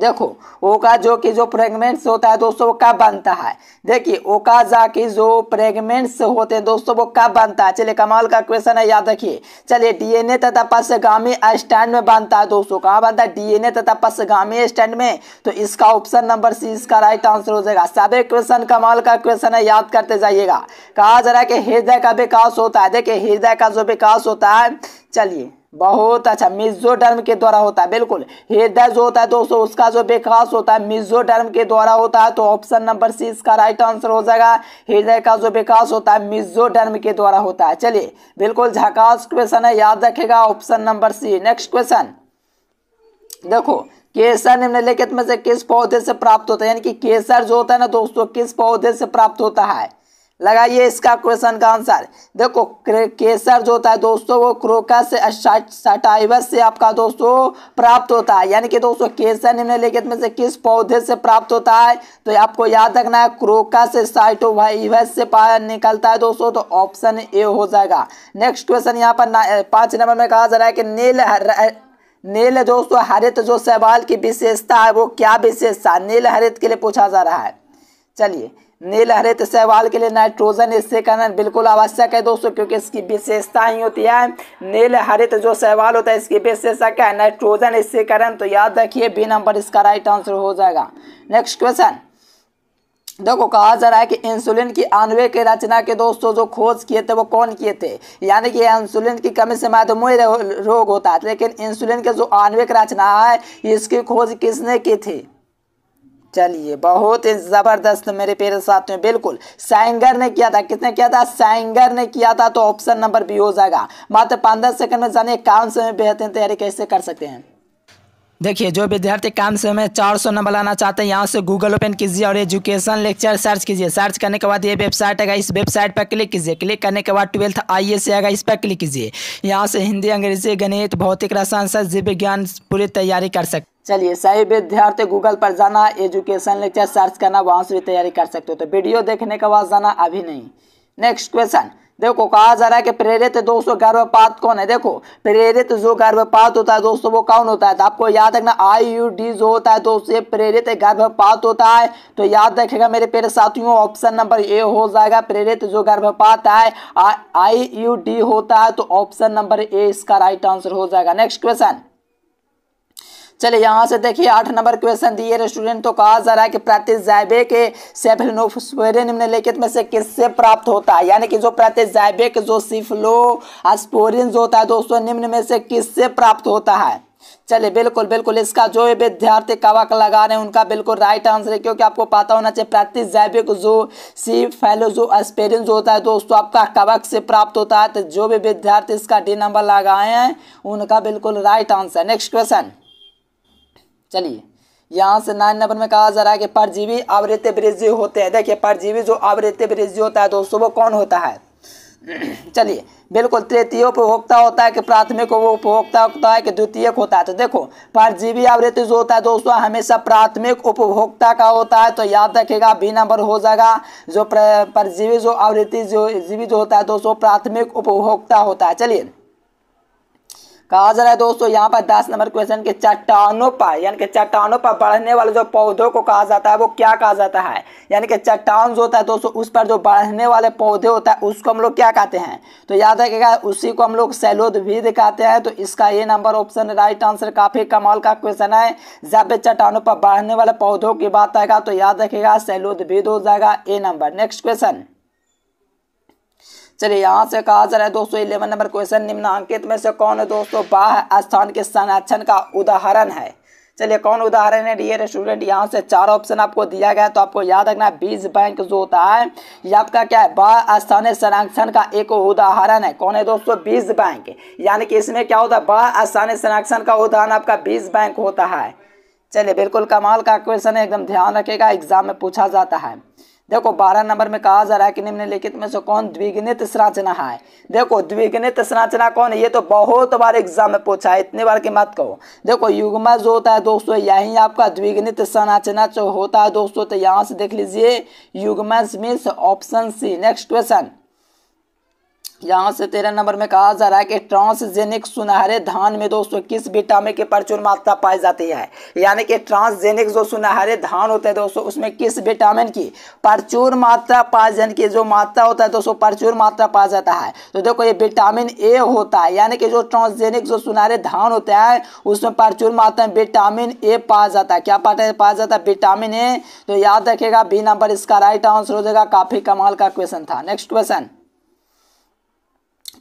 देखो ओका जो कि जो प्रेगमेंट्स होता है दोस्तों वो कब बनता है देखिए ओका जा की जो प्रेगमेंट्स होते हैं दोस्तों वो कब बनता है चलिए कमाल का क्वेश्चन है याद रखिए चलिए डीएनए तथा पशगामी स्टैंड में बनता है दोस्तों कहाँ बनता है डीएनए तथा पशगामी स्टैंड में तो इसका ऑप्शन नंबर सी इसका राइट आंसर हो जाएगा सब क्वेश्चन कमाल का क्वेश्चन है याद करते जाइएगा कहा जा रहा है कि हृदय का विकास होता है देखिए हृदय का जो विकास होता है चलिए बहुत अच्छा मिजोडर्म के द्वारा होता है बिल्कुल हृदय जो होता है दोस्तों उसका जो विकास होता है मिजोडर्म के द्वारा होता है तो ऑप्शन नंबर सी इसका राइट आंसर हो जाएगा हृदय का जो विकास होता है मिजोडर्म के द्वारा होता है चलिए बिल्कुल झकास क्वेश्चन है याद रखेगा option number C next question देखो केसर निम्नलिखित में से किस पौधे से प्राप्त होता है यानी कि केसर जो होता है ना दोस्तों किस पौधे से प्राप्त होता है लगाइए इसका क्वेश्चन का आंसर देखो केसर जो होता है दोस्तों वो क्रोकस सटाइवस से आपका दोस्तों प्राप्त होता है यानी कि दोस्तों केसर निम्नलिखित में से किस पौधे से प्राप्त होता है तो आपको याद रखना है क्रोकस साइटोवाइवस से निकलता है दोस्तों तो ऑप्शन ए हो जाएगा नेक्स्ट क्वेश्चन यहाँ पर पाँच नंबर में कहा जा रहा है कि नील नील दोस्तों हरित जो सवाल की विशेषता है वो क्या विशेषता नील हरित के लिए पूछा जा रहा है चलिए नील हरित तो सहवाल के लिए नाइट्रोजन इससे करना बिल्कुल आवश्यक है दोस्तों क्योंकि इसकी विशेषता ही होती है नील हरित तो जो सहवाल होता है इसकी विशेषता क्या है नाइट्रोजन इससे करण तो याद रखिए बी नंबर इसका राइट आंसर हो जाएगा नेक्स्ट क्वेश्चन देखो कहा जा रहा है कि इंसुलिन की आनवे के रचना के दोस्तों जो खोज किए थे वो कौन किए थे यानी कि इंसुलिन की कमी से मधुमेह रोग होता है लेकिन इंसुलिन के जो आणविक रचना है इसकी खोज किसने की थी चलिए बहुत ही ज़बरदस्त मेरे प्यारे साथियों बिल्कुल साइंगर ने किया था किसने किया था साइंगर ने किया था तो ऑप्शन नंबर बी हो जाएगा मात्र पंद्रह सेकंड में जाने काम से बेहतरीन तैयारी कैसे कर सकते हैं देखिए जो विद्यार्थी काम से में चार सौ नंबर लाना चाहते हैं यहाँ से गूगल ओपन कीजिए और एजुकेशन लेक्चर सर्च कीजिए सर्च करने के बाद ये वेबसाइट आएगा इस वेबसाइट पर क्लिक कीजिए क्लिक करने के बाद ट्वेल्थ आई एस आएगा इस पर क्लिक कीजिए यहाँ से हिंदी अंग्रेजी गणित भौतिक रसायन सर जीव विज्ञान पूरी तैयारी कर सकते चलिए सही विद्यार्थी गूगल पर जाना एजुकेशन लेक्चर सर्च करना वहाँ से भी तैयारी कर सकते हो तो वीडियो देखने के बाद जाना अभी नहीं नेक्स्ट क्वेश्चन देखो कहा जा रहा है कि प्रेरित दोस्तों गर्भपात कौन है देखो प्रेरित जो गर्भपात होता है दोस्तों वो कौन होता है तो आपको याद रखना आई यू डी जो होता है दोस्तों ये प्रेरित गर्भपात होता है तो याद रखेगा मेरे प्यारे साथियों ऑप्शन नंबर ए हो जाएगा प्रेरित जो गर्भपात है आई यू डी होता है तो ऑप्शन नंबर ए इसका राइट आंसर हो जाएगा नेक्स्ट क्वेश्चन चलिए यहाँ से देखिए आठ नंबर क्वेश्चन दिए स्टूडेंट तो कहा जा रहा है कि प्रतिजाइबे के सेफिलोस्पोरे निम्नलिखित में से किससे प्राप्त होता है यानी कि जो प्रतिजाइबे के जो सिफलोस्पोरिन जो होता है दोस्तों निम्न में से किससे प्राप्त होता है चलिए बिल्कुल बिल्कुल इसका जो विद्यार्थी कवक लगा रहे हैं उनका बिल्कुल राइट आंसर है क्योंकि आपको पता होना चाहिए प्रैक्टिस जैविक जो सी फैलो जो एक्सपेरियंस जो होता है दोस्तों आपका कवक से प्राप्त होता है तो जो भी विद्यार्थी इसका डी नंबर लगाए हैं उनका बिल्कुल राइट आंसर नेक्स्ट क्वेश्चन चलिए यहाँ से नाइन नंबर में कहा जा रहा है कि परजीवी आवृत्य वृद्धि होते हैं देखिए परजीवी जो आवृत्य वृद्धि होता है दोस्तों वो कौन होता है चलिए बिल्कुल तृतीय उपभोक्ता होता है कि प्राथमिक उपभोक्ता होता है कि द्वितीय होता है तो देखो परजीवी आवृत्ति जो होता है दोस्तों हमेशा प्राथमिक उपभोक्ता का होता है तो याद रखेगा बी नंबर हो जाएगा जो परजीवी जो आवृत्ति जो जीवी जो होता है दोस्तों प्राथमिक उपभोक्ता होता है चलिए कहा जा रहा है दोस्तों यहाँ पर दस नंबर क्वेश्चन के चट्टानों पर यानी कि चट्टानों पर बढ़ने वाले जो पौधों को कहा जाता है वो क्या कहा जाता है यानी कि चट्टान जो होता है दोस्तों उस पर जो बढ़ने वाले पौधे होता है उसको हम लोग क्या कहते हैं तो याद रखेगा उसी को हम लोग भी कहते हैं तो इसका ये नंबर ऑप्शन राइट आंसर काफ़ी कमाल का क्वेश्चन है जब चट्टानों पर बढ़ने वाले पौधों की बात आएगा तो याद रखेगा भी हो जाएगा ए नंबर नेक्स्ट क्वेश्चन चलिए यहाँ से कहा जा रहा है दोस्तों इलेवन नंबर क्वेश्चन अंकित में से कौन है दोस्तों बाह स्थान के संरक्षण का उदाहरण है चलिए कौन उदाहरण है डियर स्टूडेंट यहाँ से चार ऑप्शन आपको दिया गया है तो आपको याद रखना है बीज बैंक जो होता है ये आपका क्या है बाह स्थानीय संरक्षण का एक उदाहरण है कौन है दोस्तों बीज बैंक यानी कि इसमें क्या होता है बाह स्थानीय संरक्षण का उदाहरण आपका बीज बैंक होता है चलिए बिल्कुल कमाल का क्वेश्चन है एकदम ध्यान रखेगा एग्जाम में पूछा जाता है देखो बारह नंबर में कहा जा रहा है कि निम्नलिखित में से कौन द्विगणित संरचना है देखो द्विगणित संरचना कौन है ये तो बहुत बार एग्जाम में पूछा है इतने बार की मत कहो देखो युग्मा जो होता है दोस्तों यही आपका द्विगणित संरचना जो होता है दोस्तों तो यहाँ से देख लीजिए युग्मा means option C next question यहाँ से तेरह नंबर में कहा जा रहा है कि ट्रांसजेनिक सुनहरे धान में दोस्तों किस विटामिन की प्रचुर मात्रा पाई जाती है यानी कि ट्रांसजेनिक जो सुनहरे धान होते हैं दोस्तों उसमें किस विटामिन की प्रचुर मात्रा पाई जाने की जो मात्रा होता है दोस्तों प्रचुर मात्रा पाया जाता है तो देखो ये विटामिन ए होता है यानी कि जो ट्रांसजेनिक जो सुनहरे धान होते हैं उसमें प्रचुर मात्रा में विटामिन ए पाया जाता है क्या पाया जाता है विटामिन ए तो याद रखेगा बी नंबर इसका राइट आंसर हो जाएगा काफ़ी कमाल का क्वेश्चन था नेक्स्ट क्वेश्चन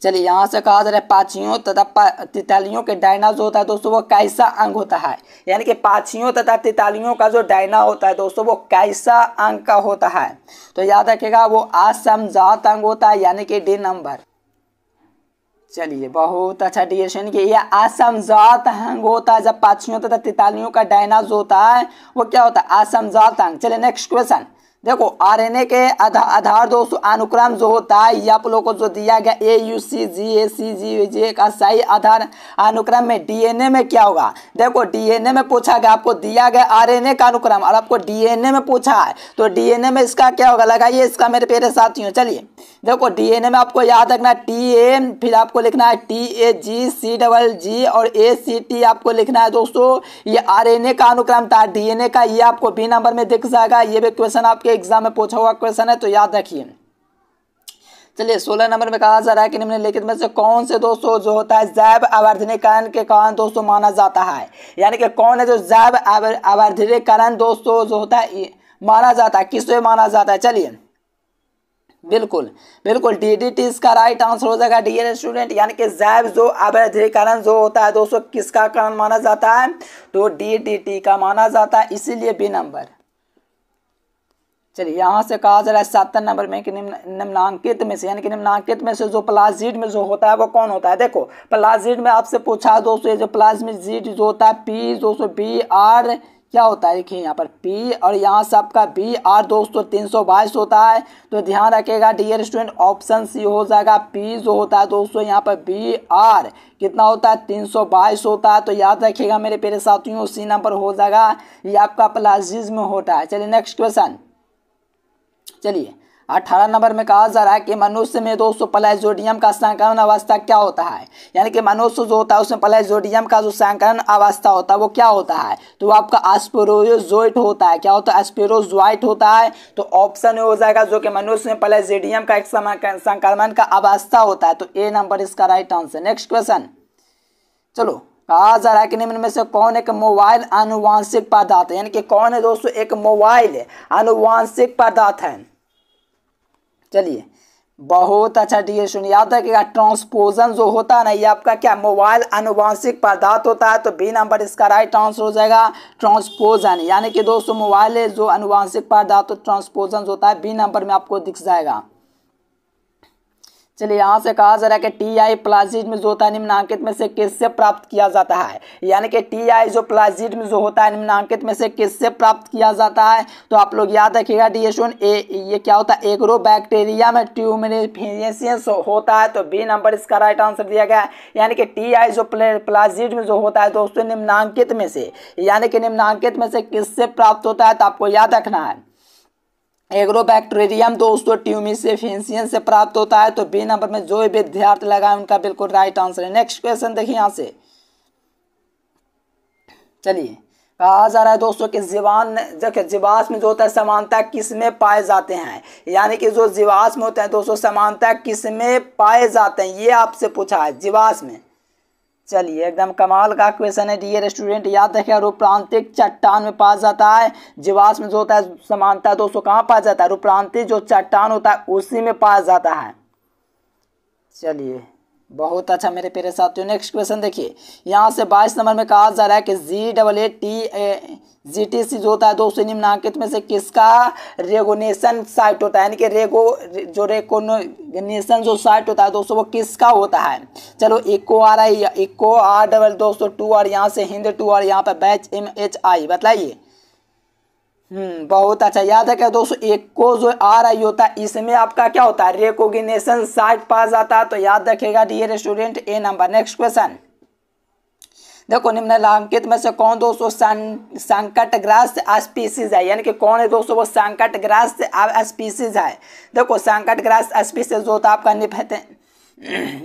चलिए यहाँ से कहा जा रहा है पाछियों तथा तितालियों के डायना जो होता है दोस्तों वो कैसा अंग होता है यानी कि पाछियों तथा तितालियों का जो डायना होता है दोस्तों वो कैसा अंग का होता है तो याद रखेगा वो असमजात अंग होता है यानी कि डी नंबर चलिए बहुत अच्छा डिएशन कि यह असमजात अंग होता है जब पाछियों तथा तितालियों का डायना जो होता है वो क्या होता है असमजात अंग चलिए नेक्स्ट क्वेश्चन देखो आरएनए के आधा, आधार दोस्तों अनुक्रम जो होता है ये आप लोगों को जो दिया गया ए यू सी जी ए सी जी जी का सही आधार अनुक्रम में डीएनए में क्या होगा देखो डीएनए में पूछा गया आपको दिया गया आरएनए का अनुक्रम और आपको डीएनए में पूछा है तो डीएनए में इसका क्या होगा लगाइए इसका मेरे पेरे साथियों चलिए देखो डीएनए में आपको याद रखना टी ए फिर आपको लिखना है T A ji C double जी और ए सी टी आपको लिखना है दोस्तों ये आर का अनुक्रम था डीएनए का ये आपको बी नंबर में दिख जाएगा ये भी क्वेश्चन आपके आपके एग्जाम में पूछा हुआ क्वेश्चन है तो याद रखिए चलिए सोलह नंबर में कहा जा रहा है कि निम्नलिखित में से कौन से दोस्तों जो होता है जैव अवर्धनीकरण के कारण दोस्तों माना जाता है यानी कि कौन है जो जैव अवर्धनीकरण दोस्तों जो होता है माना जाता है किससे माना जाता है चलिए बिल्कुल बिल्कुल डी डी टी इसका राइट आंसर हो जाएगा डियर स्टूडेंट यानी कि जैव जो अवैधीकरण जो होता है दोस्तों किसका कारण माना जाता है तो डी डी टी का माना जाता है इसीलिए बी नंबर चलिए यहाँ से कहा जा रहा है सातन नंबर में कि निम्नांकित में से यानी कि निम्नांकित में से जो प्लाजिड में जो होता है वो कौन होता है देखो प्लाजिड में आपसे पूछा दोस्तों ये जो प्लाज्मिड जो होता है पी दोस्तों बी आर क्या होता है देखिए यहाँ पर पी और यहाँ से आपका बी आर दोस्तों तीन सौ बाईस होता है तो ध्यान रखिएगा डियर स्टूडेंट ऑप्शन सी हो जाएगा पी जो होता है दोस्तों यहाँ पर बी आर कितना होता है तीन सौ बाईस होता है तो याद रखिएगा मेरे पेरे साथियों सी नंबर हो जाएगा ये आपका प्लाजिज्म होता है चलिए नेक्स्ट क्वेश्चन चलिए अठारह नंबर में कहा जा रहा है कि मनुष्य में दोस्तों प्लाइजोडियम का संकरण अवस्था क्या होता है यानी कि मनुष्य जो होता है उसमें प्लाइजोडियम का जो संकरण अवस्था होता है वो क्या होता है तो आपका अस्पेरोजोइट होता है क्या होता है अस्पेरोजोइट होता है तो ऑप्शन हो जाएगा जो कि मनुष्य में प्लाइजोडियम का एक संक्रमण का अवस्था होता है तो ए नंबर इसका राइट आंसर नेक्स्ट क्वेश्चन चलो कहा जा रहा है कि निम्न में से कौन एक मोबाइल अनुवांशिक पदार्थ है यानी कि कौन है दोस्तों एक मोबाइल अनुवांशिक पदार्थ है चलिए बहुत अच्छा डी है सुनिए याद रखिएगा ट्रांसपोजन जो होता है ना ये आपका क्या मोबाइल अनुवांशिक पदार्थ होता है तो बी नंबर इसका राइट आंसर हो जाएगा ट्रांसपोजन यानी कि दोस्तों मोबाइल जो अनुवांशिक पदार्थ ट्रांसपोजन होता है बी नंबर में आपको दिख जाएगा चलिए यहाँ से कहा जा रहा है कि टी आई प्लाजिड में जो होता है निम्नांकित में से किससे प्राप्त किया जाता है यानी कि टी आई जो प्लाजिड में जो होता है निम्नांकित में से किससे प्राप्त किया जाता है तो आप लोग याद रखिएगा डी ए ये क्या होता है एग्रो बैक्टेरिया में ट्यूमिनिफिनियस होता है तो बी नंबर इसका राइट आंसर दिया गया है यानी कि टी आई जो प्लाजिड में जो होता है दोस्तों निम्नांकित में से यानी कि निम्नांकित में से किससे प्राप्त होता है तो आपको याद रखना है एग्रोबैक्टेरियम दोस्तों ट्यूमिसेफिशियन से प्राप्त होता है तो बी नंबर में जो विद्यार्थी लगा उनका बिल्कुल राइट आंसर है नेक्स्ट क्वेश्चन देखिए यहाँ से चलिए कहा जा रहा है दोस्तों कि जीवान देखिए जीवाश्म जो होता है समानता किस में पाए जाते हैं यानी कि जो जीवाश्म होते हैं दोस्तों समानता किस में पाए जाते हैं ये आपसे पूछा है जीवास में चलिए एकदम कमाल का क्वेश्चन है डियर स्टूडेंट याद रखे रूपांतिक चट्टान में पाया जाता है जीवाश्म जो होता है समानता है तो उसको कहाँ पाया जाता है रूपांतिक जो चट्टान होता है उसी में पाया जाता है चलिए बहुत अच्छा मेरे प्यारे साथियों नेक्स्ट क्वेश्चन देखिए यहाँ से बाईस नंबर में कहा जा रहा है कि G double A T A G T C जो होता है दो सौ निम्नांकित में से किसका रेगोनेशन साइट होता है यानी कि रेगो जो रेगोनेशन जो साइट होता है दोस्तों वो किसका होता है चलो eco R I eco R double दो सौ टू और यहाँ से हिंद टू और यहाँ पर बैच एम एच आई बताइए हम्म बहुत अच्छा याद है क्या दोस्तों एक को जो आर आई होता है इसमें आपका क्या होता है रिकोगिनेशन साइट पास जाता है तो याद रखेगा dear student A number next question देखो निम्न निम्नलिखित में से कौन दोस्तों संकट संकटग्रस्त स्पीसीज है यानी कि कौन है दोस्तों वो संकट संकटग्रस्त स्पीसीज है देखो संकट संकटग्रस्त स्पीसीज जो होता आपका निपहते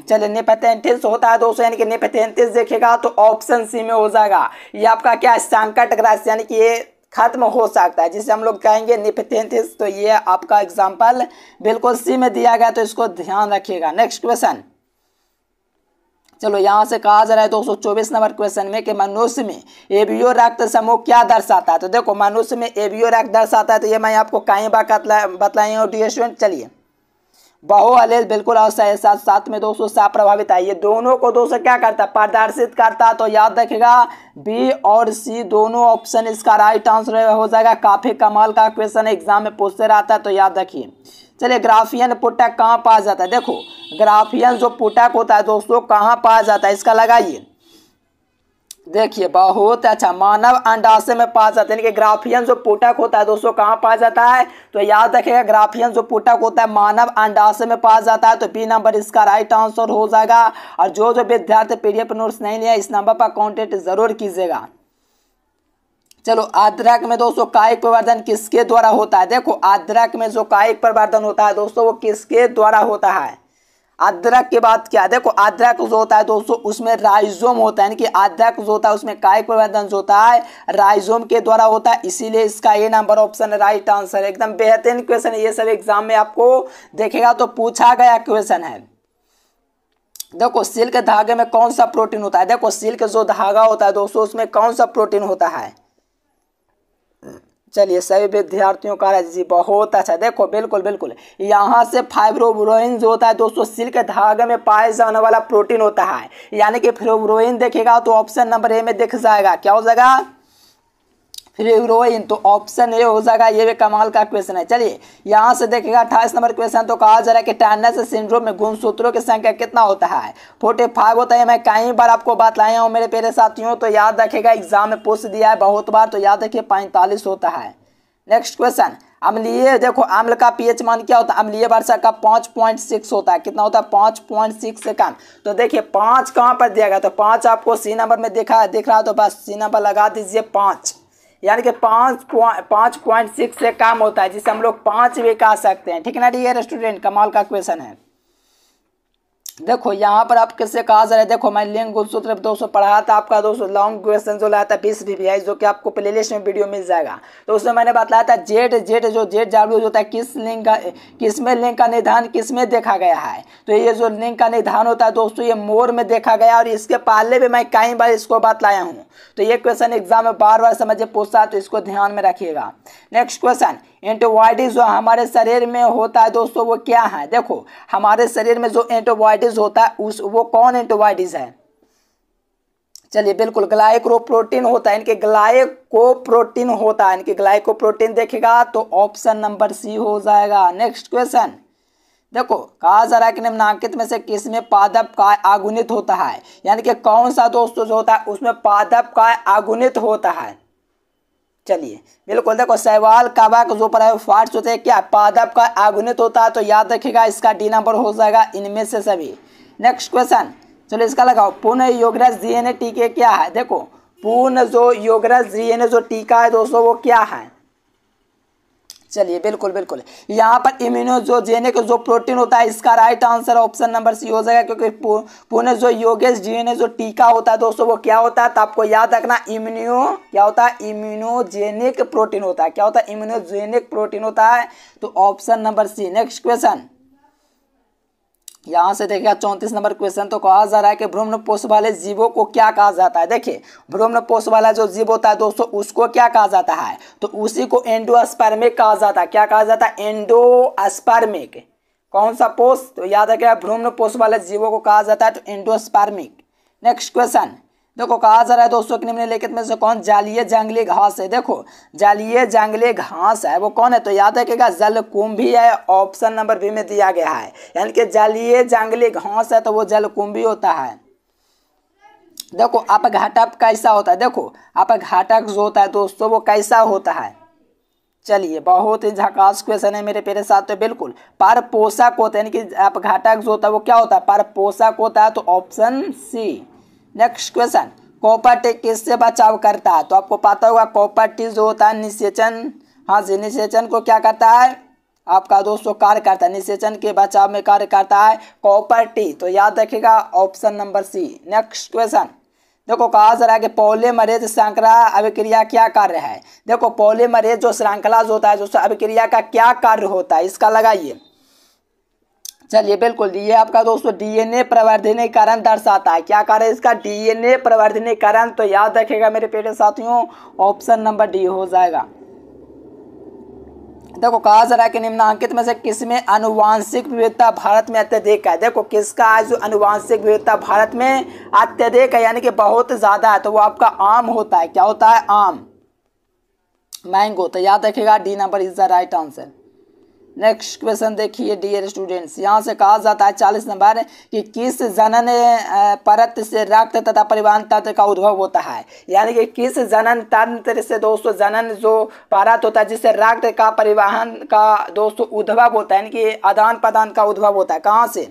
चले निपथेंटिस होता है दोस्तों यानी कि निपथेंटिस देखेगा तो ऑप्शन सी में हो जाएगा ये आपका क्या संकट ग्रास यानी कि ये खत्म हो सकता है जिसे हम लोग कहेंगे निपथेंथिस तो ये आपका एग्जाम्पल बिल्कुल सी में दिया गया तो इसको ध्यान रखिएगा नेक्स्ट क्वेश्चन चलो यहाँ से कहा जा रहा है दो नंबर क्वेश्चन में कि मनुष्य में एबियो रक्त समूह क्या दर्शाता है तो देखो मनुष्य में एबियो रक्त दर्शाता है तो ये मैं आपको कहीं बात बतलाई हूँ डी चलिए बहुअलेज बिल्कुल अवश्य साथ साथ में दोस्तों सा प्रभावित है ये दोनों को दोस्तों क्या करता है प्रदर्शित करता तो याद रखेगा बी और सी दोनों ऑप्शन इसका राइट आंसर हो जाएगा काफ़ी कमाल का क्वेश्चन एग्जाम में पूछते रहता है तो याद रखिए चलिए ग्राफियन पुटक कहाँ पाया जाता है देखो ग्राफियन जो पुटक होता है दोस्तों कहाँ पाया जाता है इसका लगाइए देखिए बहुत अच्छा मानव अंडाशय में पाया जाता है ग्राफियन जो पुटक होता है दोस्तों कहाँ पाया जाता है तो याद रखिएगा ग्राफियन जो पुटक होता है मानव अंडाशय में पाया जाता है तो बी नंबर इसका राइट आंसर हो जाएगा और जो जो विद्यार्थी पीडीएफ नोट्स नहीं लिया इस नंबर पर कॉन्टेक्ट जरूर कीजिएगा चलो अदरक में दोस्तों कायिक प्रवर्धन किसके द्वारा होता है देखो अदरक में जो कायिक प्रवर्धन होता है दोस्तों वो किसके द्वारा होता है अदरक के बाद क्या देखो अदरक जो होता है दोस्तों उसमें राइजोम होता है यानी कि अदरक जो होता है उसमें काय जो होता है राइजोम के द्वारा होता है इसीलिए इसका ये नंबर ऑप्शन राइट आंसर है एकदम बेहतरीन क्वेश्चन ये सब एग्जाम में आपको देखेगा तो पूछा गया क्वेश्चन है देखो सिल्क धागे में कौन सा प्रोटीन होता है देखो सिल्क जो धागा होता है दोस्तों उसमें कौन सा प्रोटीन होता है चलिए सभी विद्यार्थियों का जी बहुत अच्छा देखो बिल्कुल बिल्कुल यहाँ से फाइब्रोब्रोइन जो होता है दोस्तों सिल्क धागे में पाए जाने वाला प्रोटीन होता है यानी कि फ्रोब्रोइन देखेगा तो ऑप्शन नंबर ए में देख जाएगा क्या हो जाएगा हीरोइन तो ऑप्शन ए हो जाएगा ये भी कमाल का क्वेश्चन है चलिए यहाँ से देखेगा अट्ठाईस नंबर क्वेश्चन तो कहा जा रहा है कि टैनस सिंड्रोम में गुणसूत्रों की संख्या कितना होता है फोर्टी फाइव होता है मैं कई बार आपको बात लाया हूँ मेरे पेरे साथियों तो याद रखेगा एग्जाम में पूछ दिया है बहुत बार तो याद रखिए पैंतालीस होता है नेक्स्ट क्वेश्चन अम्लीय देखो अम्ल का पीएच मान क्या होता है अम्लीय वर्षा का पाँच पॉइंट सिक्स होता है कितना होता है पाँच पॉइंट सिक्स से कम तो देखिए पाँच कहाँ पर दिया गया तो पाँच आपको सी नंबर में है दिख रहा है तो बस सी नंबर लगा दीजिए पाँच यानी कि पाँच पाँच पॉइंट सिक्स से कम होता है जिसे हम लोग पाँच भी कह सकते हैं ठीक है ना डियर स्टूडेंट कमाल का क्वेश्चन है देखो यहाँ पर आप किससे कहा जा रहा है देखो मैं लिंक गुलसूत्र दोस्तों पढ़ाया था आपका दोस्तों लॉन्ग क्वेश्चन जो लाया था बीस बी बी आई जो कि आपको प्ले लिस्ट में वीडियो मिल जाएगा तो उसमें मैंने बताया था जेट जेट जो जेट जागरूक होता है किस लिंक का किस में लिंक का निधान किस में देखा गया है तो ये जो लिंक का निधान होता है दोस्तों ये मोर में देखा गया और इसके पहले भी मैं कई बार इसको बतलाया हूँ तो ये क्वेश्चन एग्जाम में बार बार समझिए पूछता है तो इसको ध्यान में रखिएगा नेक्स्ट क्वेश्चन एंटीबॉडीज हमारे शरीर में होता है दोस्तों वो क्या है देखो हमारे शरीर में जो एंटीबॉडीज होता है उस वो कौन एंटीबॉडीज है चलिए बिल्कुल ग्लाइकोप्रोटीन होता है इनके ग्लाइकोप्रोटीन होता है इनके ग्लाइकोप्रोटीन देखेगा तो ऑप्शन नंबर सी हो जाएगा नेक्स्ट क्वेश्चन देखो कहा जा रहा है कि निम्नांकित में से किस में पादप काय आगुनित होता है यानी कि कौन सा दोस्तों जो होता है उसमें पादप काय आगुनित होता है चलिए बिल्कुल देखो सहवाल काबा का जो पर है होते हैं क्या पादप का आगुनित होता है तो याद रखेगा इसका डी नंबर हो जाएगा इनमें से सभी नेक्स्ट क्वेश्चन चलो इसका लगाओ पूर्ण योगराज डी एन टीके क्या है देखो पूर्ण जो योगराज डी एन जो टीका है दोस्तों वो क्या है चलिए बिल्कुल बिल्कुल यहाँ पर इम्यूनोजोजेनिक जो प्रोटीन होता है इसका right answer option number C हो जाएगा क्योंकि पुणे जो योगेश जी ने जो टीका होता है दोस्तों वो क्या होता है तो आपको याद रखना इम्यूनो क्या होता है इम्यूनोजेनिक प्रोटीन होता है क्या होता है इम्यूनोजेनिक प्रोटीन होता है तो option number C next question यहाँ से देखिएगा चौंतीस नंबर क्वेश्चन तो कहा जा रहा है कि भ्रमण पोष वाले जीवों को क्या कहा जाता है देखिए भ्रमण पोष वाला जो जीव होता है दोस्तों उसको क्या कहा जाता है तो उसी को एंडोस्पर्मिक कहा जाता है क्या कहा जाता है एंडोस्पर्मिक कौन सा पोष तो याद रखेगा भ्रूमण पोष वाले जीवों को कहा जाता है तो एंडोस्पर्मिक नेक्स्ट क्वेश्चन देखो कहा जा रहा है दोस्तों कि निम्नलिखित में से कौन जालीय जंगली घास है देखो जालीय जंगली घास है वो कौन है तो याद रखेगा जलकुंभी है ऑप्शन नंबर बी में दिया गया है यानी कि जालीय जंगली घास है तो वो जलकुंभी होता है देखो अपघाटक कैसा होता है देखो अपघाटक जो होता है दोस्तों वो कैसा होता है चलिए बहुत ही झकास क्वेश्चन है मेरे पेरे साथ तो बिल्कुल पर पोषक होता है यानी कि अपघाटक जो होता है वो क्या होता है पर पोषक होता है तो ऑप्शन सी नेक्स्ट क्वेश्चन कॉपरटिक किससे बचाव करता है तो आपको पता होगा टी जो होता है निषेचन हाँ जी निषेचन को क्या करता है आपका दोस्तों कार्य करता है निषेचन के बचाव में कार्य करता है टी तो याद रखिएगा option number C next question देखो कहा जा रहा है कि मरेज श्रृंखला अभिक्रिया क्या कार्य है देखो मरेज जो श्रृंखला जो होता है जो अभिक्रिया का क्या कार्य होता है इसका लगाइए चलिए बिल्कुल ये आपका दोस्तों डीएनए प्रवर्धन कारण दर्शाता है क्या कारण इसका डीएनए प्रवर्धन कारण तो याद रखेगा मेरे पेटे साथियों ऑप्शन नंबर डी हो जाएगा देखो कहा जा रहा है कि निम्नांकित में से किसमें अनुवांशिक विविधता भारत में अत्यधिक है देखो किसका आज अनुवांशिक विविधता भारत में अत्यधिक है यानी कि बहुत ज़्यादा है तो वो आपका आम होता है क्या होता है आम मैंगो तो याद रखेगा D number is the right answer next question देखिए डियर स्टूडेंट्स यहाँ से कहा जाता है चालीस नंबर कि किस जनन परत से रक्त तथा परिवहन तंत्र का उद्भव होता है यानी कि किस जनन तंत्र से दोस्तों जनन जो परत होता है जिससे रक्त का परिवहन का दोस्तों उद्भव होता है यानी कि आदान प्रदान का उद्भव होता है कहाँ से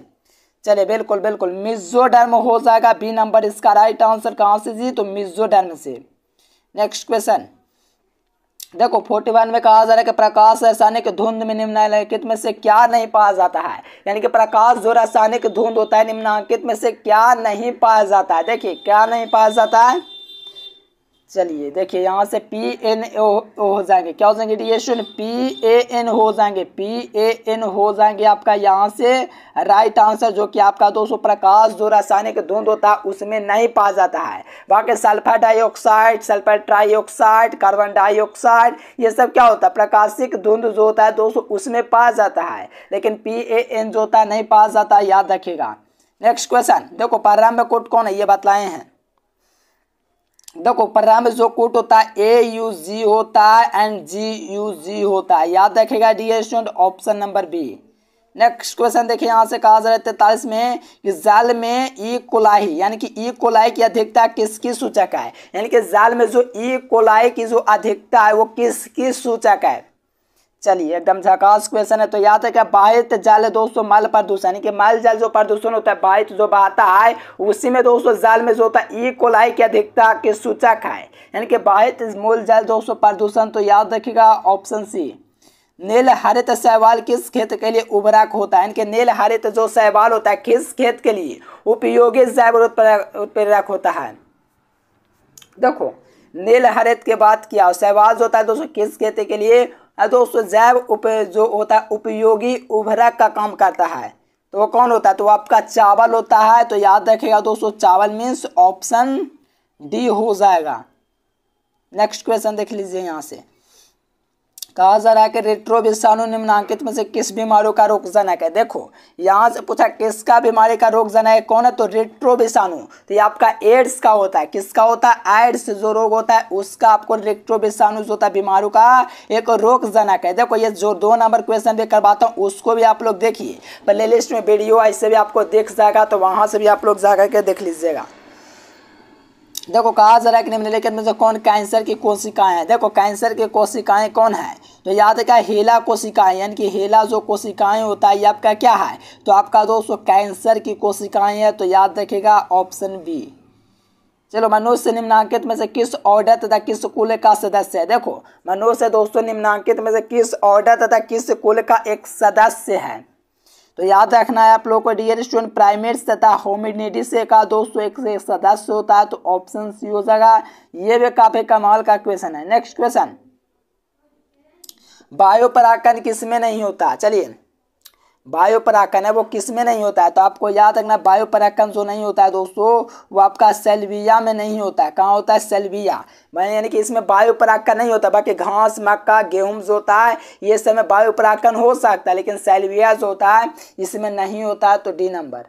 चले बिल्कुल बिल्कुल मिजोडर्म हो जाएगा बी नंबर इसका राइट आंसर कहाँ से जी तो मिजोडर्म से नेक्स्ट क्वेश्चन देखो 41 में कहा जा रहा है कि प्रकाश रासायनिक धुंध में निम्नलिखित में से क्या नहीं पाया जाता है यानी कि प्रकाश जो रासायनिक धुंध होता है निम्नांकित में से क्या नहीं पाया जाता है देखिए क्या नहीं पाया जाता है चलिए देखिए यहाँ से पी एन ओ हो जाएंगे क्या हो जाएंगे शून्य पी ए एन हो जाएंगे पी ए एन हो जाएंगे आपका यहाँ से राइट आंसर जो कि आपका दोस्तों प्रकाश जो रासायनिक धुंध होता है उसमें नहीं पा जाता है बाकी sulphur dioxide sulphur trioxide carbon dioxide ये सब क्या होता है प्रकाशिक धुंध जो होता है दोस्तों उसमें पा जाता है लेकिन पी ए एन जो होता है नहीं पा जाता याद रखेगा नेक्स्ट क्वेश्चन देखो प्रारंभ कोट कौन है ये बतलाए हैं देखो पर्रा में जो कोट होता है ए यू जी होता है एंड जी यू जी होता है याद रखेगा D student option number B next question देखिए यहाँ से कहा जा रहा है तैतालीस में कि जाल में ई e कोलाही यानी कि ई e कोलाई की अधिकता किसकी सूचक है यानी कि जाल में जो ई e कोलाई की जो अधिकता है वो किसकी सूचक है चलिए एकदम झकास क्वेश्चन है तो याद है क्या बाहित तो जाल दोस्तों मल प्रदूषण कि मल जल जो प्रदूषण होता है बाहित तो जो बहाता है उसी में दोस्तों जाल में जो होता है ई कोलाई की अधिकता के सूचक है यानी कि बाहित तो मूल जल दोस्तों प्रदूषण तो याद रखिएगा ऑप्शन सी नील हरित शैवाल किस खेत के लिए उभराक होता है इनके नील हरित जो शैवाल होता है किस खेत के लिए उपयोगी जैव उत्प्रेरक होता है देखो नील हरित के बाद किया शैवाल जो होता है दोस्तों किस खेत के लिए दोस्तों हाँ, जैव उप जो होता है उपयोगी उभरक का काम करता है तो वो कौन होता है तो आपका चावल होता है तो याद रखेगा दोस्तों चावल मीन्स ऑप्शन डी हो जाएगा नेक्स्ट क्वेश्चन देख लीजिए यहाँ से कहा जा रहा है कि रेट्रो विषाणु निम्नांकित में से किस बीमारियों का रोग जनक है देखो यहाँ से पूछा किसका बीमारी का रोग जनक है कौन है तो रेट्रो विषाणु तो ये आपका एड्स का होता है किसका होता है एड्स जो रोग होता है उसका आपको रेट्रो विषाणु जो होता है बीमारियों का एक रोग जनक है देखो ये जो दो नंबर क्वेश्चन भी करवाता हूँ उसको भी आप लोग देखिए प्ले लिस्ट में वीडियो ऐसे भी आपको देख जाएगा तो वहाँ से भी आप लोग जा करके देख लीजिएगा देखो कहा जरा कि निम्नलिखित में से कौन कैंसर की कोशिकाएं हैं देखो कैंसर के कोशिकाएं कौन है तो याद रखा हेला कोशिकाएं यानी कि हेला जो कोशिकाएं होता है ये आपका क्या है तो आपका दोस्तों कैंसर की कोशिकाएं है तो याद रखेगा ऑप्शन बी चलो मनुष्य निम्नांकित में से किस ऑर्डर तथा किस कुल का सदस्य है देखो मनुष्य दोस्तों निम्नांकित में से किस ऑर्डर तथा किस कुल का एक सदस्य है तो याद रखना है आप लोग को डियर स्टूडेंट प्राइमेट्स तथा होमिडिटी से का दो सौ एक से एक सदस्य होता है तो ऑप्शन सी हो जाएगा ये भी काफी कमाल का क्वेश्चन है नेक्स्ट क्वेश्चन बायो पराकन किसमें नहीं होता चलिए वायु पराकन है वो किस में नहीं होता है तो आपको याद रखना वायु पराकन जो नहीं होता है दोस्तों वो आपका सेल्विया में नहीं होता है कहाँ होता है सेल्विया मैंने यानी कि इसमें वायु पराकन नहीं होता बाकी घास मक्का गेहूं जो होता है ये समय वायु पराकन हो सकता है लेकिन सेल्विया जो होता है इसमें नहीं होता है तो डी नंबर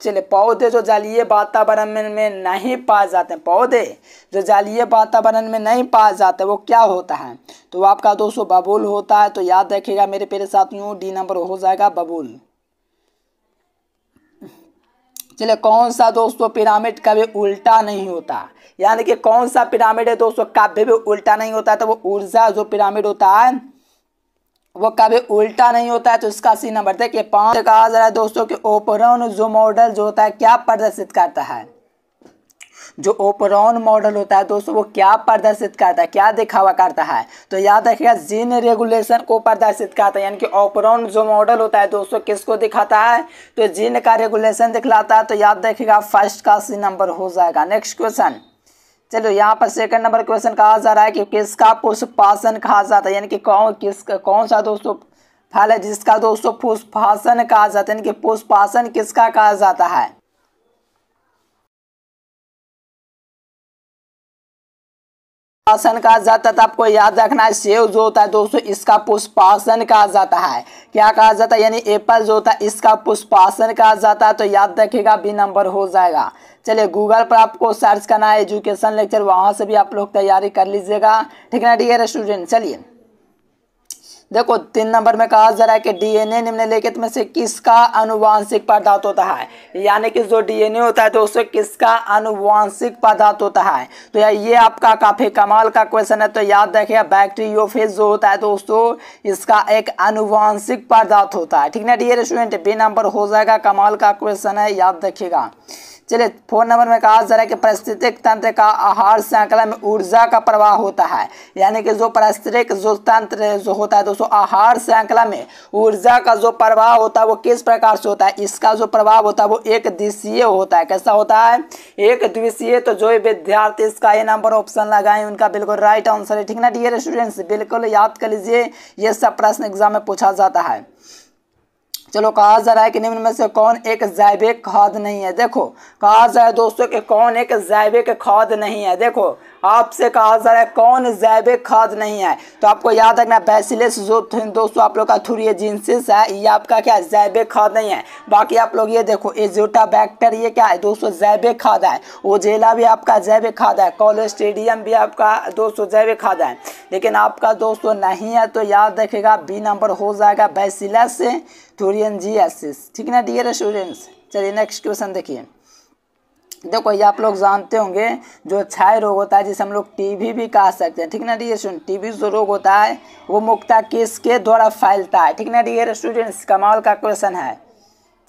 चले पौधे जो जलीय वातावरण में, में नहीं पाए जाते हैं पौधे जो जलीय वातावरण में नहीं पाए जाते वो क्या होता है तो आपका दोस्तों बबूल होता है तो याद रखिएगा मेरे पेरे साथियों डी नंबर हो जाएगा बबूल चले कौन सा दोस्तों पिरामिड कभी उल्टा नहीं होता यानी कि कौन सा पिरामिड है दोस्तों कभी भी उल्टा नहीं होता तो वो ऊर्जा जो पिरामिड होता है वो कभी उल्टा नहीं होता है तो इसका सी नंबर देखिए पांच कहा जा रहा है दोस्तों कि ओपरॉन जो मॉडल जो होता है क्या प्रदर्शित करता है जो ओपरॉन मॉडल होता है दोस्तों वो क्या प्रदर्शित करता है क्या दिखावा करता है तो याद रखिएगा जीन रेगुलेशन को प्रदर्शित करता है यानी कि ओपरॉन जो मॉडल होता है दोस्तों किसको दिखाता है तो जीन का रेगुलेशन दिखलाता है तो याद रखिएगा फर्स्ट का सी नंबर हो जाएगा नेक्स्ट क्वेश्चन चलो यहाँ पर सेकंड नंबर क्वेश्चन कहा जा रहा है कि किसका पुष्पासन कहा जाता है यानी कि कौन किस कौन सा दोस्तों फल है जिसका दोस्तों पुष्पासन कहा जाता है यानी कि पुष्पासन किसका कहा जाता है पुष्पासन कहा जाता था तो आपको याद रखना है सेव जो होता है दोस्तों इसका पुष्पासन कहा जाता है क्या कहा जाता है यानी एप्पल जो होता है इसका पुष्पासन कहा जाता है तो याद रखेगा बी नंबर हो जाएगा चलिए गूगल पर आपको सर्च करना है एजुकेशन लेक्चर वहाँ से भी आप लोग तैयारी कर लीजिएगा ठीक है ना डियर स्टूडेंट चलिए देखो तीन नंबर में कहा है कि डीएनए निम्नलिखित में से किसका अनुवांशिक पदार्थ होता है यानी कि जो डीएनए होता है तो उससे किसका अनुवांशिक पदार्थ होता है तो ये आपका काफ़ी कमाल का क्वेश्चन है तो याद रखिए बैक्टीरियोफेज जो होता है दोस्तों इसका एक अनुवांशिक पदार्थ होता है ठीक ना डी स्टूडेंट बी नंबर हो जाएगा कमाल का क्वेश्चन है याद रखिएगा चलिए फोन नंबर में कहा जरा कि परिस्थितिक तंत्र का आहार श्रृंखला में ऊर्जा का प्रवाह होता है यानी कि जो परिस्थितिक जो तंत्र जो होता है दोस्तों आहार श्रृंखला में ऊर्जा का जो प्रवाह होता है वो किस प्रकार से होता है इसका जो प्रभाव होता है वो एक दिशीय होता है कैसा होता है एक द्विशीय तो जो विद्यार्थी इसका ये नंबर ऑप्शन लगाए उनका बिल्कुल राइट आंसर है ठीक ना डियर स्टूडेंट्स बिल्कुल याद कर लीजिए ये सब प्रश्न एग्जाम में पूछा जाता है चलो कहा जा रहा है कि निम्न में से कौन एक जैविक खाद नहीं है देखो कहा जा रहा है दोस्तों कि कौन एक जैविक खाद नहीं है देखो आपसे कहा जा रहा है कौन जैविक खाद नहीं है तो आपको याद रखना बैसिलेस जो दोस्तों आप लोग का थ्री जीन्सिस है ये आपका क्या जैविक खाद नहीं है बाकी आप लोग ये देखो एजोटा बैक्टर ये क्या है दोस्तों जैविक खाद है ओजेला भी आपका जैविक खाद है कोलेस्टेडियम भी आपका दोस्तों जैविक खाद है लेकिन आपका दोस्तों नहीं है तो याद रखेगा बी नंबर हो जाएगा बैसिलस थोरियन जी ठीक है ना डियर स्टूडेंट्स चलिए नेक्स्ट क्वेश्चन देखिए देखो ये आप लोग जानते होंगे जो छाय रोग होता है जिसे हम लोग टीबी भी कह सकते हैं ठीक ना डी स्टूडेंट बी जो रोग होता है वो मुक्ता किसके द्वारा फैलता है ठीक ना डियर स्टूडेंट्स कमाल का क्वेश्चन है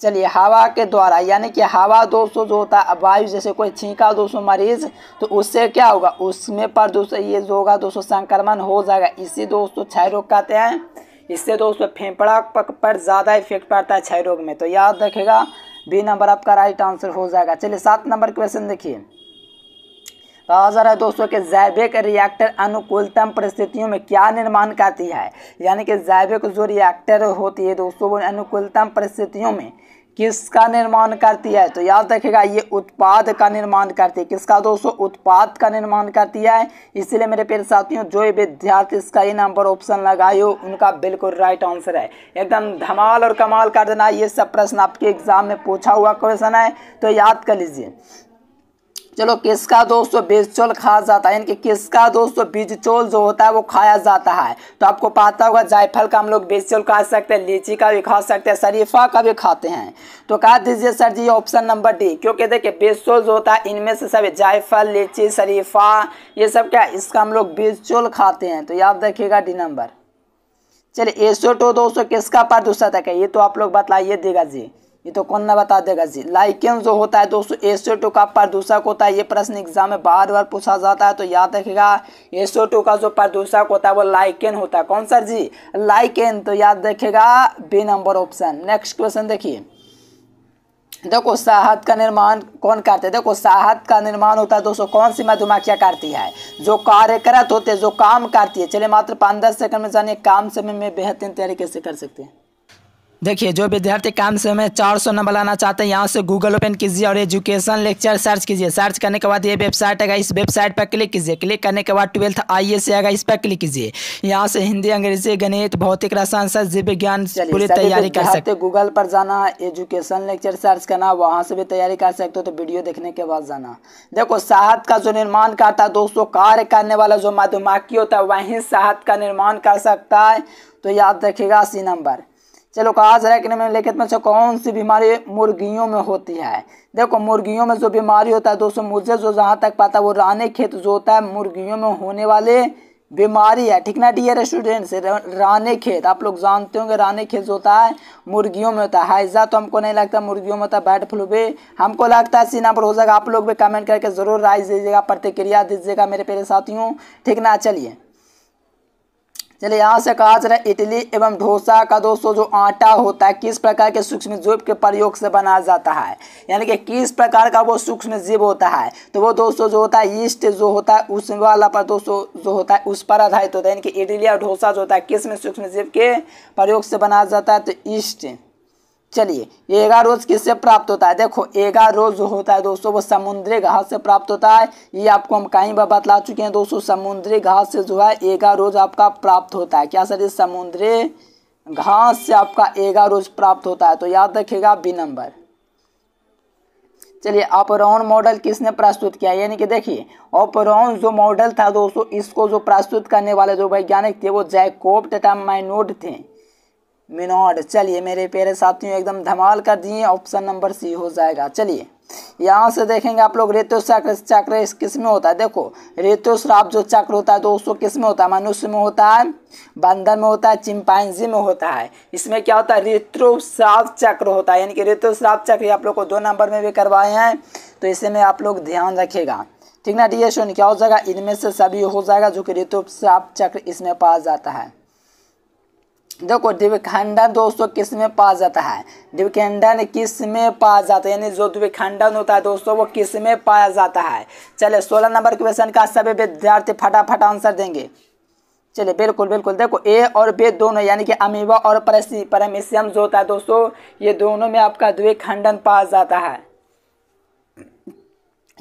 चलिए हवा के द्वारा यानी कि हवा दोस्तों जो होता है वायु जैसे कोई छींका दोस्तों मरीज तो उससे क्या होगा उसमें पर दोस्तों ये जो होगा दोस्तों संक्रमण हो जाएगा इसी दोस्तों छाय रोग कहते हैं इससे दोस्तों फेफड़ा पर ज़्यादा इफेक्ट पड़ता है क्षय रोग में तो याद रखेगा बी नंबर आपका राइट आंसर हो जाएगा चलिए सात नंबर क्वेश्चन देखिए कहा तो जा रहा है दोस्तों के जैविक रिएक्टर अनुकूलतम परिस्थितियों में क्या निर्माण करती है यानी कि जैविक जो रिएक्टर होती है दोस्तों वो अनुकूलतम परिस्थितियों में किसका निर्माण करती है तो याद रखेगा ये उत्पाद का निर्माण करती है किसका दोस्तों उत्पाद का निर्माण करती है इसलिए मेरे प्यारे साथियों जो विद्यार्थी इसका ये नंबर ऑप्शन लगाए हो उनका बिल्कुल राइट आंसर है एकदम धमाल और कमाल कर देना ये सब प्रश्न आपके एग्जाम में पूछा हुआ क्वेश्चन है तो याद कर लीजिए चलो किसका दोस्तों बिजचोल खाया जाता है यानी कि किसका दोस्तों बिजचोल जो होता है वो खाया जाता है तो आपको पता होगा जायफल का हम लोग बिजचोल खा सकते हैं लीची का भी खा सकते हैं शरीफा का भी खाते हैं तो कहा दीजिए sir ji option number D क्योंकि देखिए बिजचोल जो होता है इनमें से सब जायफल लीची शरीफा ये सब क्या इसका हम लोग बिजचोल खाते हैं तो याद रखिएगा डी नंबर चलिए एसो दोस्तों किसका प्रदूषण है ये तो आप लोग बताइए देगा जी ये तो कौन ना बता देगा जी लाइकन जो होता है दोस्तों एसओ टू का प्रदूषक होता है ये प्रश्न एग्जाम में बार बार पूछा जाता है तो याद रखेगा एसओ टू का जो प्रदूषक होता है वो लाइकन होता है कौन सर जी लाइकेन तो याद रखेगा B number option next question देखिए देखो शहद का निर्माण कौन करते हैं देखो शहद का निर्माण होता है दोस्तों कौन सी मधुमक्खियाँ करती है जो कार्यरत होते हैं जो काम करती है चलिए मात्र पाँच दस सेकंड में जाने काम समय में बेहतरीन तरीके से कर सकते हैं देखिए जो विद्यार्थी काम से में चार सौ नंबर लाना चाहते हैं यहाँ से गूगल ओपन कीजिए और एजुकेशन लेक्चर सर्च कीजिए सर्च करने के बाद ये वेबसाइट आएगा इस वेबसाइट पर क्लिक कीजिए क्लिक करने के बाद ट्वेल्थ आई एस आएगा इस पर क्लिक कीजिए यहाँ से हिंदी अंग्रेजी गणित भौतिक रसायन शास्त्र जीव विज्ञान पूरी तैयारी कर सकते गूगल पर जाना एजुकेशन लेक्चर सर्च करना वहाँ से भी तैयारी कर सकते हो तो वीडियो देखने के बाद जाना देखो साहत का जो निर्माण करता है दोस्तों कार्य करने वाला जो मधुमाखी होता है वही साहत का निर्माण कर सकता है तो याद रखेगा अस्सी नंबर चलो कहा जा रहा है कि मैं में से कौन सी बीमारी मुर्गियों में होती है देखो मुर्गियों में जो बीमारी होता है दोस्तों मुझे जो जहाँ तक पता है वो रानी खेत जो होता है मुर्गियों में होने वाले बीमारी है ठीक ना डियर स्टूडेंट्स रानी खेत आप लोग जानते होंगे रानी खेत जो होता है मुर्गियों में होता है हाइजा तो हमको नहीं लगता मुर्गियों में होता है बर्ड फ्लू भी हमको लगता है सीना नंबर हो जाएगा आप लोग भी कमेंट करके ज़रूर राय दीजिएगा प्रतिक्रिया दीजिएगा मेरे पेरे साथियों ठीक ना चलिए चलिए यहाँ से कहा जा रहा है इडली एवं डोसा का दोस्तों जो आटा होता है किस प्रकार के सूक्ष्म जीव के प्रयोग से बनाया जाता है यानी कि किस प्रकार का वो सूक्ष्म जीव होता है तो वो दोस्तों जो होता है ईस्ट जो होता है उस वाला पर दोस्तों जो होता है उस पर आधारित होता है यानी कि इडली और डोसा जो होता है किस में सूक्ष्म जीव के प्रयोग से बनाया जाता है तो ईस्ट चलिए एगारोज किससे प्राप्त होता है देखो एगारोज जो होता है दोस्तों वो समुद्री घास से प्राप्त होता है ये आपको हम कहीं पर बतला चुके हैं दोस्तों समुद्री घास से जो है एगारोज आपका प्राप्त होता है क्या सर ये समुद्री घास से आपका एगारोज प्राप्त होता है तो याद रखेगा बी नंबर चलिए अपरौन मॉडल किसने प्रस्तुत किया यानी कि देखिए अपरौन जो मॉडल था दोस्तों इसको जो प्रस्तुत करने वाले जो वैज्ञानिक थे वो जैकोब तथा माइनोड थे मिनोड चलिए मेरे प्यारे साथियों एकदम धमाल कर दिए ऑप्शन नंबर सी हो जाएगा चलिए यहाँ से देखेंगे आप लोग रेतो चक्र चक्र किस में होता है देखो रेतो श्राप जो चक्र होता है दोस्तों किस में होता है मनुष्य में होता है बंधन में होता है चिंपाइंजी में होता है इसमें क्या होता है रेतो श्राप चक्र होता है यानी कि रेतो श्राप चक्र आप लोग को दो नंबर में भी करवाए हैं तो इसे में आप लोग ध्यान रखेगा ठीक ना डी क्या हो जाएगा इनमें से सभी हो जाएगा जो कि रेतो श्राप चक्र इसमें पाया जाता है देखो द्विखंडन दोस्तों किस में पाया जाता है द्विखंडन किस में पाया जाता है यानी जो द्विखंडन होता है दोस्तों वो किस में पाया जाता है चले सोलह नंबर क्वेश्चन का सभी विद्यार्थी फटाफट आंसर देंगे चलिए बिल्कुल बिल्कुल देखो ए और बे दोनों यानी कि अमीबा और परसी परमेशियम जो होता है दोस्तों ये दोनों में आपका द्विखंडन पाया जाता है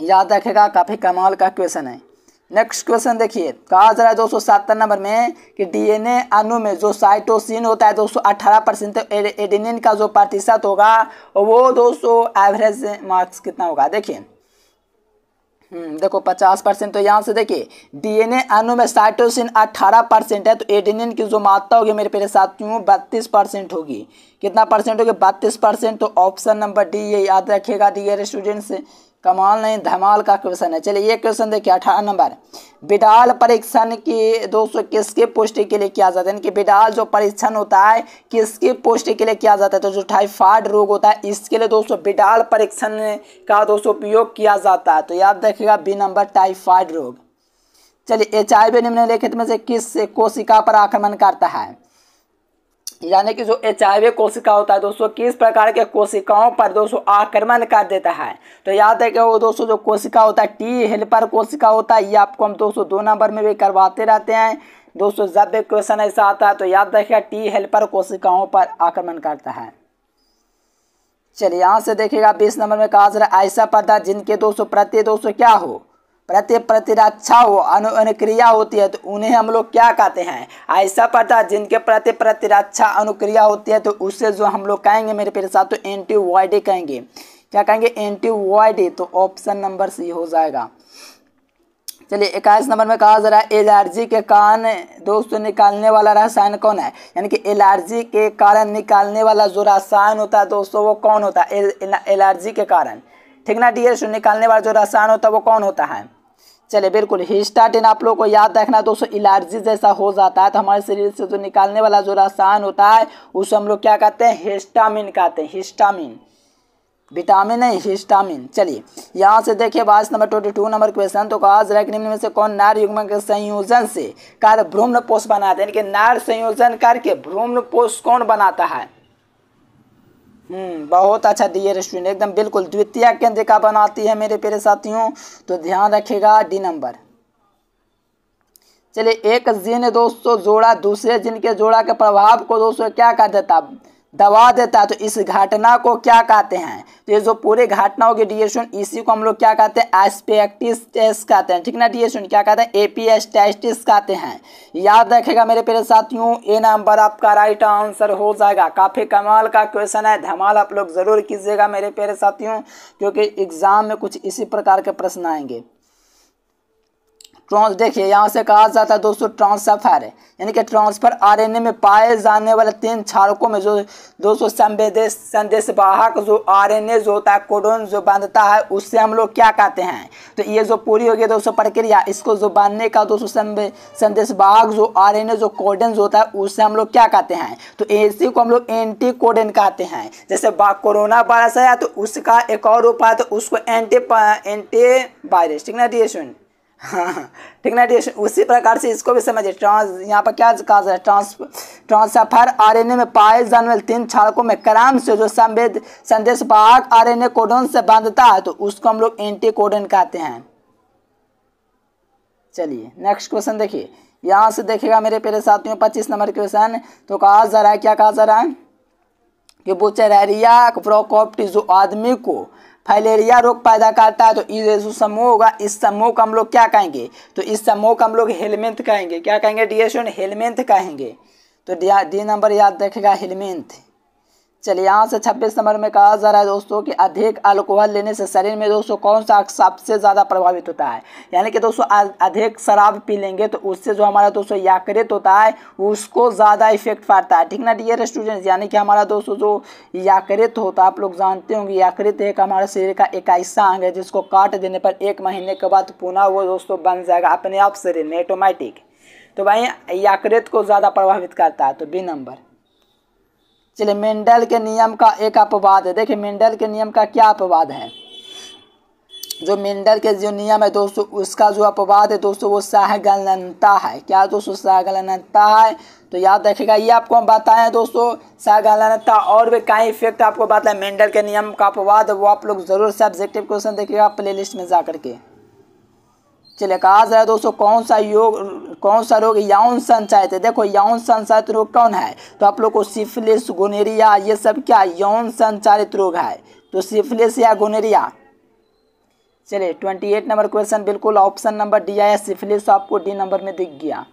याद रखेगा काफ़ी कमाल का क्वेश्चन है नेक्स्ट क्वेश्चन देखिए कहा जा रहा है दो सौ नंबर में कि डीएनए अणु में जो साइटोसिन होता है दो सौ अठारह परसेंट तो एडिनिन का जो प्रतिशत होगा वो दो सौ एवरेज मार्क्स कितना होगा देखिए हम्म, देखो पचास परसेंट तो यहाँ से देखिए डीएनए अणु में साइटोसिन अठारह परसेंट है तो एडिनिन की जो मात्रा होगी मेरे प्यारे साथियों बत्तीस होगी कितना परसेंट होगी बत्तीस तो ऑप्शन नंबर डी ये याद रखेगा डी स्टूडेंट्स कमाल नहीं धमाल का क्वेश्चन है चलिए ये क्वेश्चन देखिए अठारह नंबर बिडाल परीक्षण की दोस्तों किसके पुष्टि के लिए किया जाता है यानी कि बिडाल जो परीक्षण होता है किसके पुष्टि के लिए किया जाता है तो जो टाइफाइड रोग होता है इसके लिए दोस्तों बिडाल परीक्षण का दोस्तों उपयोग किया जाता है तो याद रखेगा बी नंबर टाइफाइड रोग चलिए एच आई वी निम्नलिखित में से किस कोशिका पर आक्रमण करता है यानी कि जो एच आई कोशिका होता है दोस्तों किस प्रकार के कोशिकाओं पर दोस्तों आक्रमण कर देता है तो याद है कि वो दोस्तों जो कोशिका होता है टी हेल्पर कोशिका होता है ये आपको हम दोस्तों दो नंबर में भी करवाते रहते हैं दोस्तों जब भी क्वेश्चन ऐसा आता है तो याद रखिएगा टी हेल्पर कोशिकाओं पर आक्रमण करता है चलिए यहाँ से देखिएगा बीस नंबर में कहा जा रहा है ऐसा पर्दा जिनके दोस्तों प्रति दोस्तों क्या हो प्रति प्रतिरक्षा हो अनु अनुक्रिया होती है तो उन्हें हम लोग क्या कहते हैं ऐसा पता जिनके प्रति प्रतिरक्षा अनुक्रिया होती है तो उससे जो हम लोग कहेंगे मेरे पेरे साथ तो एंटीवाइडी कहेंगे क्या कहेंगे एंटीवाइडी तो ऑप्शन नंबर सी हो जाएगा चलिए इक्कीस नंबर में कहा जा रहा है एलर्जी के कारण दोस्तों निकालने वाला रसायन कौन है यानी कि एलर्जी के कारण निकालने वाला जो रसायन होता है दोस्तों वो कौन होता है एलर्जी के कारण ठीक ना डी एस निकालने वाला जो रसायन होता है वो कौन होता है चले बिल्कुल हिस्टाटिन आप लोग को याद रखना दोस्तों एलर्जी जैसा हो जाता है तो हमारे शरीर से जो निकालने वाला जो रसायन होता है उसे हम लोग क्या कहते हैं हिस्टामिन कहते हैं हिस्टामिन विटामिन है हिस्टामिन चलिए यहाँ से देखिए बाईस number twenty two number question तो कहा जरा निम्न में से कौन नार युग्म के संयोजन से कार्य भ्रूम पोष बनाते हैं यानी कि नार संयोजन करके भ्रूम पोष कौन बनाता है हम्म, बहुत अच्छा दिए रेस्टोरेंट एकदम बिल्कुल द्वितीय केंद्र का बनाती है मेरे प्यारे साथियों तो ध्यान रखेगा डी नंबर चलिए एक जिन दोस्तों जोड़ा दूसरे जिन के जोड़ा के प्रभाव को दोस्तों क्या कर देता दबा देता है तो इस घटना को क्या कहते हैं तो ये जो पूरे घटना होगी डिएशन इसी को हम लोग क्या कहते हैं एस्पेक्टिस टेस्ट कहते हैं ठीक ना डिएशन क्या कहते हैं एपीएस टेस्टिस कहते हैं याद रखेगा मेरे प्यारे साथियों ए नंबर आपका राइट आंसर हो जाएगा काफ़ी कमाल का क्वेश्चन है धमाल आप लोग ज़रूर कीजिएगा मेरे प्यारे साथियों क्योंकि एग्ज़ाम में कुछ इसी प्रकार के प्रश्न आएंगे ट्रांस देखिए यहाँ से कहा जाता है दोस्तों ट्रांसफर यानी कि ट्रांसफर आरएनए में पाए जाने वाले तीन क्षारकों में जो दोस्तों संवेदेश संदेश वाहक जो आरएनए जो होता है कोडोन जो बांधता है उससे हम लोग क्या कहते हैं तो ये जो पूरी होगी दोस्तों प्रक्रिया इसको जो बांधने का दोस्तों संदेश वाहक जो आर जो कोडन जो होता है उससे हम लोग क्या कहते हैं तो इसी को हम लोग एंटी कोडन कहते हैं जैसे कोरोना वायरस आया तो उसका एक और उपाय तो उसको एंटी एंटी वायरस ठीक ना एस हाँ ठीक ना उसी प्रकार से इसको भी समझिए ट्रांस यहाँ पर क्या कहा जाए ट्रांस ट्रांसफर आरएनए में पाए जाने वाले तीन क्षणकों में क्रम से जो संवेद संदेश वाहक आरएनए कोडन से बांधता है तो उसको हम लोग एंटी कोडन कहते हैं चलिए नेक्स्ट क्वेश्चन देखिए यहाँ से देखिएगा मेरे प्यारे साथियों पच्चीस नंबर क्वेश्चन तो कहा जा रहा है क्या कहा जा रहा है कि बुचेरिया प्रोकोप्टी जो आदमी को फाइलेरिया रोग पैदा करता है तो ये जो समूह होगा इस समूह को हम लोग क्या कहेंगे तो इस समूह को हम लोग हेलमेंथ कहेंगे क्या कहेंगे डी हेलमेंथ कहेंगे तो डी नंबर याद रखेगा हेलमेंथ चलिए यहाँ से छब्बीस नंबर में कहा जा रहा है दोस्तों कि अधिक अल्कोहल लेने से शरीर में दोस्तों कौन सा सबसे ज़्यादा प्रभावित होता है यानी कि दोस्तों अधिक शराब पी लेंगे तो उससे जो हमारा दोस्तों याकृत होता है उसको ज़्यादा इफेक्ट पड़ता है ठीक ना डियर स्टूडेंट्स यानी कि हमारा दोस्तों जो याकृत होता है आप लोग जानते होंगे याकृत एक हमारे शरीर का एक ऐसा अंग है जिसको काट देने पर एक महीने के बाद पुनः वो दोस्तों बन जाएगा अपने आप शरीर में ऑटोमेटिक तो भाई याकृत को ज़्यादा प्रभावित करता है तो बी नंबर चलिए मेंडल के नियम का एक अपवाद है देखिए मेंडल के नियम का क्या अपवाद है जो मेंडल के जो नियम है दोस्तों उसका जो अपवाद है दोस्तों वो सहगलनता है क्या दोस्तों सहगलनता है तो याद रखेगा ये आपको हम बताएं दोस्तों सहगलनता और भी कई इफेक्ट आपको बताएं मेंडल के नियम का अपवाद वो आप लोग ज़रूर ऑब्जेक्टिव क्वेश्चन देखिएगा प्ले लिस्ट में जा करके चलिए कहा जा रहा है दोस्तों कौन सा योग कौन सा रोग यौन संचालित है देखो यौन संचालित रोग कौन है तो आप लोग को सिफिलिस गोनेरिया ये सब क्या यौन संचालित रोग है तो सिफिलिस या गोनेरिया चलिए ट्वेंटी एट नंबर क्वेश्चन बिल्कुल ऑप्शन नंबर डी आया सिफिलिस तो आपको डी नंबर में दिख गया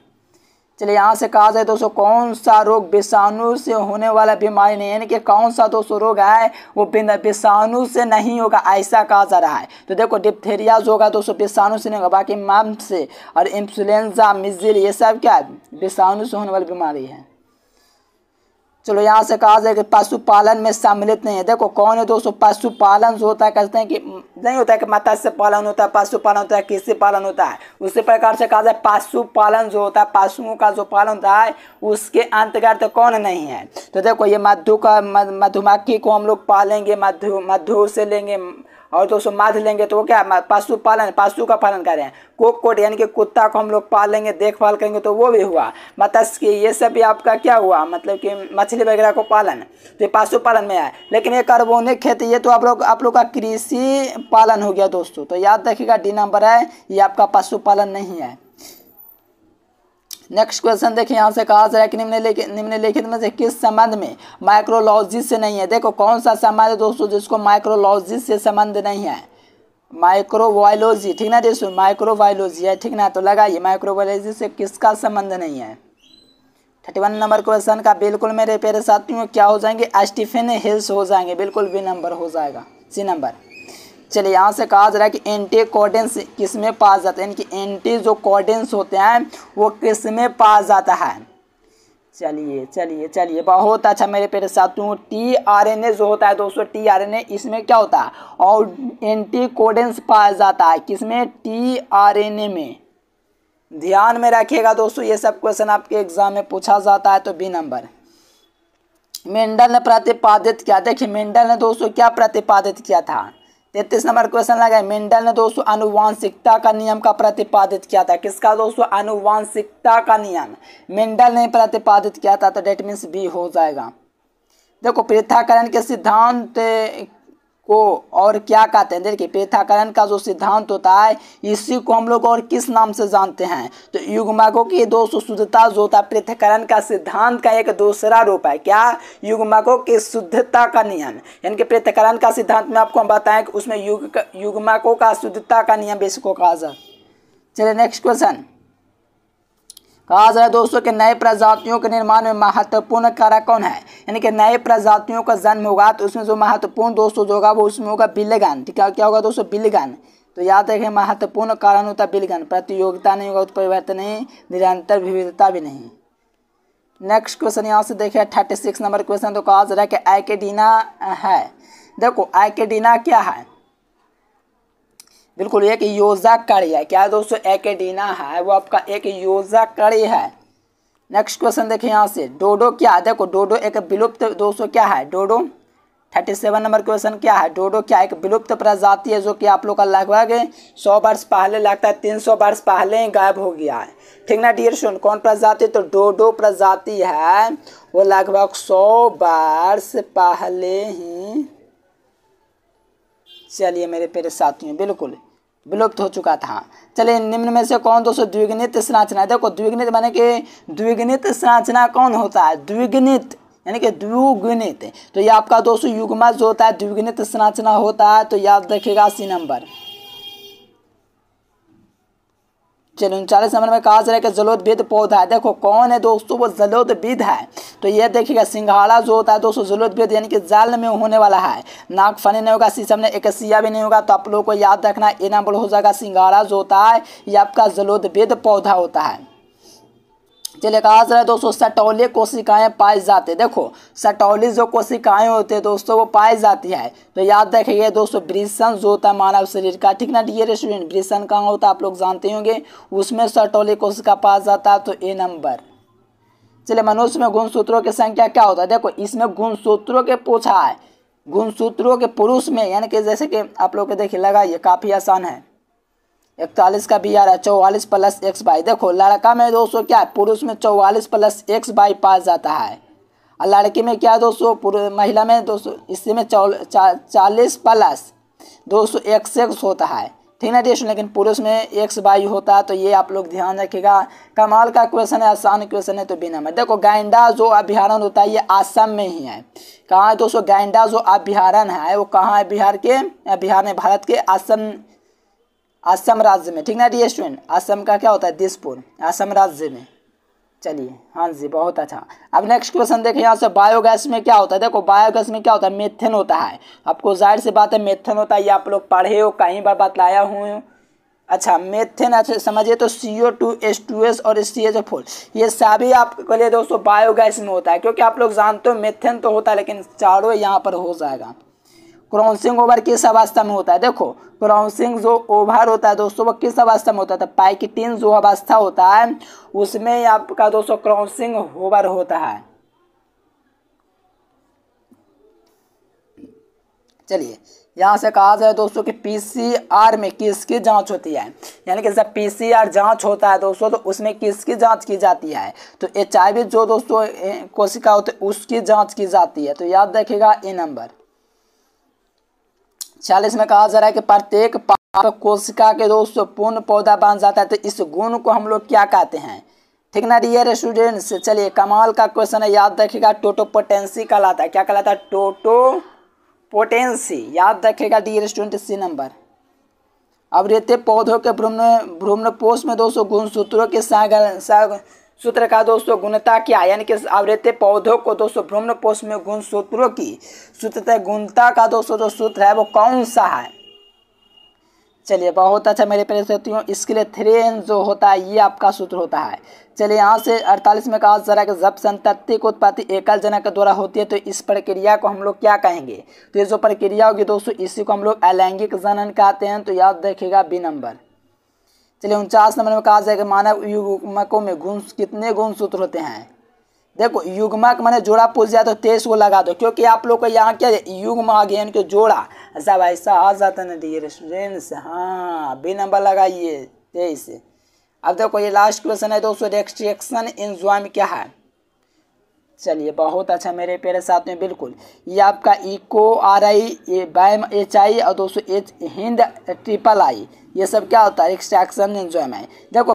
चलिए यहाँ से कहा जाए दोस्तों कौन सा रोग विषाणु से होने वाला बीमारी नहीं यानी कि कौन सा दोस्तों रोग है वो विषाणु से नहीं होगा ऐसा कहा जा रहा है तो देखो डिप्थेरिया जो होगा दोस्तों विषाणु से नहीं होगा बाकी माम से और इंफ्लुएंजा मिजिल ये सब क्या विषाणु से होने वाली बीमारी है चलो यहाँ से कहा जाए कि पशुपालन में सम्मिलित नहीं है देखो कौन है दोस्तों पशुपालन जो होता है कहते हैं कि नहीं होता है कि मत्स्य पालन होता है पशुपालन होता है कृषि पालन होता है उसी प्रकार से कहा जाए पशुपालन जो होता है पशुओं का जो पालन होता है उसके अंतर्गत कौन नहीं है तो देखो ये मधु का मधुमक्खी को हम लोग पालेंगे मधु मधु से लेंगे और दोस्तों माध लेंगे तो वो क्या पशु पालन पशु का पालन कर रहे हैं कोट यानी कि कुत्ता को हम लोग पालेंगे देखभाल करेंगे तो वो भी हुआ मत्स्य ये सब भी आपका क्या हुआ मतलब कि मछली वगैरह को पालन तो ये पशु पालन में आए लेकिन ये कार्बोनिक खेती ये तो आप लोग आप लोग का कृषि पालन हो गया दोस्तों तो याद रखिएगा डी नंबर है ये आपका पशुपालन नहीं है नेक्स्ट क्वेश्चन देखिए यहाँ से कहा है कि निम्नलिखित निम्नलिखित में से किस संबंध में माइक्रोलॉजी से नहीं है देखो कौन सा संबंध है दोस्तों जिसको माइक्रोलॉजिस्ट से संबंध नहीं है माइक्रोबायोलॉजी ठीक ना दोस्तों माइक्रोबायोलॉजी है ठीक ना तो लगाइए माइक्रोबायोलॉजी से किसका संबंध नहीं है थर्टी वन नंबर क्वेश्चन का बिल्कुल मेरे प्यारे साथियों क्या हो जाएंगे एस्टिफिन हिल्स हो जाएंगे बिल्कुल बी नंबर हो जाएगा सी नंबर चलिए यहाँ से कहा जा रहा है कि एंटी कॉडेंस किस में पास जाता है यानी कि एंटी जो कॉडेंस होते हैं वो किस में जाता है चलिए चलिए चलिए बहुत अच्छा मेरे पेरे साथियों टी आर एन ए जो होता है दोस्तों टी आर एन ए इसमें क्या होता है और एंटी कोडेंस पाया जाता है किसमें टी आर एन ए में ध्यान में रखिएगा दोस्तों ये सब क्वेश्चन आपके एग्जाम में पूछा जाता है तो बी नंबर मेंडल ने प्रतिपादित किया देखिए मेंडल ने दोस्तों क्या प्रतिपादित किया था तैतीस नंबर क्वेश्चन लगा है मेंडल ने दोस्तों अनुवांशिकता का नियम का प्रतिपादित किया था किसका दोस्तों अनुवांशिकता का नियम मेंडल ने प्रतिपादित किया था तो डेट मीन्स बी हो जाएगा देखो पृथाकरण के सिद्धांत को और क्या कहते हैं देखिए पृथाकरण का जो सिद्धांत होता है इसी को हम लोग और किस नाम से जानते हैं तो युग्मकों की दो शुद्धता जो होता है पृथकरण का सिद्धांत का एक दूसरा रूप है क्या युग्मकों की शुद्धता का नियम यानी कि पृथकरण का सिद्धांत में आपको हम बताएं कि उसमें युग युग्मकों का शुद्धता का नियम बेसिको का चलिए नेक्स्ट क्वेश्चन कहा जा रहा है दोस्तों कि नए प्रजातियों के निर्माण में महत्वपूर्ण कारक कौन है यानी कि नए प्रजातियों का जन्म होगा तो उसमें जो महत्वपूर्ण दोस्तों जो होगा वो उसमें होगा बिलगन ठीक है क्या होगा दोस्तों बिलगन तो याद रखें महत्वपूर्ण कारण होता है बिलगन प्रतियोगिता नहीं होगा उत्परिवर्तन तो नहीं निरंतर विविधता भी नहीं नेक्स्ट क्वेश्चन यहाँ से देखें थर्टी सिक्स नंबर क्वेश्चन तो कहा जा रहा है कि एकेडीना है देखो एकेडीना क्या है बिल्कुल एक योजा कड़ी है क्या दोस्तों एकेडीना है वो आपका एक योजा कड़ी है नेक्स्ट क्वेश्चन देखिए यहाँ से डोडो क्या है देखो डोडो एक विलुप्त दोस्तों क्या है dodo thirty seven number question क्या है डोडो क्या एक विलुप्त प्रजाति है जो कि आप लोग का लगभग सौ वर्ष पहले लगता है तीन सौ वर्ष पहले ही गायब हो गया है ठीक ना डियर सुन कौन प्रजाति तो डोडो प्रजाति है वो लगभग सौ वर्ष पहले ही चलिए मेरे प्यारे साथियों बिल्कुल विलुप्त हो चुका था चलिए निम्न में से कौन दोस्तों द्विगणित संरचना देखो द्विगणित माने कि द्विगुणित संरचना कौन होता है द्विगुणित यानी कि द्विगुणित तो ये आपका दोस्तों युग्मा जो होता है द्विगुणित संरचना होता है तो याद रखिएगा सी नंबर चलो उनचालीस नंबर में कहा जा रहा है कि जलोद भेद पौधा है देखो कौन है दोस्तों वो जलोदभिद है तो ये देखिएगा सिंघाड़ा जो होता है दोस्तों जलोदभिद यानी कि जाल में होने वाला है नाक फनी नहीं होगा शीशम ने एक सिया भी नहीं होगा तो आप लोगों को याद रखना ए नंबर हो जाएगा सिंघाड़ा जो होता है ये आपका जलोदभिद पौधा होता है चलिए कहा से दोस्तों सटौली कोशिकाएं पाए जाते हैं देखो सटौली जो कोशिकाएं होते हैं दोस्तों वो पाई जाती है तो याद रखिए दोस्तों ब्रिसन जो होता है मानव शरीर का ठीक ना डियर तो स्टूडेंट ब्रिसन कहाँ होता है आप लोग जानते होंगे उसमें सटौली कोशिका पाया जाता है तो ए नंबर चलिए मनुष्य में गुणसूत्रों की संख्या क्या होता है देखो इसमें गुणसूत्रों के पूछा है गुणसूत्रों के पुरुष में यानी कि जैसे कि आप लोग देखिए लगा ये काफ़ी आसान है इकतालीस का भी आ रहा है चौवालीस प्लस एक्स बाई देखो लड़का में दोस्तों क्या है पुरुष में चौवालीस प्लस एक्स बाई पास जाता है और लड़की में क्या दोस्तों महिला में दोस्तों इसी में चालीस प्लस दो सौ एक्स एक्स होता है ठीक ना टेस्ट लेकिन पुरुष में एक्स बाई होता है तो ये आप लोग ध्यान रखिएगा कमाल का क्वेश्चन है आसान क्वेश्चन है तो बिना में देखो गैंडा जो अभ्यारण होता है ये आसम में ही है कहाँ है दोस्तों गैंडा जो अभ्यारण है वो कहाँ है बिहार के बिहार में भारत के आसम असम राज्य में ठीक ना डी स्टूडेंट असम का क्या होता है दिसपुर असम राज्य में चलिए हाँ जी बहुत अच्छा अब नेक्स्ट क्वेश्चन देखें यहाँ से बायोगैस में क्या होता है देखो बायोगैस में क्या होता है मेथेन होता है आपको जाहिर सी बात है मेथेन होता है ये आप लोग पढ़े हो कहीं बार बतलाया हुए अच्छा मेथेन अच्छा समझिए तो C O two S two S और सी एच फोर ये सभी आपके लिए दोस्तों बायोगैस में होता है क्योंकि आप लोग जानते हो मेथेन तो होता है लेकिन चारों यहाँ पर हो जाएगा क्रॉसिंग ओवर किस अवस्था में होता है देखो क्रॉसिंग जो ओवर होता है दोस्तों वो किस अवस्था में होता है तो पाइकटिन जो अवस्था होता है उसमें आपका दोस्तों क्रॉसिंग ओवर होता है चलिए यहाँ से कहा जाए दोस्तों कि पीसीआर में किसकी जांच होती है यानी कि जब पीसीआर जांच होता है दोस्तों तो उसमें किसकी जांच की जाती है तो एच जो दोस्तों कोशिका होती है उसकी जांच की जाती है तो याद रखिएगा ए नंबर चालीस में कहा जा रहा है कि प्रत्येक पात्र कोशिका के दोस्तों पूर्ण पौधा बन जाता है तो इस गुण को हम लोग क्या कहते हैं ठीक ना डियर स्टूडेंट्स चलिए कमाल का क्वेश्चन है याद रखेगा टोटो पोटेंसी कहलाता है क्या कहलाता है टोटो पोटेंसी याद रखेगा डियर स्टूडेंट सी नंबर अब रहते पौधों के भ्रूमण भ्रूमण पोष में दोस्तों गुणसूत्रों के सागर साग सूत्र का दोस्तों गुणता क्या यानी कि आवृत्य पौधों को दोस्तों भ्रमण पोष में गुण सूत्रों की सूत्रता गुणता का दोस्तों जो सूत्र है वो कौन सा है चलिए बहुत अच्छा मेरे प्रेस होती हूँ इसके लिए थ्री एन जो होता है ये आपका सूत्र होता है चलिए यहाँ से अड़तालीस में कहा जरा कि जब संतति को उत्पत्ति एकल जनक द्वारा होती है तो इस प्रक्रिया को हम लोग क्या कहेंगे तो ये जो प्रक्रिया होगी दोस्तों इसी को हम लोग अलैंगिक जनन कहते हैं तो याद रखेगा बी नंबर चलिए उनचास नंबर में कहा जाएगा मानव युग्मकों में गुण कितने गुण सूत्र होते हैं देखो युग्मक मैंने जोड़ा पूछ जाए तो तेईस को लगा दो क्योंकि आप लोग को यहाँ क्या युग्म आगे इनके जोड़ा ऐसा भाई साहब आ जाता तो ना डी रेस्टूडेंट्स हाँ बी नंबर लगाइए तेईस अब देखो ये लास्ट क्वेश्चन है दोस्तों रेस्ट्रिक्शन इंजॉम क्या है चलिए बहुत अच्छा मेरे प्यारे साथ में बिल्कुल ये आपका इको आर आई ए बैम एच आई और दोस्तों एच हिंद ट्रिपल आई ये सब क्या होता है एक्सट्रैक्शन एंजॉयमेंट देखो